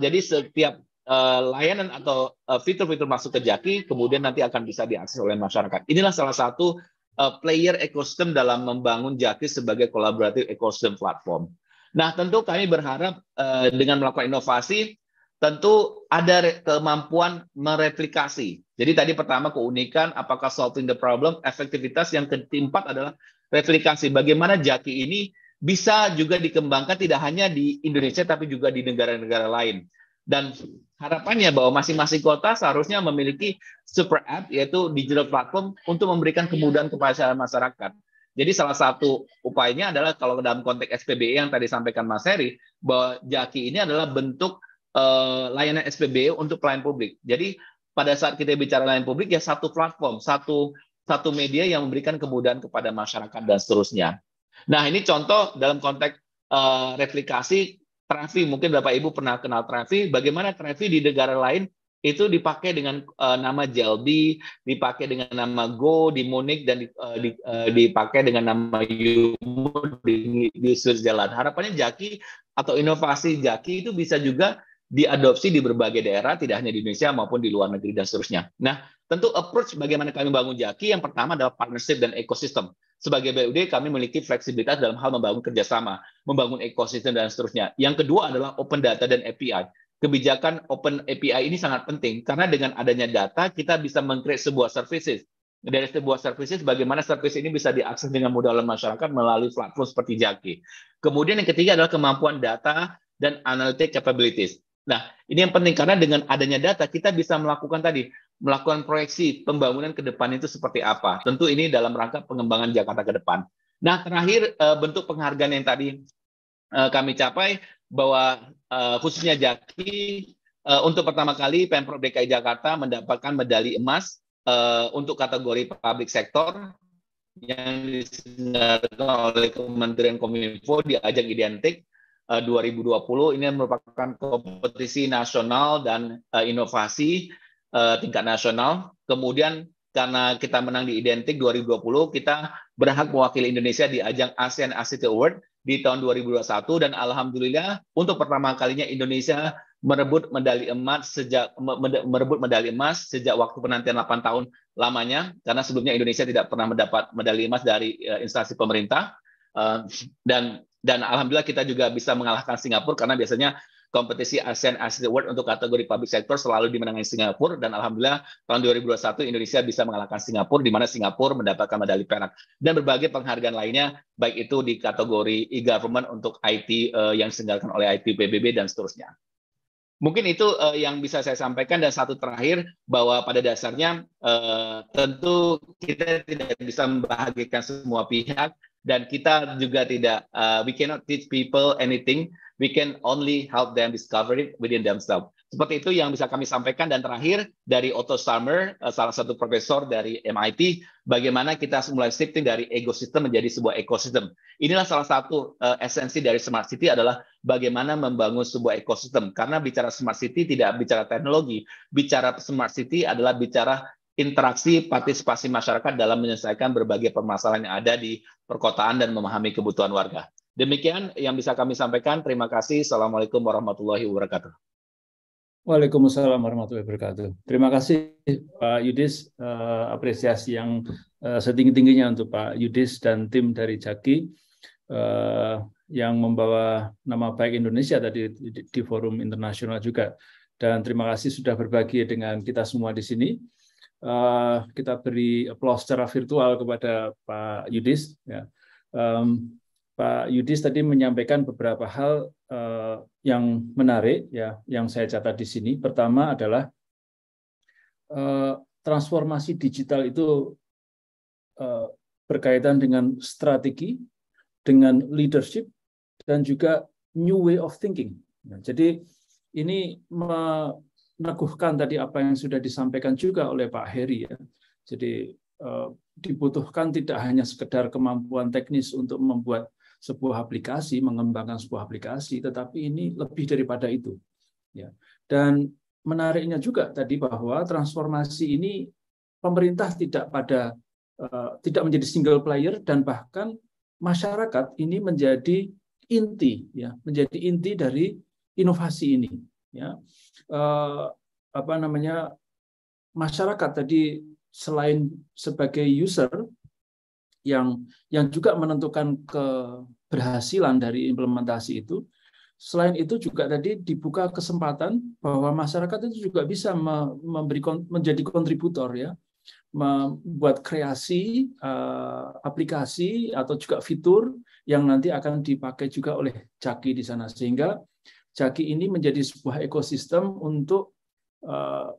jadi setiap eh, layanan atau eh, fitur-fitur masuk ke Jaki kemudian nanti akan bisa diakses oleh masyarakat. Inilah salah satu eh, player ekosistem dalam membangun Jaki sebagai collaborative ecosystem platform. Nah, tentu kami berharap dengan melakukan inovasi tentu ada kemampuan mereplikasi. Jadi tadi pertama keunikan, apakah solving the problem, efektivitas yang keempat adalah replikasi. Bagaimana jaki ini bisa juga dikembangkan tidak hanya di Indonesia tapi juga di negara-negara lain. Dan harapannya bahwa masing-masing kota seharusnya memiliki super app yaitu digital platform untuk memberikan kemudahan kepada masyarakat. Jadi salah satu upayanya adalah kalau dalam konteks SPBE yang tadi sampaikan Mas Heri, bahwa jaki ini adalah bentuk uh, layanan SPBU untuk pelayan publik. Jadi pada saat kita bicara layanan publik ya satu platform, satu satu media yang memberikan kemudahan kepada masyarakat dan seterusnya. Nah ini contoh dalam konteks uh, replikasi Trafi mungkin Bapak Ibu pernah kenal Trafi. Bagaimana Trafi di negara lain itu dipakai dengan uh, nama JLB, dipakai dengan nama Go di Munich dan uh, di, uh, dipakai dengan nama Yumo di, di Swiss Jalan. Harapannya Jaki atau inovasi Jaki itu bisa juga diadopsi di berbagai daerah, tidak hanya di Indonesia maupun di luar negeri dan seterusnya. Nah, tentu approach bagaimana kami membangun Jaki yang pertama adalah partnership dan ekosistem. Sebagai BUD kami memiliki fleksibilitas dalam hal membangun kerjasama, membangun ekosistem dan seterusnya. Yang kedua adalah open data dan API. Kebijakan open API ini sangat penting karena dengan adanya data kita bisa mengcreate sebuah services. Dari sebuah services, bagaimana service ini bisa diakses dengan mudah oleh masyarakat melalui platform seperti Jaki. Kemudian yang ketiga adalah kemampuan data dan analytic capabilities Nah, ini yang penting karena dengan adanya data kita bisa melakukan tadi melakukan proyeksi pembangunan ke depan itu seperti apa. Tentu ini dalam rangka pengembangan Jakarta ke depan. Nah, terakhir eh, bentuk penghargaan yang tadi eh, kami capai bahwa eh, khususnya Jaki untuk pertama kali Pemprov DKI Jakarta mendapatkan medali emas untuk kategori public sector yang diselenggarakan oleh Kementerian Kominfo di ajang Identik 2020 eh, ini merupakan kompetisi nasional dan eh, inovasi eh, tingkat nasional. Kemudian karena kita menang di Identik 2020, kita berhak mewakili Indonesia di ajang ASEAN ACT Award di tahun 2021 dan alhamdulillah untuk pertama kalinya Indonesia merebut medali emas sejak merebut medali emas sejak waktu penantian 8 tahun lamanya karena sebelumnya Indonesia tidak pernah mendapat medali emas dari uh, instansi pemerintah uh, dan dan alhamdulillah kita juga bisa mengalahkan Singapura karena biasanya kompetisi ASEAN Asia World untuk kategori public sector selalu dimenangkan Singapura dan alhamdulillah tahun 2021 Indonesia bisa mengalahkan Singapura di mana Singapura mendapatkan medali perak dan berbagai penghargaan lainnya baik itu di kategori e-government untuk IT uh, eh, yang diselenggarakan oleh IT PBB dan seterusnya. Mungkin itu uh, yang bisa saya sampaikan dan satu terakhir bahwa pada dasarnya uh, tentu kita tidak bisa membahagiakan semua pihak dan kita juga tidak uh, we cannot teach people anything we can only help them discover it within themselves seperti itu yang bisa kami sampaikan dan terakhir dari Otto Summer uh, salah satu profesor dari MIT bagaimana kita mulai shifting dari ekosistem menjadi sebuah ekosistem inilah salah satu uh, esensi dari smart city adalah bagaimana membangun sebuah ekosistem karena bicara smart city tidak bicara teknologi bicara smart city adalah bicara interaksi partisipasi masyarakat dalam menyelesaikan berbagai permasalahan yang ada di perkotaan dan memahami kebutuhan warga. Demikian yang bisa kami sampaikan. Terima kasih. Assalamualaikum warahmatullahi wabarakatuh. Waalaikumsalam warahmatullahi wabarakatuh. Terima kasih Pak Yudis, uh, apresiasi yang uh, setinggi-tingginya untuk Pak Yudis dan tim dari Jaki uh, yang membawa nama baik Indonesia tadi di, di forum internasional juga. Dan terima kasih sudah berbagi dengan kita semua di sini uh, kita beri applause secara virtual kepada Pak Yudis. Ya. Um, Pak Yudis tadi menyampaikan beberapa hal uh, yang menarik ya, yang saya catat di sini. Pertama adalah uh, transformasi digital itu uh, berkaitan dengan strategi, dengan leadership, dan juga new way of thinking. Nah, jadi ini meneguhkan tadi apa yang sudah disampaikan juga oleh Pak Heri ya. Jadi eh, dibutuhkan tidak hanya sekedar kemampuan teknis untuk membuat sebuah aplikasi, mengembangkan sebuah aplikasi, tetapi ini lebih daripada itu. Ya. Dan menariknya juga tadi bahwa transformasi ini pemerintah tidak pada eh, tidak menjadi single player dan bahkan masyarakat ini menjadi inti ya, menjadi inti dari inovasi ini ya uh, apa namanya masyarakat tadi selain sebagai user yang yang juga menentukan keberhasilan dari implementasi itu selain itu juga tadi dibuka kesempatan bahwa masyarakat itu juga bisa memberi menjadi kontributor ya membuat kreasi uh, aplikasi atau juga fitur yang nanti akan dipakai juga oleh Caki di sana sehingga Jaki ini menjadi sebuah ekosistem untuk uh,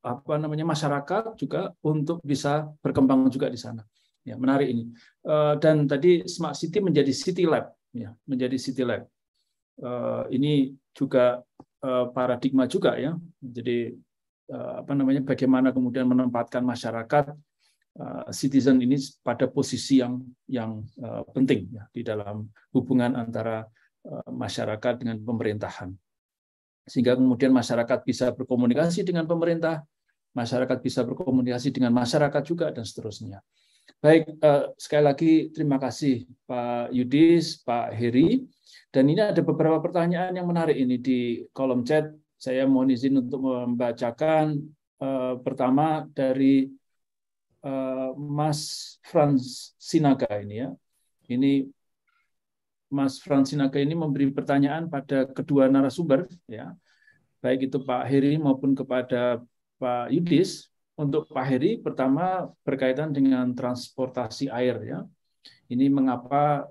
apa namanya masyarakat juga untuk bisa berkembang juga di sana. Ya, menarik ini. Uh, dan tadi Smart City menjadi City Lab, ya, menjadi City Lab. Uh, ini juga uh, paradigma juga ya. Jadi uh, apa namanya bagaimana kemudian menempatkan masyarakat citizen ini pada posisi yang yang uh, penting ya di dalam hubungan antara Eh, masyarakat dengan pemerintahan. Sehingga kemudian masyarakat bisa berkomunikasi dengan pemerintah, masyarakat bisa berkomunikasi dengan masyarakat juga, dan seterusnya. Baik, eh, sekali lagi terima kasih Pak Yudis, Pak Heri. Dan ini ada beberapa pertanyaan yang menarik ini di kolom chat. Saya mohon izin untuk membacakan eh, pertama dari Mas Franz Sinaga ini ya. Ini Mas Fransinaga ini memberi pertanyaan pada kedua narasumber, ya, baik itu Pak Heri maupun kepada Pak Yudis. Untuk Pak Heri, pertama berkaitan dengan transportasi air, ya. Ini mengapa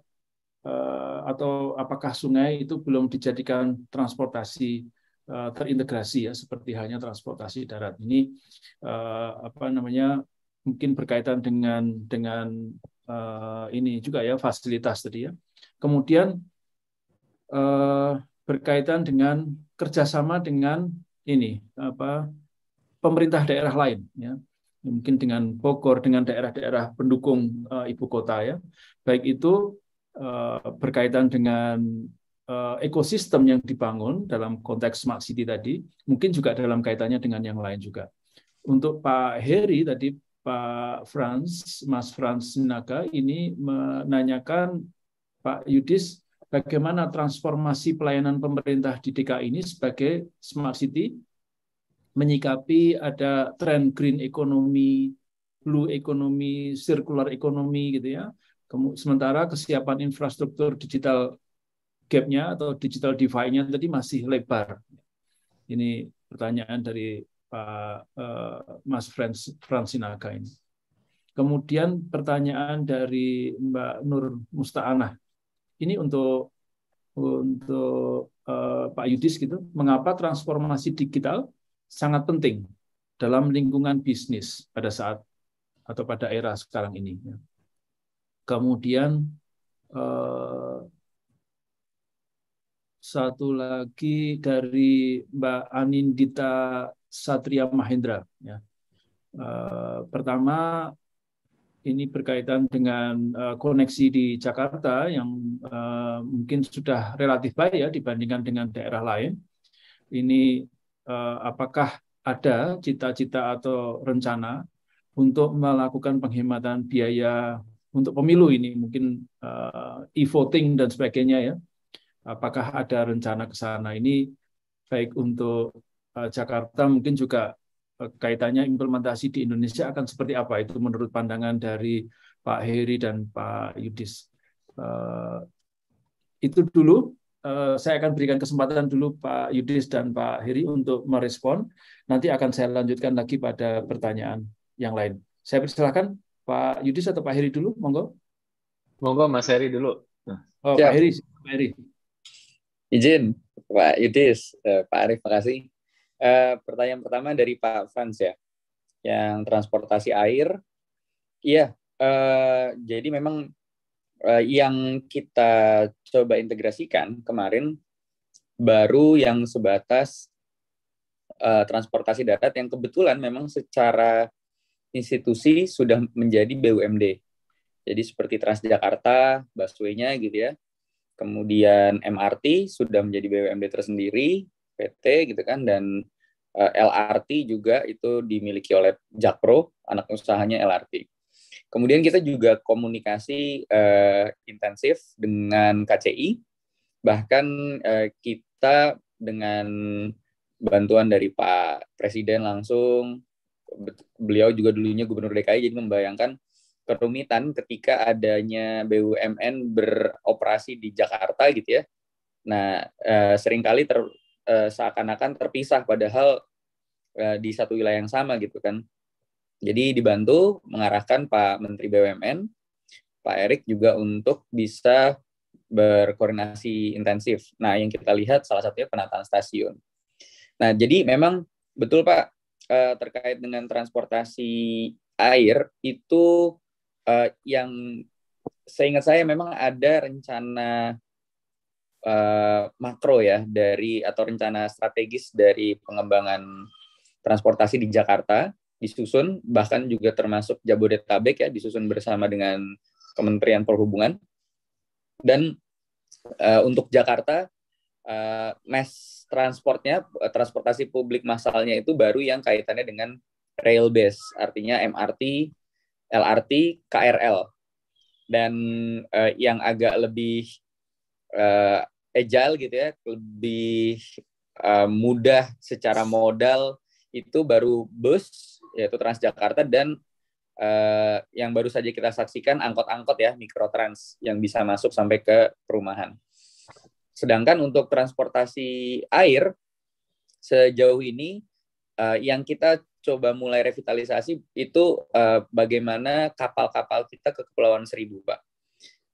eh, atau apakah sungai itu belum dijadikan transportasi eh, terintegrasi ya, seperti hanya transportasi darat. Ini eh, apa namanya mungkin berkaitan dengan dengan ini juga ya fasilitas tadi ya Kemudian eh, berkaitan dengan kerjasama dengan ini apa pemerintah daerah lain ya mungkin dengan Bogor dengan daerah-daerah pendukung eh, ibu kota ya baik itu eh, berkaitan dengan ekosistem yang dibangun dalam konteks smart city tadi mungkin juga dalam kaitannya dengan yang lain juga untuk Pak Heri tadi Pak Franz Mas Franz Sinaga ini menanyakan Pak Yudis bagaimana transformasi pelayanan pemerintah di DKI ini sebagai smart city menyikapi ada tren green economy, blue economy, circular economy gitu ya. Sementara kesiapan infrastruktur digital gapnya atau digital divide-nya tadi masih lebar. Ini pertanyaan dari Pak eh, Mas Franz Fransinaga ini. Kemudian pertanyaan dari Mbak Nur Mustaanah ini untuk untuk uh, Pak Yudis gitu, mengapa transformasi digital sangat penting dalam lingkungan bisnis pada saat atau pada era sekarang ini. Ya? Kemudian uh, satu lagi dari Mbak Anindita Satria Mahendra. Ya. Uh, pertama ini berkaitan dengan uh, koneksi di Jakarta yang uh, mungkin sudah relatif baik ya dibandingkan dengan daerah lain. Ini uh, apakah ada cita-cita atau rencana untuk melakukan penghematan biaya untuk pemilu ini mungkin uh, e-voting dan sebagainya ya. Apakah ada rencana ke sana ini baik untuk uh, Jakarta mungkin juga Eh, kaitannya implementasi di Indonesia akan seperti apa itu menurut pandangan dari Pak Heri dan Pak Yudis. Eh, itu dulu eh, saya akan berikan kesempatan dulu Pak Yudis dan Pak Heri untuk merespon. Nanti akan saya lanjutkan lagi pada pertanyaan yang lain. Saya persilahkan Pak Yudis atau Pak Heri dulu, monggo. Monggo Mas Heri dulu. Oh, Siap. Pak Heri, Pak Heri. Izin Pak Yudis, Pak Arif, terima kasih eh, pertanyaan pertama dari Pak Franz ya, yang transportasi air. Iya, eh, jadi memang eh, yang kita coba integrasikan kemarin baru yang sebatas eh, transportasi darat yang kebetulan memang secara institusi sudah menjadi BUMD. Jadi seperti Transjakarta, busway-nya gitu ya. Kemudian MRT sudah menjadi BUMD tersendiri, PT gitu kan dan uh, eh, LRT juga itu dimiliki oleh Jakpro, anak usahanya LRT. Kemudian kita juga komunikasi uh, intensif dengan KCI, bahkan uh, kita dengan bantuan dari Pak Presiden langsung, beliau juga dulunya Gubernur DKI, jadi membayangkan kerumitan ketika adanya BUMN beroperasi di Jakarta gitu ya. Nah, eh, seringkali ter, Eh, seakan-akan terpisah padahal eh, di satu wilayah yang sama gitu kan. Jadi dibantu mengarahkan Pak Menteri BUMN, Pak Erik juga untuk bisa berkoordinasi intensif. Nah, yang kita lihat salah satunya penataan stasiun. Nah, jadi memang betul Pak eh, terkait dengan transportasi air itu yang seingat saya memang ada rencana Eh, makro ya dari atau rencana strategis dari pengembangan transportasi di Jakarta disusun bahkan juga termasuk Jabodetabek ya disusun bersama dengan Kementerian Perhubungan dan uh, untuk Jakarta uh, mass transportnya transportasi publik massalnya itu baru yang kaitannya dengan rail base artinya MRT, LRT, KRL dan uh, yang agak lebih uh, agile gitu ya, lebih uh, mudah secara modal itu baru bus yaitu Transjakarta dan uh, yang baru saja kita saksikan angkot-angkot ya mikrotrans yang bisa masuk sampai ke perumahan. Sedangkan untuk transportasi air sejauh ini uh, yang kita coba mulai revitalisasi itu uh, bagaimana kapal-kapal kita ke Kepulauan Seribu, Pak.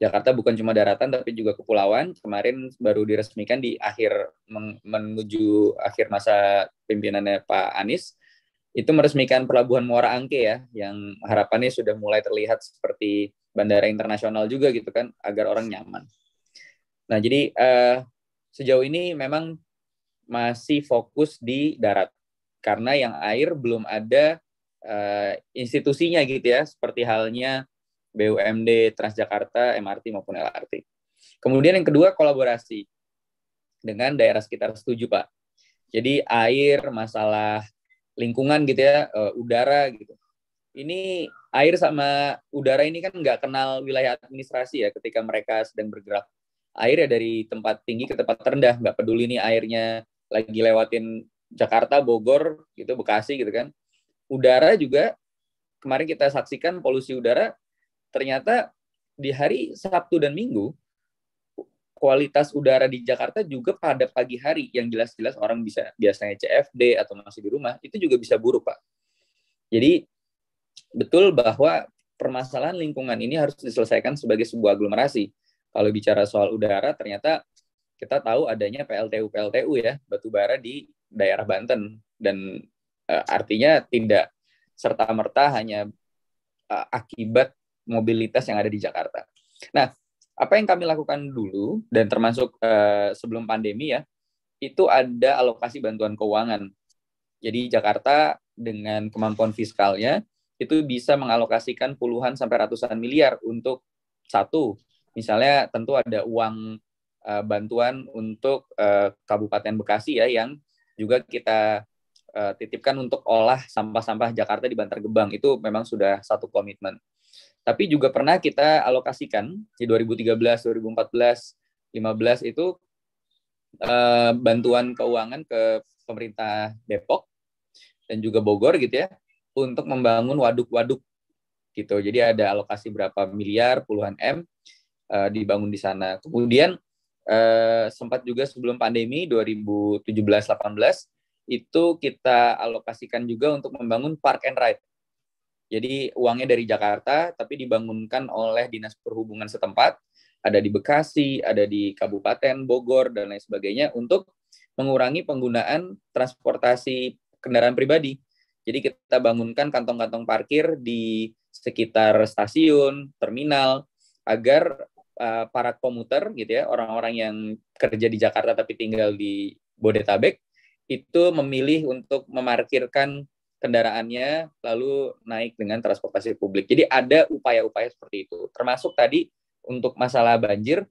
Jakarta bukan cuma daratan tapi juga kepulauan. Kemarin baru diresmikan di akhir menuju akhir masa pimpinannya Pak Anies. Itu meresmikan pelabuhan Muara Angke ya, yang harapannya sudah mulai terlihat seperti bandara internasional juga gitu kan, agar orang nyaman. Nah jadi uh, sejauh ini memang masih fokus di darat karena yang air belum ada uh, institusinya gitu ya, seperti halnya BUMD, Transjakarta, MRT maupun LRT. Kemudian yang kedua kolaborasi dengan daerah sekitar setuju Pak. Jadi air, masalah lingkungan gitu ya, eh, udara gitu. Ini air sama udara ini kan nggak kenal wilayah administrasi ya ketika mereka sedang bergerak. Air ya dari tempat tinggi ke tempat rendah, nggak peduli nih airnya lagi lewatin Jakarta, Bogor, gitu, Bekasi gitu kan. Udara juga kemarin kita saksikan polusi udara ternyata di hari Sabtu dan Minggu kualitas udara di Jakarta juga pada pagi hari yang jelas-jelas orang bisa biasanya CFD atau masih di rumah itu juga bisa buruk pak. Jadi betul bahwa permasalahan lingkungan ini harus diselesaikan sebagai sebuah aglomerasi. Kalau bicara soal udara ternyata kita tahu adanya PLTU PLTU ya batubara di daerah Banten dan e, artinya tidak serta merta hanya e, akibat mobilitas yang ada di Jakarta. Nah, apa yang kami lakukan dulu dan termasuk uh, sebelum pandemi ya, itu ada alokasi bantuan keuangan. Jadi Jakarta dengan kemampuan fiskalnya itu bisa mengalokasikan puluhan sampai ratusan miliar untuk satu, misalnya tentu ada uang uh, bantuan untuk uh, Kabupaten Bekasi ya yang juga kita uh, titipkan untuk olah sampah-sampah Jakarta di Bantar Gebang itu memang sudah satu komitmen. Tapi juga pernah kita alokasikan di 2013, 2014, 15 itu eh, bantuan keuangan ke pemerintah Depok dan juga Bogor gitu ya untuk membangun waduk-waduk gitu. Jadi ada alokasi berapa miliar, puluhan M eh, dibangun di sana. Kemudian eh, sempat juga sebelum pandemi 2017-18 itu kita alokasikan juga untuk membangun park and ride jadi uangnya dari Jakarta, tapi dibangunkan oleh dinas perhubungan setempat, ada di Bekasi, ada di Kabupaten Bogor dan lain sebagainya untuk mengurangi penggunaan transportasi kendaraan pribadi. Jadi kita bangunkan kantong-kantong parkir di sekitar stasiun, terminal, agar uh, para komuter gitu ya, orang-orang yang kerja di Jakarta tapi tinggal di Bodetabek itu memilih untuk memarkirkan kendaraannya lalu naik dengan transportasi publik. Jadi ada upaya-upaya seperti itu. Termasuk tadi untuk masalah banjir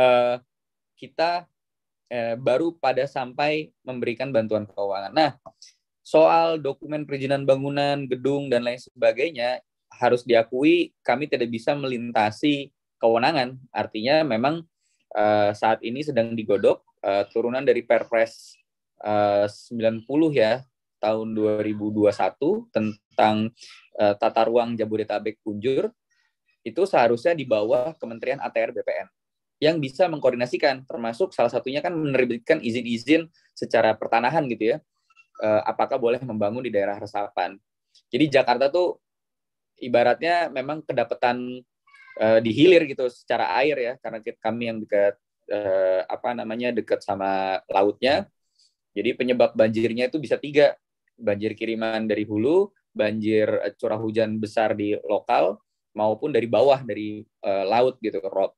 eh, kita eh, baru pada sampai memberikan bantuan keuangan. Nah, soal dokumen perizinan bangunan, gedung dan lain sebagainya harus diakui kami tidak bisa melintasi kewenangan. Artinya memang eh, saat ini sedang digodok turunan dari Perpres 90 ya tahun 2021 tentang uh, tata ruang Jabodetabek Punjur itu seharusnya di bawah Kementerian ATR BPN yang bisa mengkoordinasikan termasuk salah satunya kan menerbitkan izin-izin secara pertanahan gitu ya uh, apakah boleh membangun di daerah resapan. Jadi Jakarta tuh ibaratnya memang kedapatan uh, eh, di hilir gitu secara air ya karena kami yang dekat uh, apa namanya dekat sama lautnya. Jadi penyebab banjirnya itu bisa tiga banjir kiriman dari hulu, banjir eh, curah hujan besar di lokal maupun dari bawah dari uh, laut gitu rob.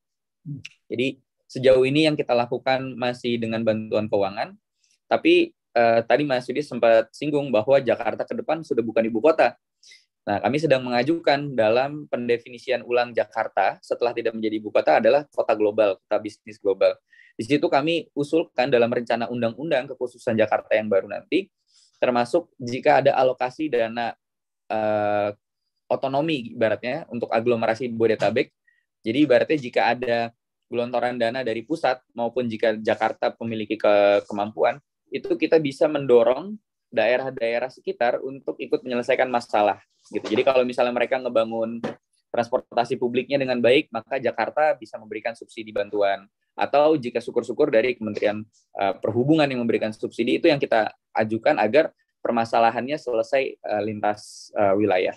Jadi sejauh ini yang kita lakukan masih dengan bantuan keuangan, tapi uh, tadi Mas Yudi sempat singgung bahwa Jakarta ke depan sudah bukan ibu kota. Nah, kami sedang mengajukan dalam pendefinisian ulang Jakarta setelah tidak menjadi ibu kota adalah kota global, kota bisnis global. Di situ kami usulkan dalam rencana undang-undang kekhususan Jakarta yang baru nanti, termasuk jika ada alokasi dana uh, otonomi ibaratnya untuk aglomerasi Bodetabek. Jadi ibaratnya jika ada gelontoran dana dari pusat maupun jika Jakarta memiliki ke kemampuan, itu kita bisa mendorong daerah-daerah sekitar untuk ikut menyelesaikan masalah gitu. Jadi kalau misalnya mereka ngebangun transportasi publiknya dengan baik, maka Jakarta bisa memberikan subsidi bantuan atau jika syukur-syukur dari Kementerian eh, Perhubungan yang memberikan subsidi itu yang kita ajukan agar permasalahannya selesai eh, lintas eh, wilayah.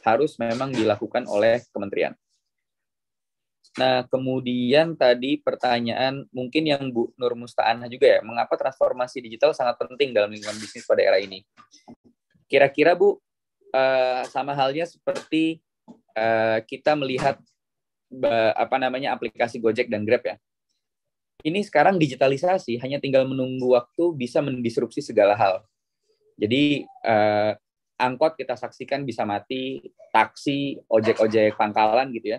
Harus memang dilakukan oleh kementerian. Nah, kemudian tadi pertanyaan mungkin yang Bu Nur Musta'ana juga ya, mengapa transformasi digital sangat penting dalam lingkungan bisnis pada era ini? Kira-kira Bu, sama halnya seperti kita melihat apa namanya aplikasi Gojek dan Grab ya ini sekarang digitalisasi hanya tinggal menunggu waktu bisa mendisrupsi segala hal. Jadi eh, angkot kita saksikan bisa mati, taksi, ojek-ojek pangkalan gitu ya.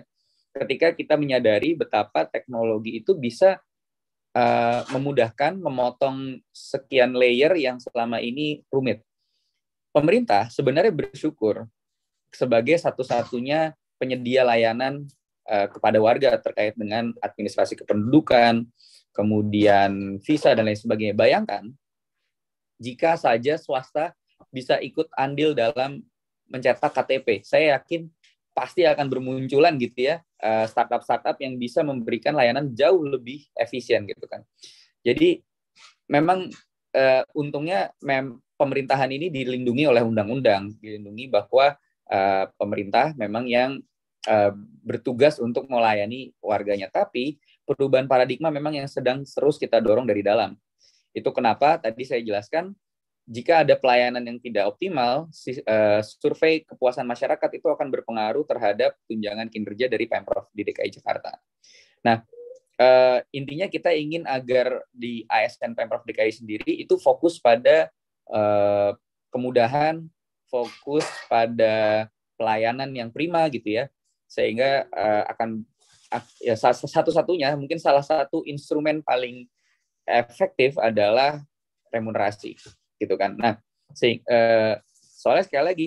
Ketika kita menyadari betapa teknologi itu bisa eh, memudahkan memotong sekian layer yang selama ini rumit. Pemerintah sebenarnya bersyukur sebagai satu-satunya penyedia layanan Eh, kepada warga terkait dengan administrasi kependudukan, kemudian visa dan lain sebagainya. Bayangkan jika saja swasta bisa ikut andil dalam mencetak KTP, saya yakin pasti akan bermunculan gitu ya eh, startup-startup yang bisa memberikan layanan jauh lebih efisien gitu kan. Jadi memang uh, untungnya mem pemerintahan ini dilindungi oleh undang-undang, dilindungi bahwa uh, pemerintah memang yang Eh, bertugas untuk melayani warganya. Tapi perubahan paradigma memang yang sedang terus kita dorong dari dalam. Itu kenapa tadi saya jelaskan jika ada pelayanan yang tidak optimal, eh, survei kepuasan masyarakat itu akan berpengaruh terhadap tunjangan kinerja dari Pemprov di DKI Jakarta. Nah, eh, intinya kita ingin agar di ASN Pemprov DKI sendiri itu fokus pada kemudahan, fokus pada pelayanan yang prima gitu ya, sehingga uh, akan ya satu-satunya mungkin salah satu instrumen paling efektif adalah remunerasi gitu kan. Nah, se uh, eh, soalnya sekali lagi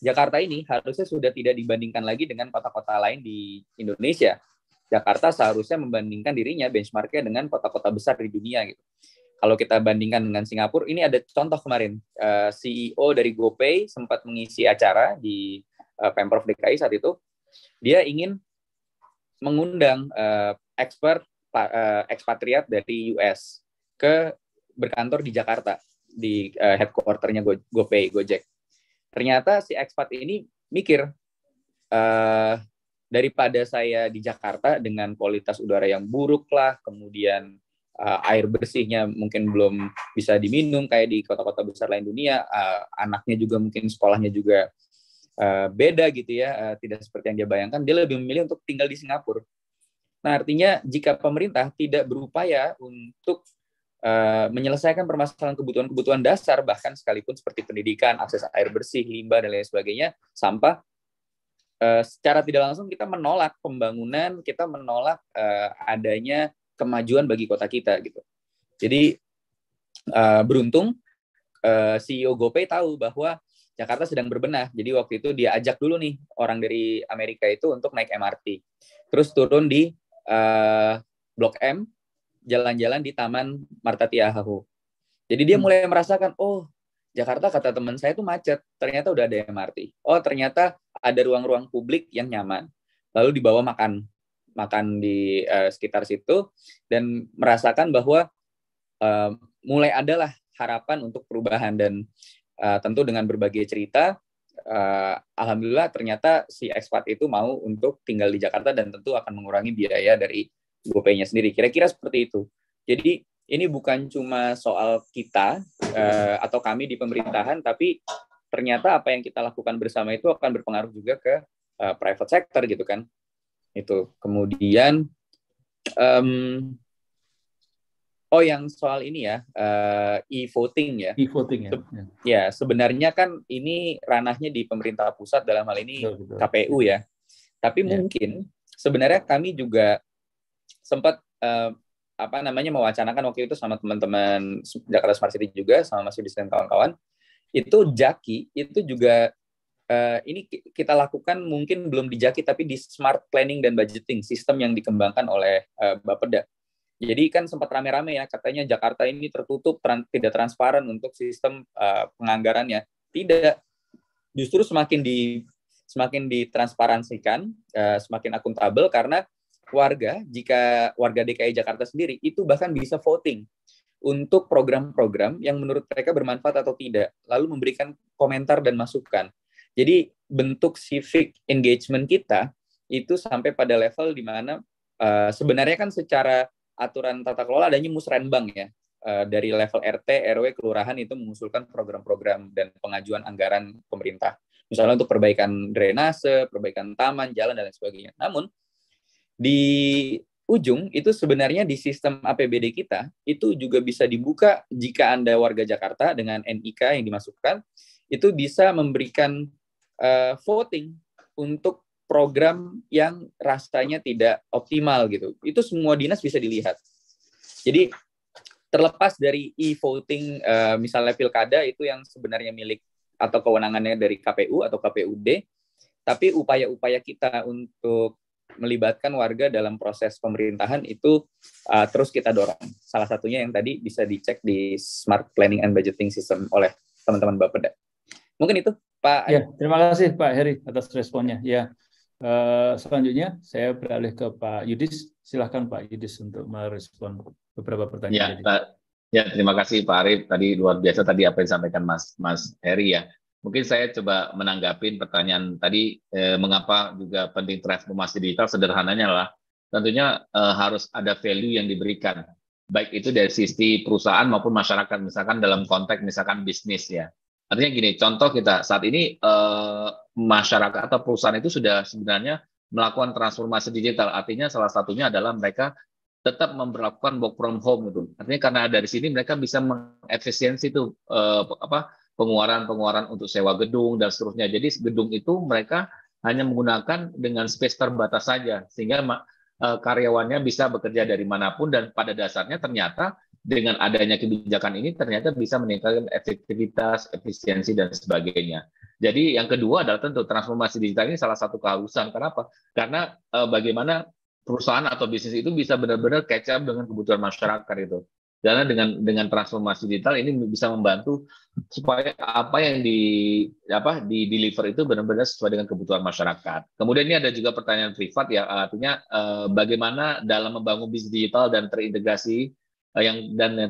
Jakarta ini harusnya sudah tidak dibandingkan lagi dengan kota-kota lain di Indonesia. Jakarta seharusnya membandingkan dirinya benchmarknya dengan kota-kota besar di dunia gitu. Kalau kita bandingkan dengan Singapura, ini ada contoh kemarin eh, CEO dari GoPay sempat mengisi acara di Pemprov DKI saat itu dia ingin mengundang uh, expert uh, ekspatriat dari US ke berkantor di Jakarta di uh, headquarternya Go, GoPay Gojek. Ternyata si ekspat ini mikir uh, daripada saya di Jakarta dengan kualitas udara yang buruk lah, kemudian uh, air bersihnya mungkin belum bisa diminum kayak di kota-kota besar lain dunia, uh, anaknya juga mungkin sekolahnya juga Eh, beda gitu ya, eh, tidak seperti yang dia bayangkan, dia lebih memilih untuk tinggal di Singapura. Nah, artinya jika pemerintah tidak berupaya untuk eh, menyelesaikan permasalahan kebutuhan-kebutuhan dasar, bahkan sekalipun seperti pendidikan, akses air bersih, limbah, dan lain sebagainya, sampah, secara tidak langsung kita menolak pembangunan, kita menolak adanya kemajuan bagi kota kita gitu. Jadi beruntung CEO GoPay tahu bahwa Jakarta sedang berbenah. Jadi waktu itu dia ajak dulu nih orang dari Amerika itu untuk naik MRT. Terus turun di uh, Blok M, jalan-jalan di Taman Marta Tiahahu. Jadi dia hmm. mulai merasakan, oh Jakarta kata teman saya itu macet, ternyata udah ada MRT. Oh ternyata ada ruang-ruang publik yang nyaman. Lalu dibawa makan, makan di uh, sekitar situ dan merasakan bahwa uh, mulai adalah harapan untuk perubahan dan Eh, tentu dengan berbagai cerita uh, alhamdulillah ternyata si ekspat itu mau untuk tinggal di Jakarta dan tentu akan mengurangi biaya dari GoPay-nya sendiri. Kira-kira seperti itu. Jadi ini bukan cuma soal kita uh, atau kami di pemerintahan, tapi ternyata apa yang kita lakukan bersama itu akan berpengaruh juga ke uh, private sector gitu kan. Itu kemudian um, Oh, yang soal ini ya, uh, e-voting ya. E-voting ya. Se ya. ya, sebenarnya kan ini ranahnya di pemerintah pusat dalam hal ini betul, betul. KPU ya. Tapi ya. mungkin sebenarnya kami juga sempat uh, apa namanya mewacanakan waktu itu sama teman-teman Jakarta Smart City juga sama Mas Yudis dan kawan-kawan. Itu Jaki itu juga uh, ini kita lakukan mungkin belum di Jaki tapi di smart planning dan budgeting sistem yang dikembangkan oleh uh, Bapeda. Jadi kan sempat rame-rame ya katanya Jakarta ini tertutup, tran tidak transparan untuk sistem uh, penganggarannya. Tidak, justru semakin di semakin ditransparansikan, uh, semakin akuntabel karena warga jika warga DKI Jakarta sendiri itu bahkan bisa voting untuk program-program yang menurut mereka bermanfaat atau tidak, lalu memberikan komentar dan masukan. Jadi bentuk civic engagement kita itu sampai pada level di mana uh, sebenarnya kan secara aturan tata kelola adanya musrenbang ya eh, dari level RT, RW, kelurahan itu mengusulkan program-program dan pengajuan anggaran pemerintah. Misalnya untuk perbaikan drainase, perbaikan taman, jalan, dan lain sebagainya. Namun, di ujung itu sebenarnya di sistem APBD kita itu juga bisa dibuka jika Anda warga Jakarta dengan NIK yang dimasukkan, itu bisa memberikan uh, voting untuk program yang rasanya tidak optimal gitu. Itu semua dinas bisa dilihat. Jadi terlepas dari e-voting eh, misalnya pilkada itu yang sebenarnya milik atau kewenangannya dari KPU atau KPUD, tapi upaya-upaya kita untuk melibatkan warga dalam proses pemerintahan itu uh, terus kita dorong. Salah satunya yang tadi bisa dicek di Smart Planning and Budgeting System oleh teman-teman Bapeda. Mungkin itu Pak. Ya, terima kasih Pak Heri atas responnya. Ya. Eh, selanjutnya saya beralih ke Pak Yudis. Silahkan Pak Yudis untuk merespon beberapa pertanyaan. Ya, ya terima kasih Pak Arief. Tadi luar biasa tadi apa yang disampaikan Mas Mas Heri ya. Mungkin saya coba menanggapi pertanyaan tadi eh, mengapa juga penting transformasi digital sederhananya lah tentunya eh, harus ada value yang diberikan baik itu dari sisi perusahaan maupun masyarakat misalkan dalam konteks misalkan bisnis ya Artinya gini, contoh kita saat ini eh, masyarakat atau perusahaan itu sudah sebenarnya melakukan transformasi digital. Artinya salah satunya adalah mereka tetap memperlakukan work from home itu. Artinya karena dari sini mereka bisa mengefisiensi itu eh, apa pengeluaran-pengeluaran untuk sewa gedung dan seterusnya. Jadi gedung itu mereka hanya menggunakan dengan space terbatas saja sehingga eh, karyawannya bisa bekerja dari manapun dan pada dasarnya ternyata dengan adanya kebijakan ini ternyata bisa meningkatkan efektivitas, efisiensi dan sebagainya. Jadi yang kedua adalah tentu transformasi digital ini salah satu keharusan. Kenapa? Karena e, bagaimana perusahaan atau bisnis itu bisa benar-benar catch up dengan kebutuhan masyarakat itu. Karena dengan dengan transformasi digital ini bisa membantu supaya apa yang di apa di deliver itu benar-benar sesuai dengan kebutuhan masyarakat. Kemudian ini ada juga pertanyaan privat ya artinya e, bagaimana dalam membangun bisnis digital dan terintegrasi Eh, yang dan yang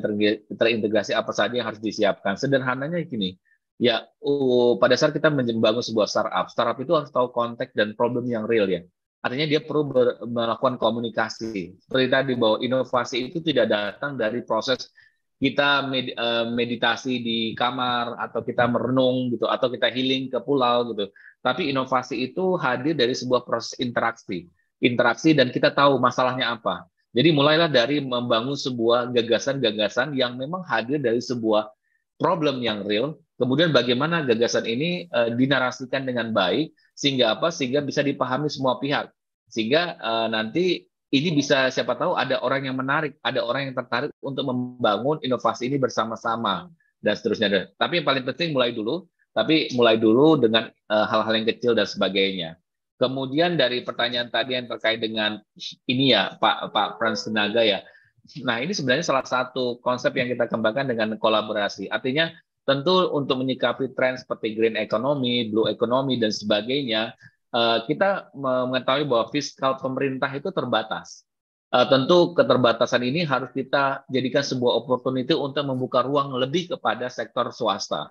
terintegrasi apa saja yang harus disiapkan. Sederhananya gini, ya uh, pada saat kita membangun sebuah startup, startup itu harus tahu konteks dan problem yang real ya. Artinya dia perlu melakukan komunikasi. Seperti tadi bahwa inovasi itu tidak datang dari proses kita med, eh, meditasi di kamar atau kita merenung gitu atau kita healing ke pulau gitu. Tapi inovasi itu hadir dari sebuah proses interaksi. Interaksi dan kita tahu masalahnya apa jadi mulailah dari membangun sebuah gagasan-gagasan yang memang hadir dari sebuah problem yang real, kemudian bagaimana gagasan ini uh, dinarasikan dengan baik sehingga apa? Sehingga bisa dipahami semua pihak. Sehingga uh, nanti ini bisa siapa tahu ada orang yang menarik, ada orang yang tertarik untuk membangun inovasi ini bersama-sama dan seterusnya. Tapi yang paling penting mulai dulu, tapi mulai dulu dengan eh, hal-hal uh, yang kecil dan sebagainya. Kemudian dari pertanyaan tadi yang terkait dengan ini ya Pak Pak Frans Tenaga ya. Nah, ini sebenarnya salah satu konsep yang kita kembangkan dengan kolaborasi. Artinya tentu untuk menyikapi tren seperti green economy, blue economy dan sebagainya, eh, kita mengetahui bahwa fiskal pemerintah itu terbatas. Eh, tentu keterbatasan ini harus kita jadikan sebuah opportunity untuk membuka ruang lebih kepada sektor swasta.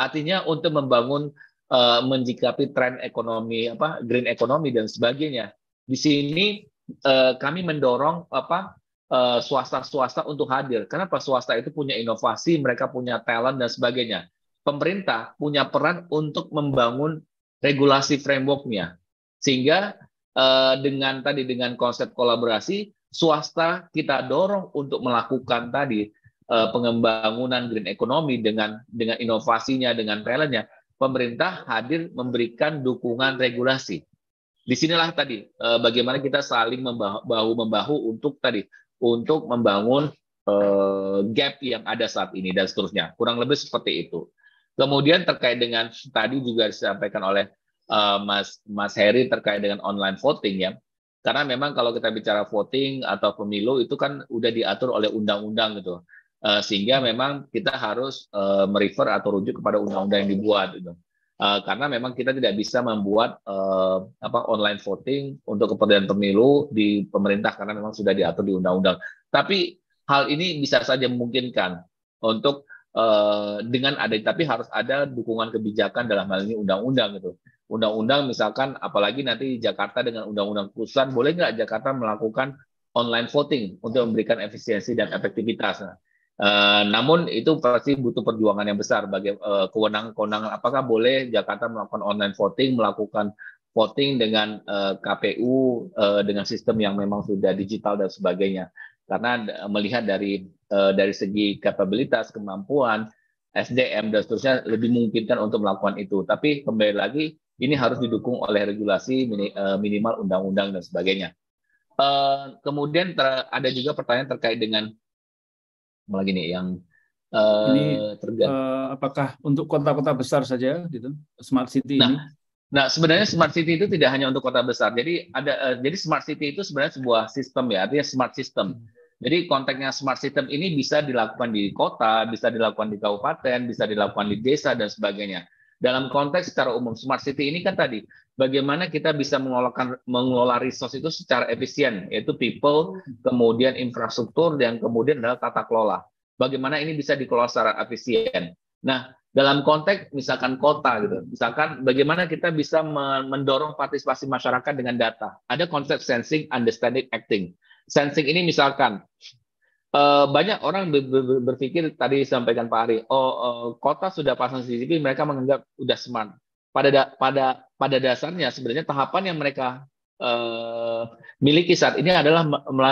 Artinya untuk membangun uh, menjikapi tren ekonomi apa green ekonomi dan sebagainya. Di sini uh, kami mendorong apa eh, swasta-swasta untuk hadir. karena Kenapa swasta itu punya inovasi, mereka punya talent dan sebagainya. Pemerintah punya peran untuk membangun regulasi frameworknya, sehingga uh, dengan tadi dengan konsep kolaborasi swasta kita dorong untuk melakukan tadi uh, pengembangan green economy dengan dengan inovasinya, dengan talentnya pemerintah hadir memberikan dukungan regulasi. Disinilah tadi eh, bagaimana kita saling membahu membahu untuk tadi untuk membangun eh, gap yang ada saat ini dan seterusnya. Kurang lebih seperti itu. Kemudian terkait dengan tadi juga disampaikan oleh eh, Mas Mas Heri terkait dengan online voting ya. Karena memang kalau kita bicara voting atau pemilu itu kan udah diatur oleh undang-undang gitu. Eh, sehingga memang kita harus uh, merefer atau rujuk kepada undang-undang yang dibuat gitu. uh, karena memang kita tidak bisa membuat uh, apa online voting untuk kepentingan pemilu di pemerintah karena memang sudah diatur di undang-undang tapi hal ini bisa saja memungkinkan untuk uh, dengan ada tapi harus ada dukungan kebijakan dalam hal ini undang-undang gitu undang-undang misalkan apalagi nanti Jakarta dengan undang-undang pusat boleh nggak Jakarta melakukan online voting untuk memberikan efisiensi dan efektivitas nah, Eh, namun itu pasti butuh perjuangan yang besar bagi uh, eh, kewenangan-kewenangan apakah boleh Jakarta melakukan online voting, melakukan voting dengan uh, eh, KPU uh, dengan sistem yang memang sudah digital dan sebagainya. Karena uh, melihat dari uh, dari segi kapabilitas, kemampuan, SDM dan seterusnya lebih memungkinkan untuk melakukan itu. Tapi kembali lagi ini harus didukung oleh regulasi minimal undang-undang dan sebagainya. kemudian ada juga pertanyaan terkait dengan malah gini yang uh, ini uh, apakah untuk kota-kota besar saja gitu smart city nah, ini? Nah, sebenarnya smart city itu tidak hanya untuk kota besar. Jadi ada uh, jadi smart city itu sebenarnya sebuah sistem ya, artinya smart system. Hmm. Jadi konteksnya smart system ini bisa dilakukan di kota, bisa dilakukan di kabupaten, bisa dilakukan di desa dan sebagainya. Dalam konteks secara umum smart city ini kan tadi bagaimana kita bisa mengelola, mengelola resource itu secara efisien, yaitu people, kemudian infrastruktur, dan kemudian adalah tata kelola. Bagaimana ini bisa dikelola secara efisien. Nah, dalam konteks misalkan kota gitu, misalkan bagaimana kita bisa mendorong partisipasi masyarakat dengan data. Ada konsep sensing, understanding, acting. Sensing ini misalkan eh, banyak orang berpikir tadi disampaikan Pak Ari, oh eh, kota sudah pasang CCTV, mereka menganggap sudah smart pada da, pada pada dasarnya sebenarnya tahapan yang mereka uh, miliki saat ini adalah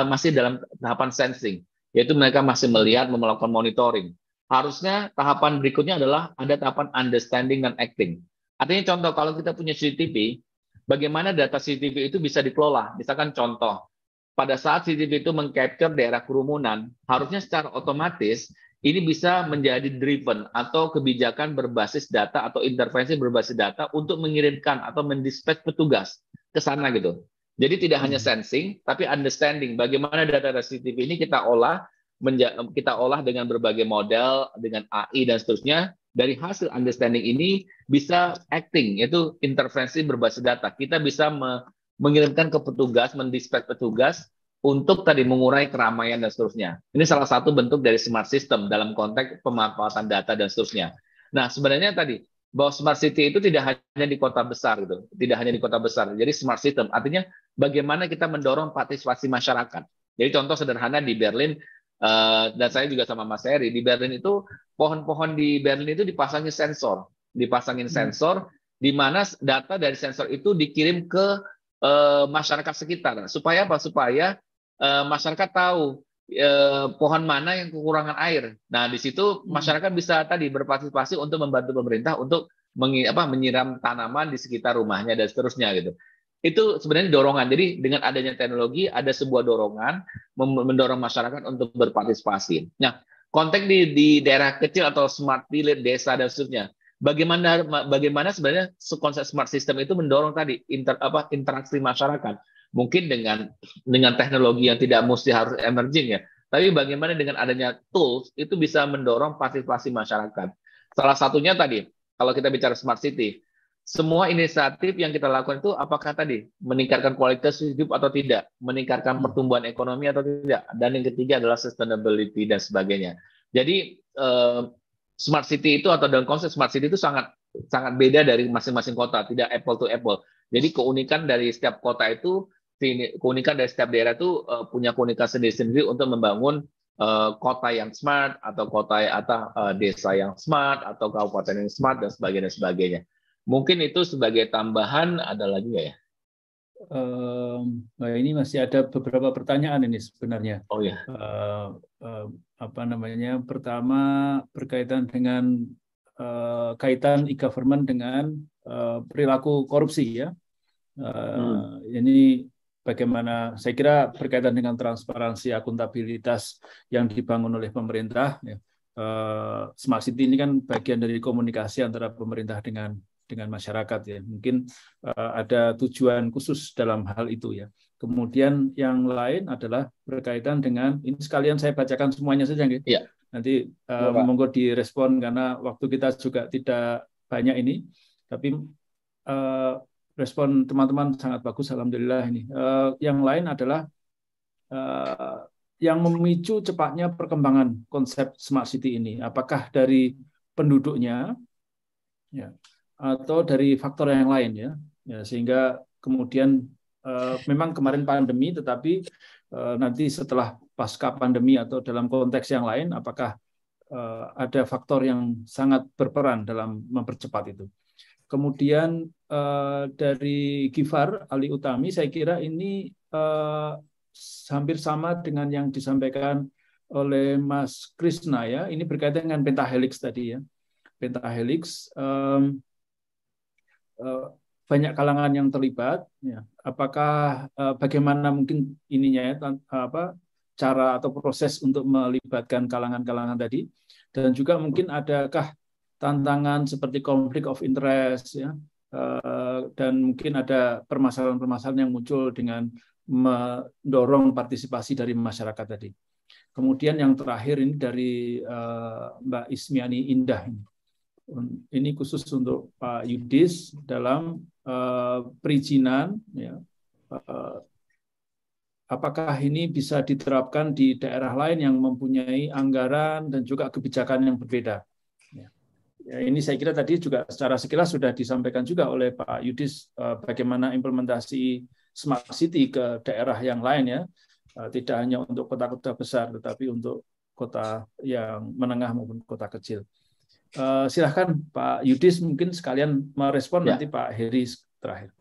masih dalam tahapan sensing, yaitu mereka masih melihat melakukan monitoring. Harusnya tahapan berikutnya adalah ada tahapan understanding dan acting. Artinya contoh kalau kita punya CCTV, bagaimana data CCTV itu bisa dikelola? Misalkan contoh, pada saat CCTV itu mengcapture daerah kerumunan, harusnya secara otomatis ini bisa menjadi driven atau kebijakan berbasis data atau intervensi berbasis data untuk mengirimkan atau mendispatch petugas ke sana gitu. Jadi tidak hanya hmm. sensing, tapi understanding bagaimana data CCTV ini kita olah, kita olah dengan berbagai model, dengan AI dan seterusnya. Dari hasil understanding ini bisa acting, yaitu intervensi berbasis data. Kita bisa me mengirimkan ke petugas, mendispatch petugas untuk tadi mengurai keramaian dan seterusnya. Ini salah satu bentuk dari smart system dalam konteks pemanfaatan data dan seterusnya. Nah, sebenarnya tadi bahwa smart city itu tidak hanya di kota besar gitu, tidak hanya di kota besar. Jadi smart system artinya bagaimana kita mendorong partisipasi masyarakat. Jadi contoh sederhana di Berlin eh, dan saya juga sama Mas Eri di Berlin itu pohon-pohon di Berlin itu dipasangi sensor, dipasangin hmm. sensor di mana data dari sensor itu dikirim ke eh, masyarakat sekitar supaya apa? Supaya Eh, masyarakat tahu eh, pohon mana yang kekurangan air. Nah, di situ hmm. masyarakat bisa tadi berpartisipasi untuk membantu pemerintah untuk menyiram tanaman di sekitar rumahnya dan seterusnya gitu. Itu sebenarnya dorongan. Jadi dengan adanya teknologi ada sebuah dorongan mendorong masyarakat untuk berpartisipasi. Nah, konteks di, di daerah kecil atau smart village, desa dan seterusnya. Bagaimana bagaimana sebenarnya konsep smart system itu mendorong tadi inter, apa interaksi masyarakat mungkin dengan dengan teknologi yang tidak mesti harus emerging ya. Tapi bagaimana dengan adanya tools itu bisa mendorong partisipasi masyarakat. Salah satunya tadi kalau kita bicara smart city, semua inisiatif yang kita lakukan itu apakah tadi meningkatkan kualitas hidup atau tidak, meningkatkan hmm. pertumbuhan ekonomi atau tidak, dan yang ketiga adalah sustainability dan sebagainya. Jadi eh, smart city itu atau dalam konsep smart city itu sangat sangat beda dari masing-masing kota, tidak apple to apple. Jadi keunikan dari setiap kota itu keunikan dari setiap daerah itu uh, eh, punya keunikan sendiri-sendiri untuk membangun uh, kota yang smart atau kota atau uh, eh, desa yang smart atau kabupaten yang smart dan sebagainya dan sebagainya. Mungkin itu sebagai tambahan ada lagi ya? Um, nah ini masih ada beberapa pertanyaan ini sebenarnya. Oh ya. Uh, uh, apa namanya? Pertama berkaitan dengan uh, kaitan e-government dengan uh, perilaku korupsi ya. Uh, hmm. Ini bagaimana saya kira berkaitan dengan transparansi akuntabilitas yang dibangun oleh pemerintah ya, eh, Smart City ini kan bagian dari komunikasi antara pemerintah dengan dengan masyarakat ya. Mungkin eh, ada tujuan khusus dalam hal itu ya. Kemudian yang lain adalah berkaitan dengan ini sekalian saya bacakan semuanya saja gitu. Ya. Nanti uh, monggo direspon karena waktu kita juga tidak banyak ini. Tapi respon teman-teman sangat bagus alhamdulillah ini uh, yang lain adalah uh, yang memicu cepatnya perkembangan konsep smart city ini apakah dari penduduknya ya atau dari faktor yang lain ya, ya sehingga kemudian uh, memang kemarin pandemi tetapi uh, nanti setelah pasca pandemi atau dalam konteks yang lain apakah uh, ada faktor yang sangat berperan dalam mempercepat itu kemudian uh, dari Gifar Ali Utami, saya kira ini uh, hampir sama dengan yang disampaikan oleh Mas Krishna ya. Ini berkaitan dengan pentahelix tadi ya. Pentahelix um, uh, eh, banyak kalangan yang terlibat. Ya. Apakah uh, bagaimana mungkin ininya ya, apa cara atau proses untuk melibatkan kalangan-kalangan tadi dan juga mungkin adakah tantangan seperti konflik of interest ya Eh, dan mungkin ada permasalahan-permasalahan yang muncul dengan mendorong partisipasi dari masyarakat tadi. Kemudian yang terakhir ini dari eh, Mbak Ismiani Indah ini. khusus untuk Pak Yudis dalam eh, perizinan ya. apakah ini bisa diterapkan di daerah lain yang mempunyai anggaran dan juga kebijakan yang berbeda. Ya, ini saya kira tadi juga secara sekilas sudah disampaikan juga oleh Pak Yudis eh, bagaimana implementasi smart city ke daerah yang lain ya. Eh, tidak hanya untuk kota-kota besar tetapi untuk kota yang menengah maupun kota kecil. Eh, silahkan Pak Yudis mungkin sekalian merespon ya. nanti Pak Heri terakhir.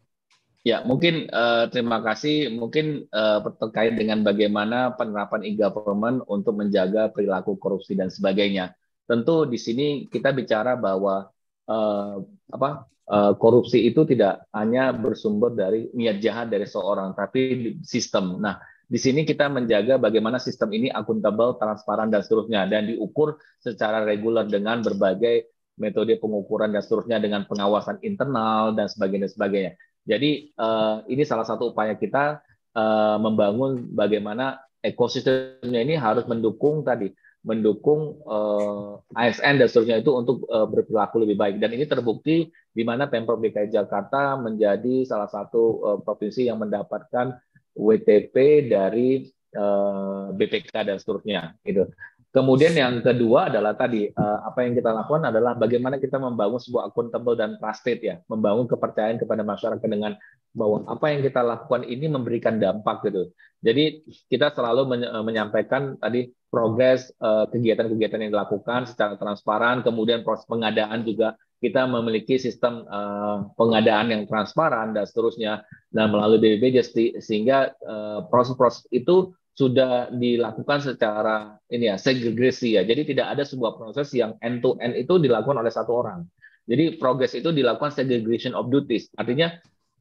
Ya, mungkin uh, terima kasih. Mungkin uh, terkait dengan bagaimana penerapan e-government untuk menjaga perilaku korupsi dan sebagainya. Tentu di sini kita bicara bahwa uh, apa uh, korupsi itu tidak hanya bersumber dari niat jahat dari seorang, tapi sistem. Nah, di sini kita menjaga bagaimana sistem ini akuntabel, transparan, dan seterusnya, dan diukur secara reguler dengan berbagai metode pengukuran dan seterusnya dengan pengawasan internal dan sebagainya sebagainya. Jadi uh, ini salah satu upaya kita uh, membangun bagaimana ekosistemnya ini harus mendukung tadi mendukung uh, eh, ASN dan seterusnya itu untuk uh, berperilaku lebih baik. Dan ini terbukti di mana Pemprov DKI Jakarta menjadi salah satu uh, provinsi yang mendapatkan WTP dari uh, BPK dan seterusnya. Gitu. Kemudian yang kedua adalah tadi uh, apa yang kita lakukan adalah bagaimana kita membangun sebuah akuntabel dan trusted ya, membangun kepercayaan kepada masyarakat dengan bahwa apa yang kita lakukan ini memberikan dampak gitu. Jadi kita selalu menyampaikan tadi progres eh, kegiatan-kegiatan yang dilakukan secara transparan, kemudian proses pengadaan juga kita memiliki sistem uh, pengadaan yang transparan dan seterusnya dan nah, melalui BPBJ sehingga eh, proses-proses itu sudah dilakukan secara ini ya segregasi ya. Jadi tidak ada sebuah proses yang end to end itu dilakukan oleh satu orang. Jadi progres itu dilakukan segregation of duties. Artinya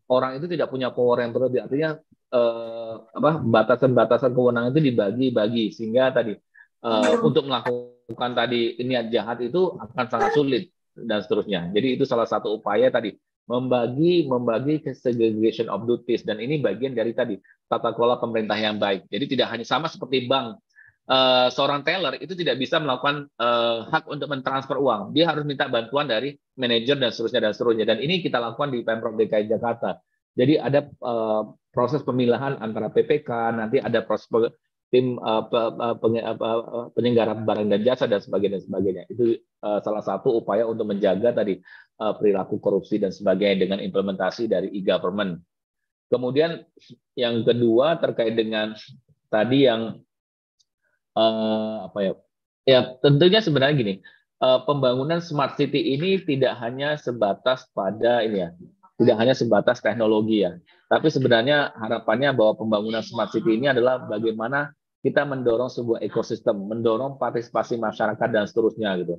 orang itu tidak punya power yang berlebih. Artinya eh, apa batasan-batasan kewenangan itu dibagi-bagi sehingga tadi eh, untuk melakukan tadi niat jahat itu akan sangat sulit dan seterusnya. Jadi itu salah satu upaya tadi membagi membagi segregation of duties dan ini bagian dari tadi tata kelola pemerintah yang baik. Jadi tidak hanya sama seperti bank Eh, seorang teller itu tidak bisa melakukan uh, hak untuk mentransfer uang. Dia harus minta bantuan dari manajer dan seterusnya dan seterusnya. Dan ini kita lakukan di Pemprov DKI Jakarta. Jadi ada uh, proses pemilahan antara PPK, nanti ada proses pe tim uh, penyelenggara barang dan jasa dan sebagainya dan sebagainya. Itu uh, salah satu upaya untuk menjaga tadi uh, perilaku korupsi dan sebagainya dengan implementasi dari e-government. Kemudian yang kedua terkait dengan tadi yang uh, apa ya? Ya tentunya sebenarnya gini, uh, pembangunan smart city ini tidak hanya sebatas pada ini ya, tidak hanya sebatas teknologi ya, tapi sebenarnya harapannya bahwa pembangunan smart city ini adalah bagaimana kita mendorong sebuah ekosistem, mendorong partisipasi masyarakat dan seterusnya gitu.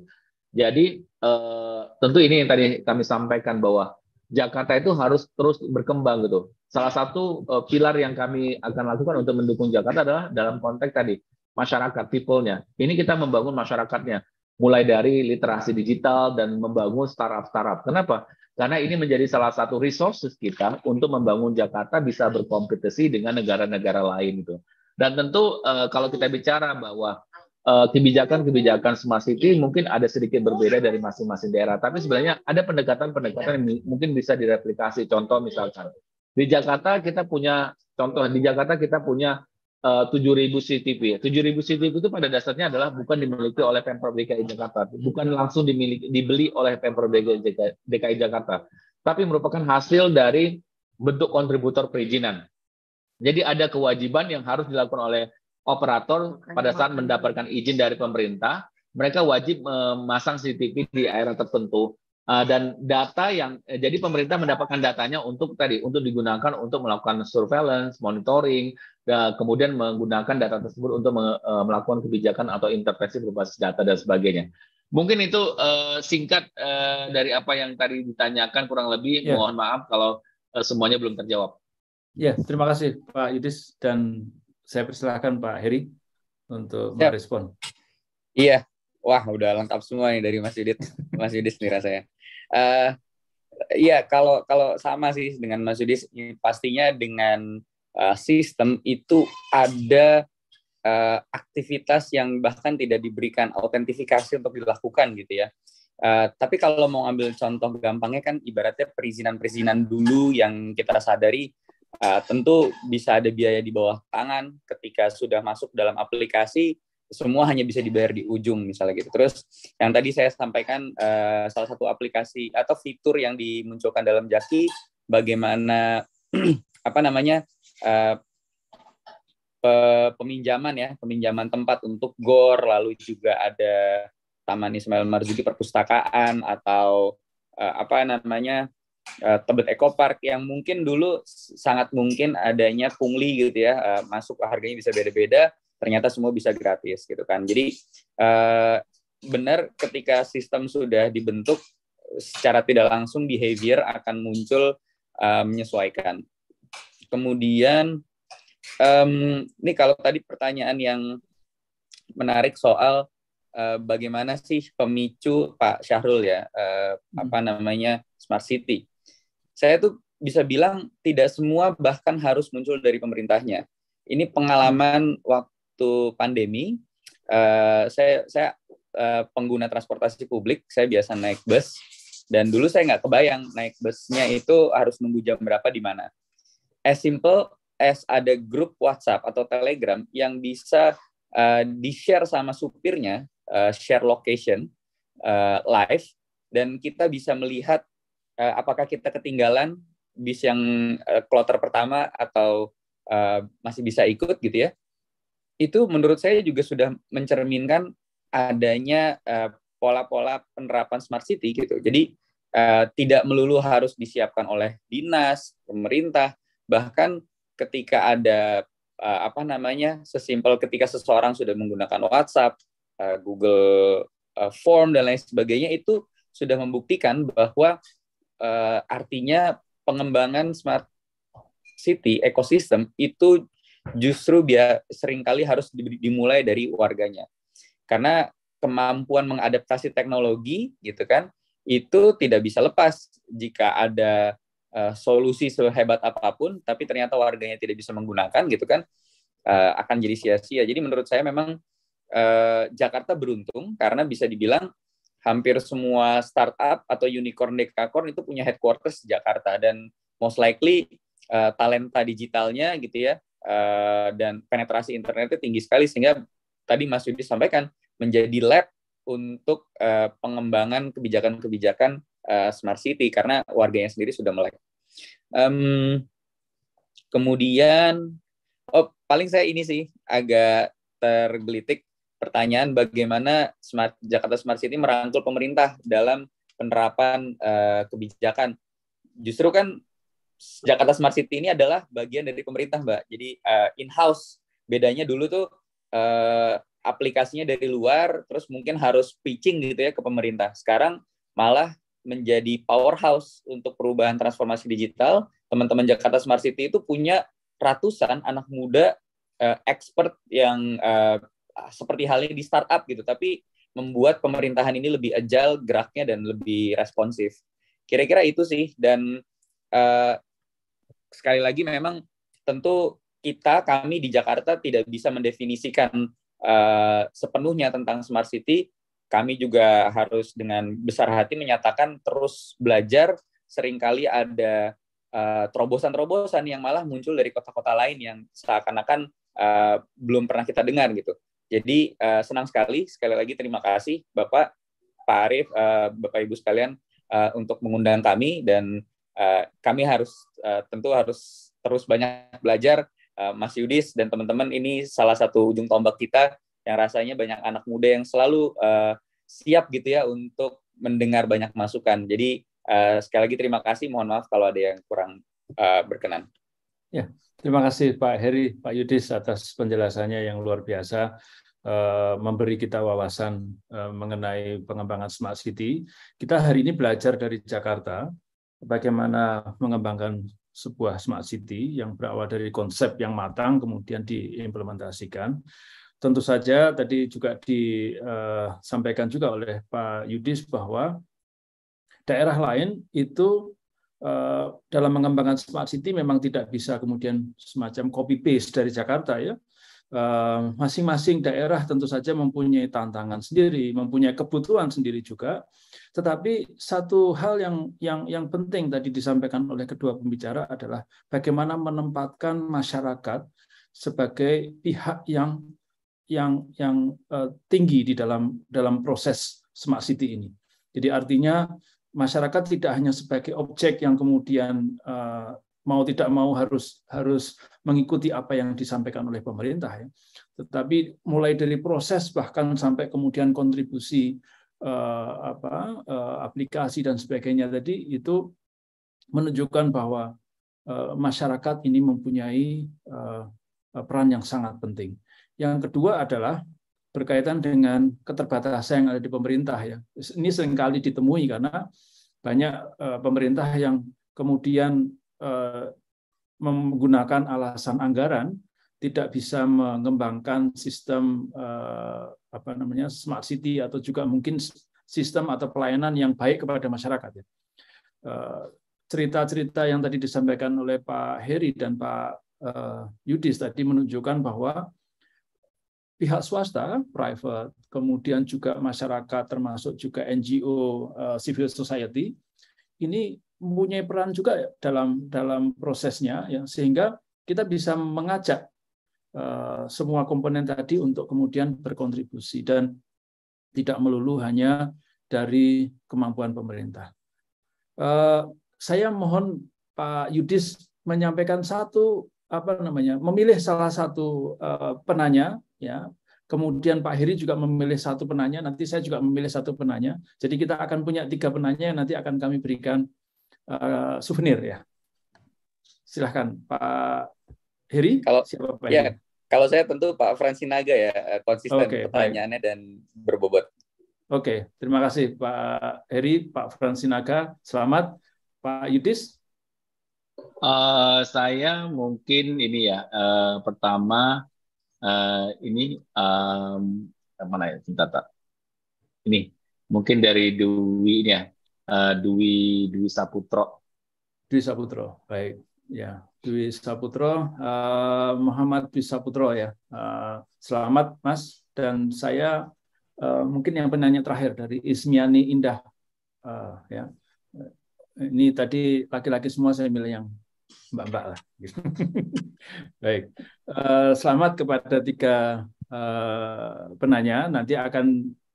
Jadi uh, tentu ini yang tadi kami sampaikan bahwa Jakarta itu harus terus berkembang gitu. Salah satu uh, pilar yang kami akan lakukan untuk mendukung Jakarta adalah dalam konteks tadi masyarakat, people-nya. Ini kita membangun masyarakatnya, mulai dari literasi digital dan membangun startup-startup. Kenapa? Karena ini menjadi salah satu resources kita untuk membangun Jakarta bisa berkompetisi dengan negara-negara lain itu. Dan tentu eh, kalau kita bicara bahwa eh, kebijakan-kebijakan smart city mungkin ada sedikit berbeda dari masing-masing daerah, tapi sebenarnya ada pendekatan-pendekatan yang mungkin bisa direplikasi. Contoh misalkan di Jakarta kita punya contoh di Jakarta kita punya Eh, tujuh ribu CTP. Tujuh ribu CTP itu pada dasarnya adalah bukan dimiliki oleh pemprov DKI Jakarta, bukan langsung dimiliki dibeli oleh pemprov DKI Jakarta, tapi merupakan hasil dari bentuk kontributor perizinan. Jadi ada kewajiban yang harus dilakukan oleh operator pada saat mendapatkan izin dari pemerintah, mereka wajib memasang CCTV di area tertentu eh, dan data yang eh, jadi pemerintah mendapatkan datanya untuk tadi untuk digunakan untuk melakukan surveillance, monitoring, Ya, kemudian menggunakan data tersebut untuk e, melakukan kebijakan atau intervensi berbasis data dan sebagainya. Mungkin itu e, singkat e, dari apa yang tadi ditanyakan kurang lebih. Yeah. Mohon maaf kalau semuanya belum terjawab. Ya, terima kasih Pak Yudis dan saya persilahkan Pak Heri untuk Siap. Ya. merespon. Iya, wah udah lengkap semua nih dari Mas Yudis Mas Yudis nih rasanya. Uh, kalau kalau sama sih dengan Mas Yudis, pastinya dengan Eh, sistem itu ada uh, aktivitas yang bahkan tidak diberikan autentifikasi untuk dilakukan gitu ya. Uh, tapi kalau mau ambil contoh gampangnya kan ibaratnya perizinan-perizinan dulu yang kita sadari uh, tentu bisa ada biaya di bawah tangan ketika sudah masuk dalam aplikasi semua hanya bisa dibayar di ujung misalnya gitu. Terus yang tadi saya sampaikan uh, salah satu aplikasi atau fitur yang dimunculkan dalam Jaki bagaimana apa namanya Eh, peminjaman ya, peminjaman tempat untuk gor, lalu juga ada Taman Ismail Marzuki perpustakaan atau uh, apa namanya uh, Tebet Eco Park yang mungkin dulu sangat mungkin adanya pungli gitu ya, uh, masuk harganya bisa beda-beda, ternyata semua bisa gratis gitu kan. Jadi uh, benar ketika sistem sudah dibentuk secara tidak langsung behavior akan muncul uh, menyesuaikan kemudian um, ini kalau tadi pertanyaan yang menarik soal uh, bagaimana sih pemicu Pak Syahrul ya uh, hmm. apa namanya smart city. Saya tuh bisa bilang tidak semua bahkan harus muncul dari pemerintahnya. Ini pengalaman waktu pandemi. Uh, saya saya uh, pengguna transportasi publik. Saya biasa naik bus dan dulu saya nggak kebayang naik busnya itu harus nunggu jam berapa di mana as simple as ada grup WhatsApp atau Telegram yang bisa uh, di-share sama supirnya, uh, share location uh, live, dan kita bisa melihat uh, apakah kita ketinggalan bis yang uh, kloter pertama atau uh, masih bisa ikut gitu ya. Itu menurut saya juga sudah mencerminkan adanya pola pola-pola penerapan smart city gitu. Jadi uh, tidak melulu harus disiapkan oleh dinas, pemerintah, bahkan ketika ada uh, apa namanya sesimpel ketika seseorang sudah menggunakan WhatsApp, uh, Google uh, Form dan lain sebagainya itu sudah membuktikan bahwa uh, artinya pengembangan smart city ekosistem itu justru dia seringkali harus dimulai dari warganya karena kemampuan mengadaptasi teknologi gitu kan itu tidak bisa lepas jika ada uh, solusi sehebat apapun tapi ternyata warganya tidak bisa menggunakan gitu kan uh, akan jadi sia-sia. Jadi menurut saya memang uh, Jakarta beruntung karena bisa dibilang hampir semua startup atau unicorn dekakorn itu punya headquarters di Jakarta dan most likely uh, talenta digitalnya gitu ya uh, dan penetrasi internetnya tinggi sekali sehingga tadi Mas Yudi sampaikan menjadi lab untuk uh, pengembangan kebijakan-kebijakan Eh, smart city karena warganya sendiri sudah melek. Um, kemudian, oh paling saya ini sih agak tergelitik pertanyaan bagaimana smart Jakarta Smart City merangkul pemerintah dalam penerapan uh, kebijakan. Justru kan Jakarta Smart City ini adalah bagian dari pemerintah, Mbak. Jadi uh, in-house. Bedanya dulu tuh uh, aplikasinya dari luar, terus mungkin harus pitching gitu ya ke pemerintah. Sekarang malah menjadi powerhouse untuk perubahan transformasi digital. Teman-teman Jakarta Smart City itu punya ratusan anak muda uh, expert yang uh, seperti halnya di startup gitu, tapi membuat pemerintahan ini lebih agile geraknya dan lebih responsif. Kira-kira itu sih dan uh, sekali lagi memang tentu kita kami di Jakarta tidak bisa mendefinisikan uh, sepenuhnya tentang smart city kami juga harus dengan besar hati menyatakan terus belajar. Seringkali ada eh, terobosan-terobosan uh, yang malah muncul dari kota-kota lain yang seakan-akan uh, belum pernah kita dengar gitu. Jadi uh, senang sekali, sekali lagi terima kasih Bapak, Pak Arief, uh, Bapak Ibu sekalian uh, untuk mengundang kami dan uh, kami harus uh, tentu harus terus banyak belajar. Uh, Mas Yudis dan teman-teman ini salah satu ujung tombak kita yang rasanya banyak anak muda yang selalu uh, siap gitu ya untuk mendengar banyak masukan. Jadi uh, sekali lagi terima kasih, mohon maaf kalau ada yang kurang uh, berkenan. Ya, terima kasih Pak Heri, Pak Yudis atas penjelasannya yang luar biasa memberi kita wawasan mengenai pengembangan smart city. Kita hari ini belajar dari Jakarta bagaimana mengembangkan sebuah smart city yang berawal dari konsep yang matang kemudian diimplementasikan. Tentu saja tadi juga disampaikan eh, juga oleh Pak Yudis bahwa daerah lain itu eh, dalam mengembangkan smart city memang tidak bisa kemudian semacam copy paste dari Jakarta ya. Eh, masing-masing daerah tentu saja mempunyai tantangan sendiri, mempunyai kebutuhan sendiri juga. Tetapi satu hal yang yang yang penting tadi disampaikan oleh kedua pembicara adalah bagaimana menempatkan masyarakat sebagai pihak yang yang yang eh, tinggi di dalam dalam proses smart city ini. Jadi artinya masyarakat tidak hanya sebagai objek yang kemudian eh, mau tidak mau harus harus mengikuti apa yang disampaikan oleh pemerintah ya. Tetapi mulai dari proses bahkan sampai kemudian kontribusi eh, apa aplikasi dan sebagainya tadi itu menunjukkan bahwa masyarakat ini mempunyai peran yang sangat penting. Yang kedua adalah berkaitan dengan keterbatasan yang ada di pemerintah ya. Ini seringkali ditemui karena banyak eh, pemerintah yang kemudian eh, menggunakan alasan anggaran tidak bisa mengembangkan sistem eh, apa namanya smart city atau juga mungkin sistem atau pelayanan yang baik kepada masyarakat ya. Cerita-cerita yang tadi disampaikan oleh Pak Heri dan Pak Yudis tadi menunjukkan bahwa pihak swasta, private, kemudian juga masyarakat termasuk juga NGO, eh, civil society ini mempunyai peran juga ya dalam dalam prosesnya ya sehingga kita bisa mengajak eh, semua komponen tadi untuk kemudian berkontribusi dan tidak melulu hanya dari kemampuan pemerintah. Eh, saya mohon Pak Yudis menyampaikan satu apa namanya memilih salah satu penanya ya kemudian Pak Heri juga memilih satu penanya nanti saya juga memilih satu penanya jadi kita akan punya tiga penanya yang nanti akan kami berikan uh, souvenir ya silahkan Pak Heri kalau siapa Pak ya, kalau saya tentu Pak Fransinaga ya eh, konsisten okay, pertanyaannya baik. dan berbobot oke okay, terima kasih Pak Heri Pak Fransinaga, selamat Pak Yudis Uh, saya mungkin ini ya uh, pertama uh, ini um, mana ya cinta tak ini mungkin dari Dwi ini ya uh, Dwi Dwi Saputro Dwi Saputro baik ya Dwi Saputro uh, Muhammad Dwi Saputro ya uh, selamat Mas dan saya uh, mungkin yang penanya terakhir dari Ismiani Indah uh, ya ini tadi laki-laki semua saya milih yang mbak-mbak lah. Gitu. Baik, eh, selamat kepada tiga eh, penanya. Nanti akan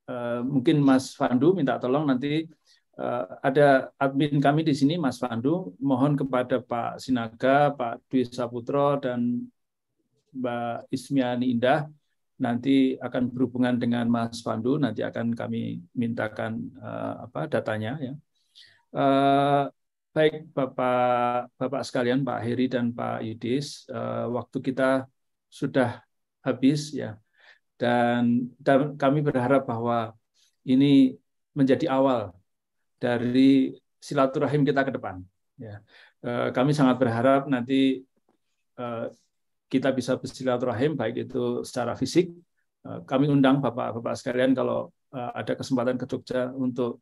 eh, mungkin Mas Fandu minta tolong nanti ada admin kami di sini Mas Fandu, Mohon kepada Pak Sinaga, Pak Dwi Saputro dan Mbak Ismiani Indah nanti akan berhubungan dengan Mas Pandu. Nanti akan kami mintakan uh, apa datanya ya. Uh, Baik Bapak Bapak sekalian Pak Heri dan Pak Yudis, eh, waktu kita sudah habis ya. Dan, dan kami berharap bahwa ini menjadi awal dari silaturahim kita ke depan ya. Eh, kami sangat berharap nanti eh, kita bisa bersilaturahim baik itu secara fisik. Kami undang Bapak-bapak sekalian kalau ada kesempatan ke Jogja untuk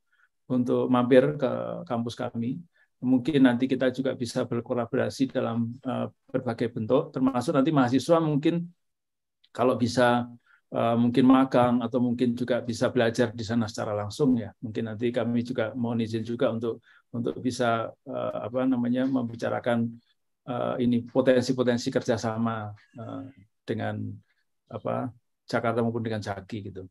untuk mampir ke kampus kami mungkin nanti kita juga bisa berkolaborasi dalam eh, berbagai bentuk, termasuk nanti mahasiswa mungkin kalau bisa eh, mungkin magang atau mungkin juga bisa belajar di sana secara langsung ya. Mungkin nanti kami juga mohon izin juga untuk untuk bisa eh, apa namanya membicarakan ini potensi-potensi kerjasama dengan apa Jakarta maupun dengan Jaki gitu.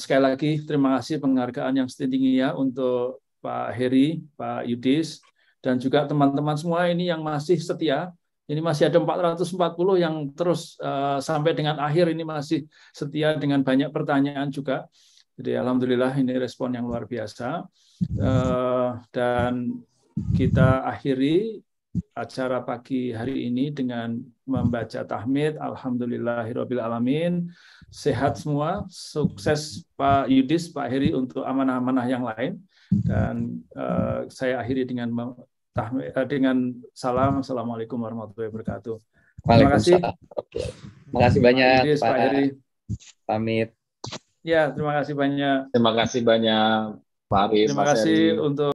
sekali lagi terima kasih penghargaan yang setinggi ya untuk Pak Heri, Pak Yudis, dan juga teman-teman semua ini yang masih setia. Ini masih ada 440 yang terus uh, sampai dengan akhir ini masih setia dengan banyak pertanyaan juga. Jadi alhamdulillah ini respon yang luar biasa. Uh, dan kita akhiri acara pagi hari ini dengan membaca tahmid alhamdulillahirabbil alamin. Sehat semua, sukses Pak Yudis, Pak Heri untuk amanah-amanah yang lain dan uh, saya akhiri dengan eh, dengan salam assalamualaikum warahmatullahi wabarakatuh. Terima kasih. Terima kasih banyak Pak. Pak Heri. Pamit. Ya, terima kasih banyak. Terima kasih banyak Pak Aris. Terima kasih untuk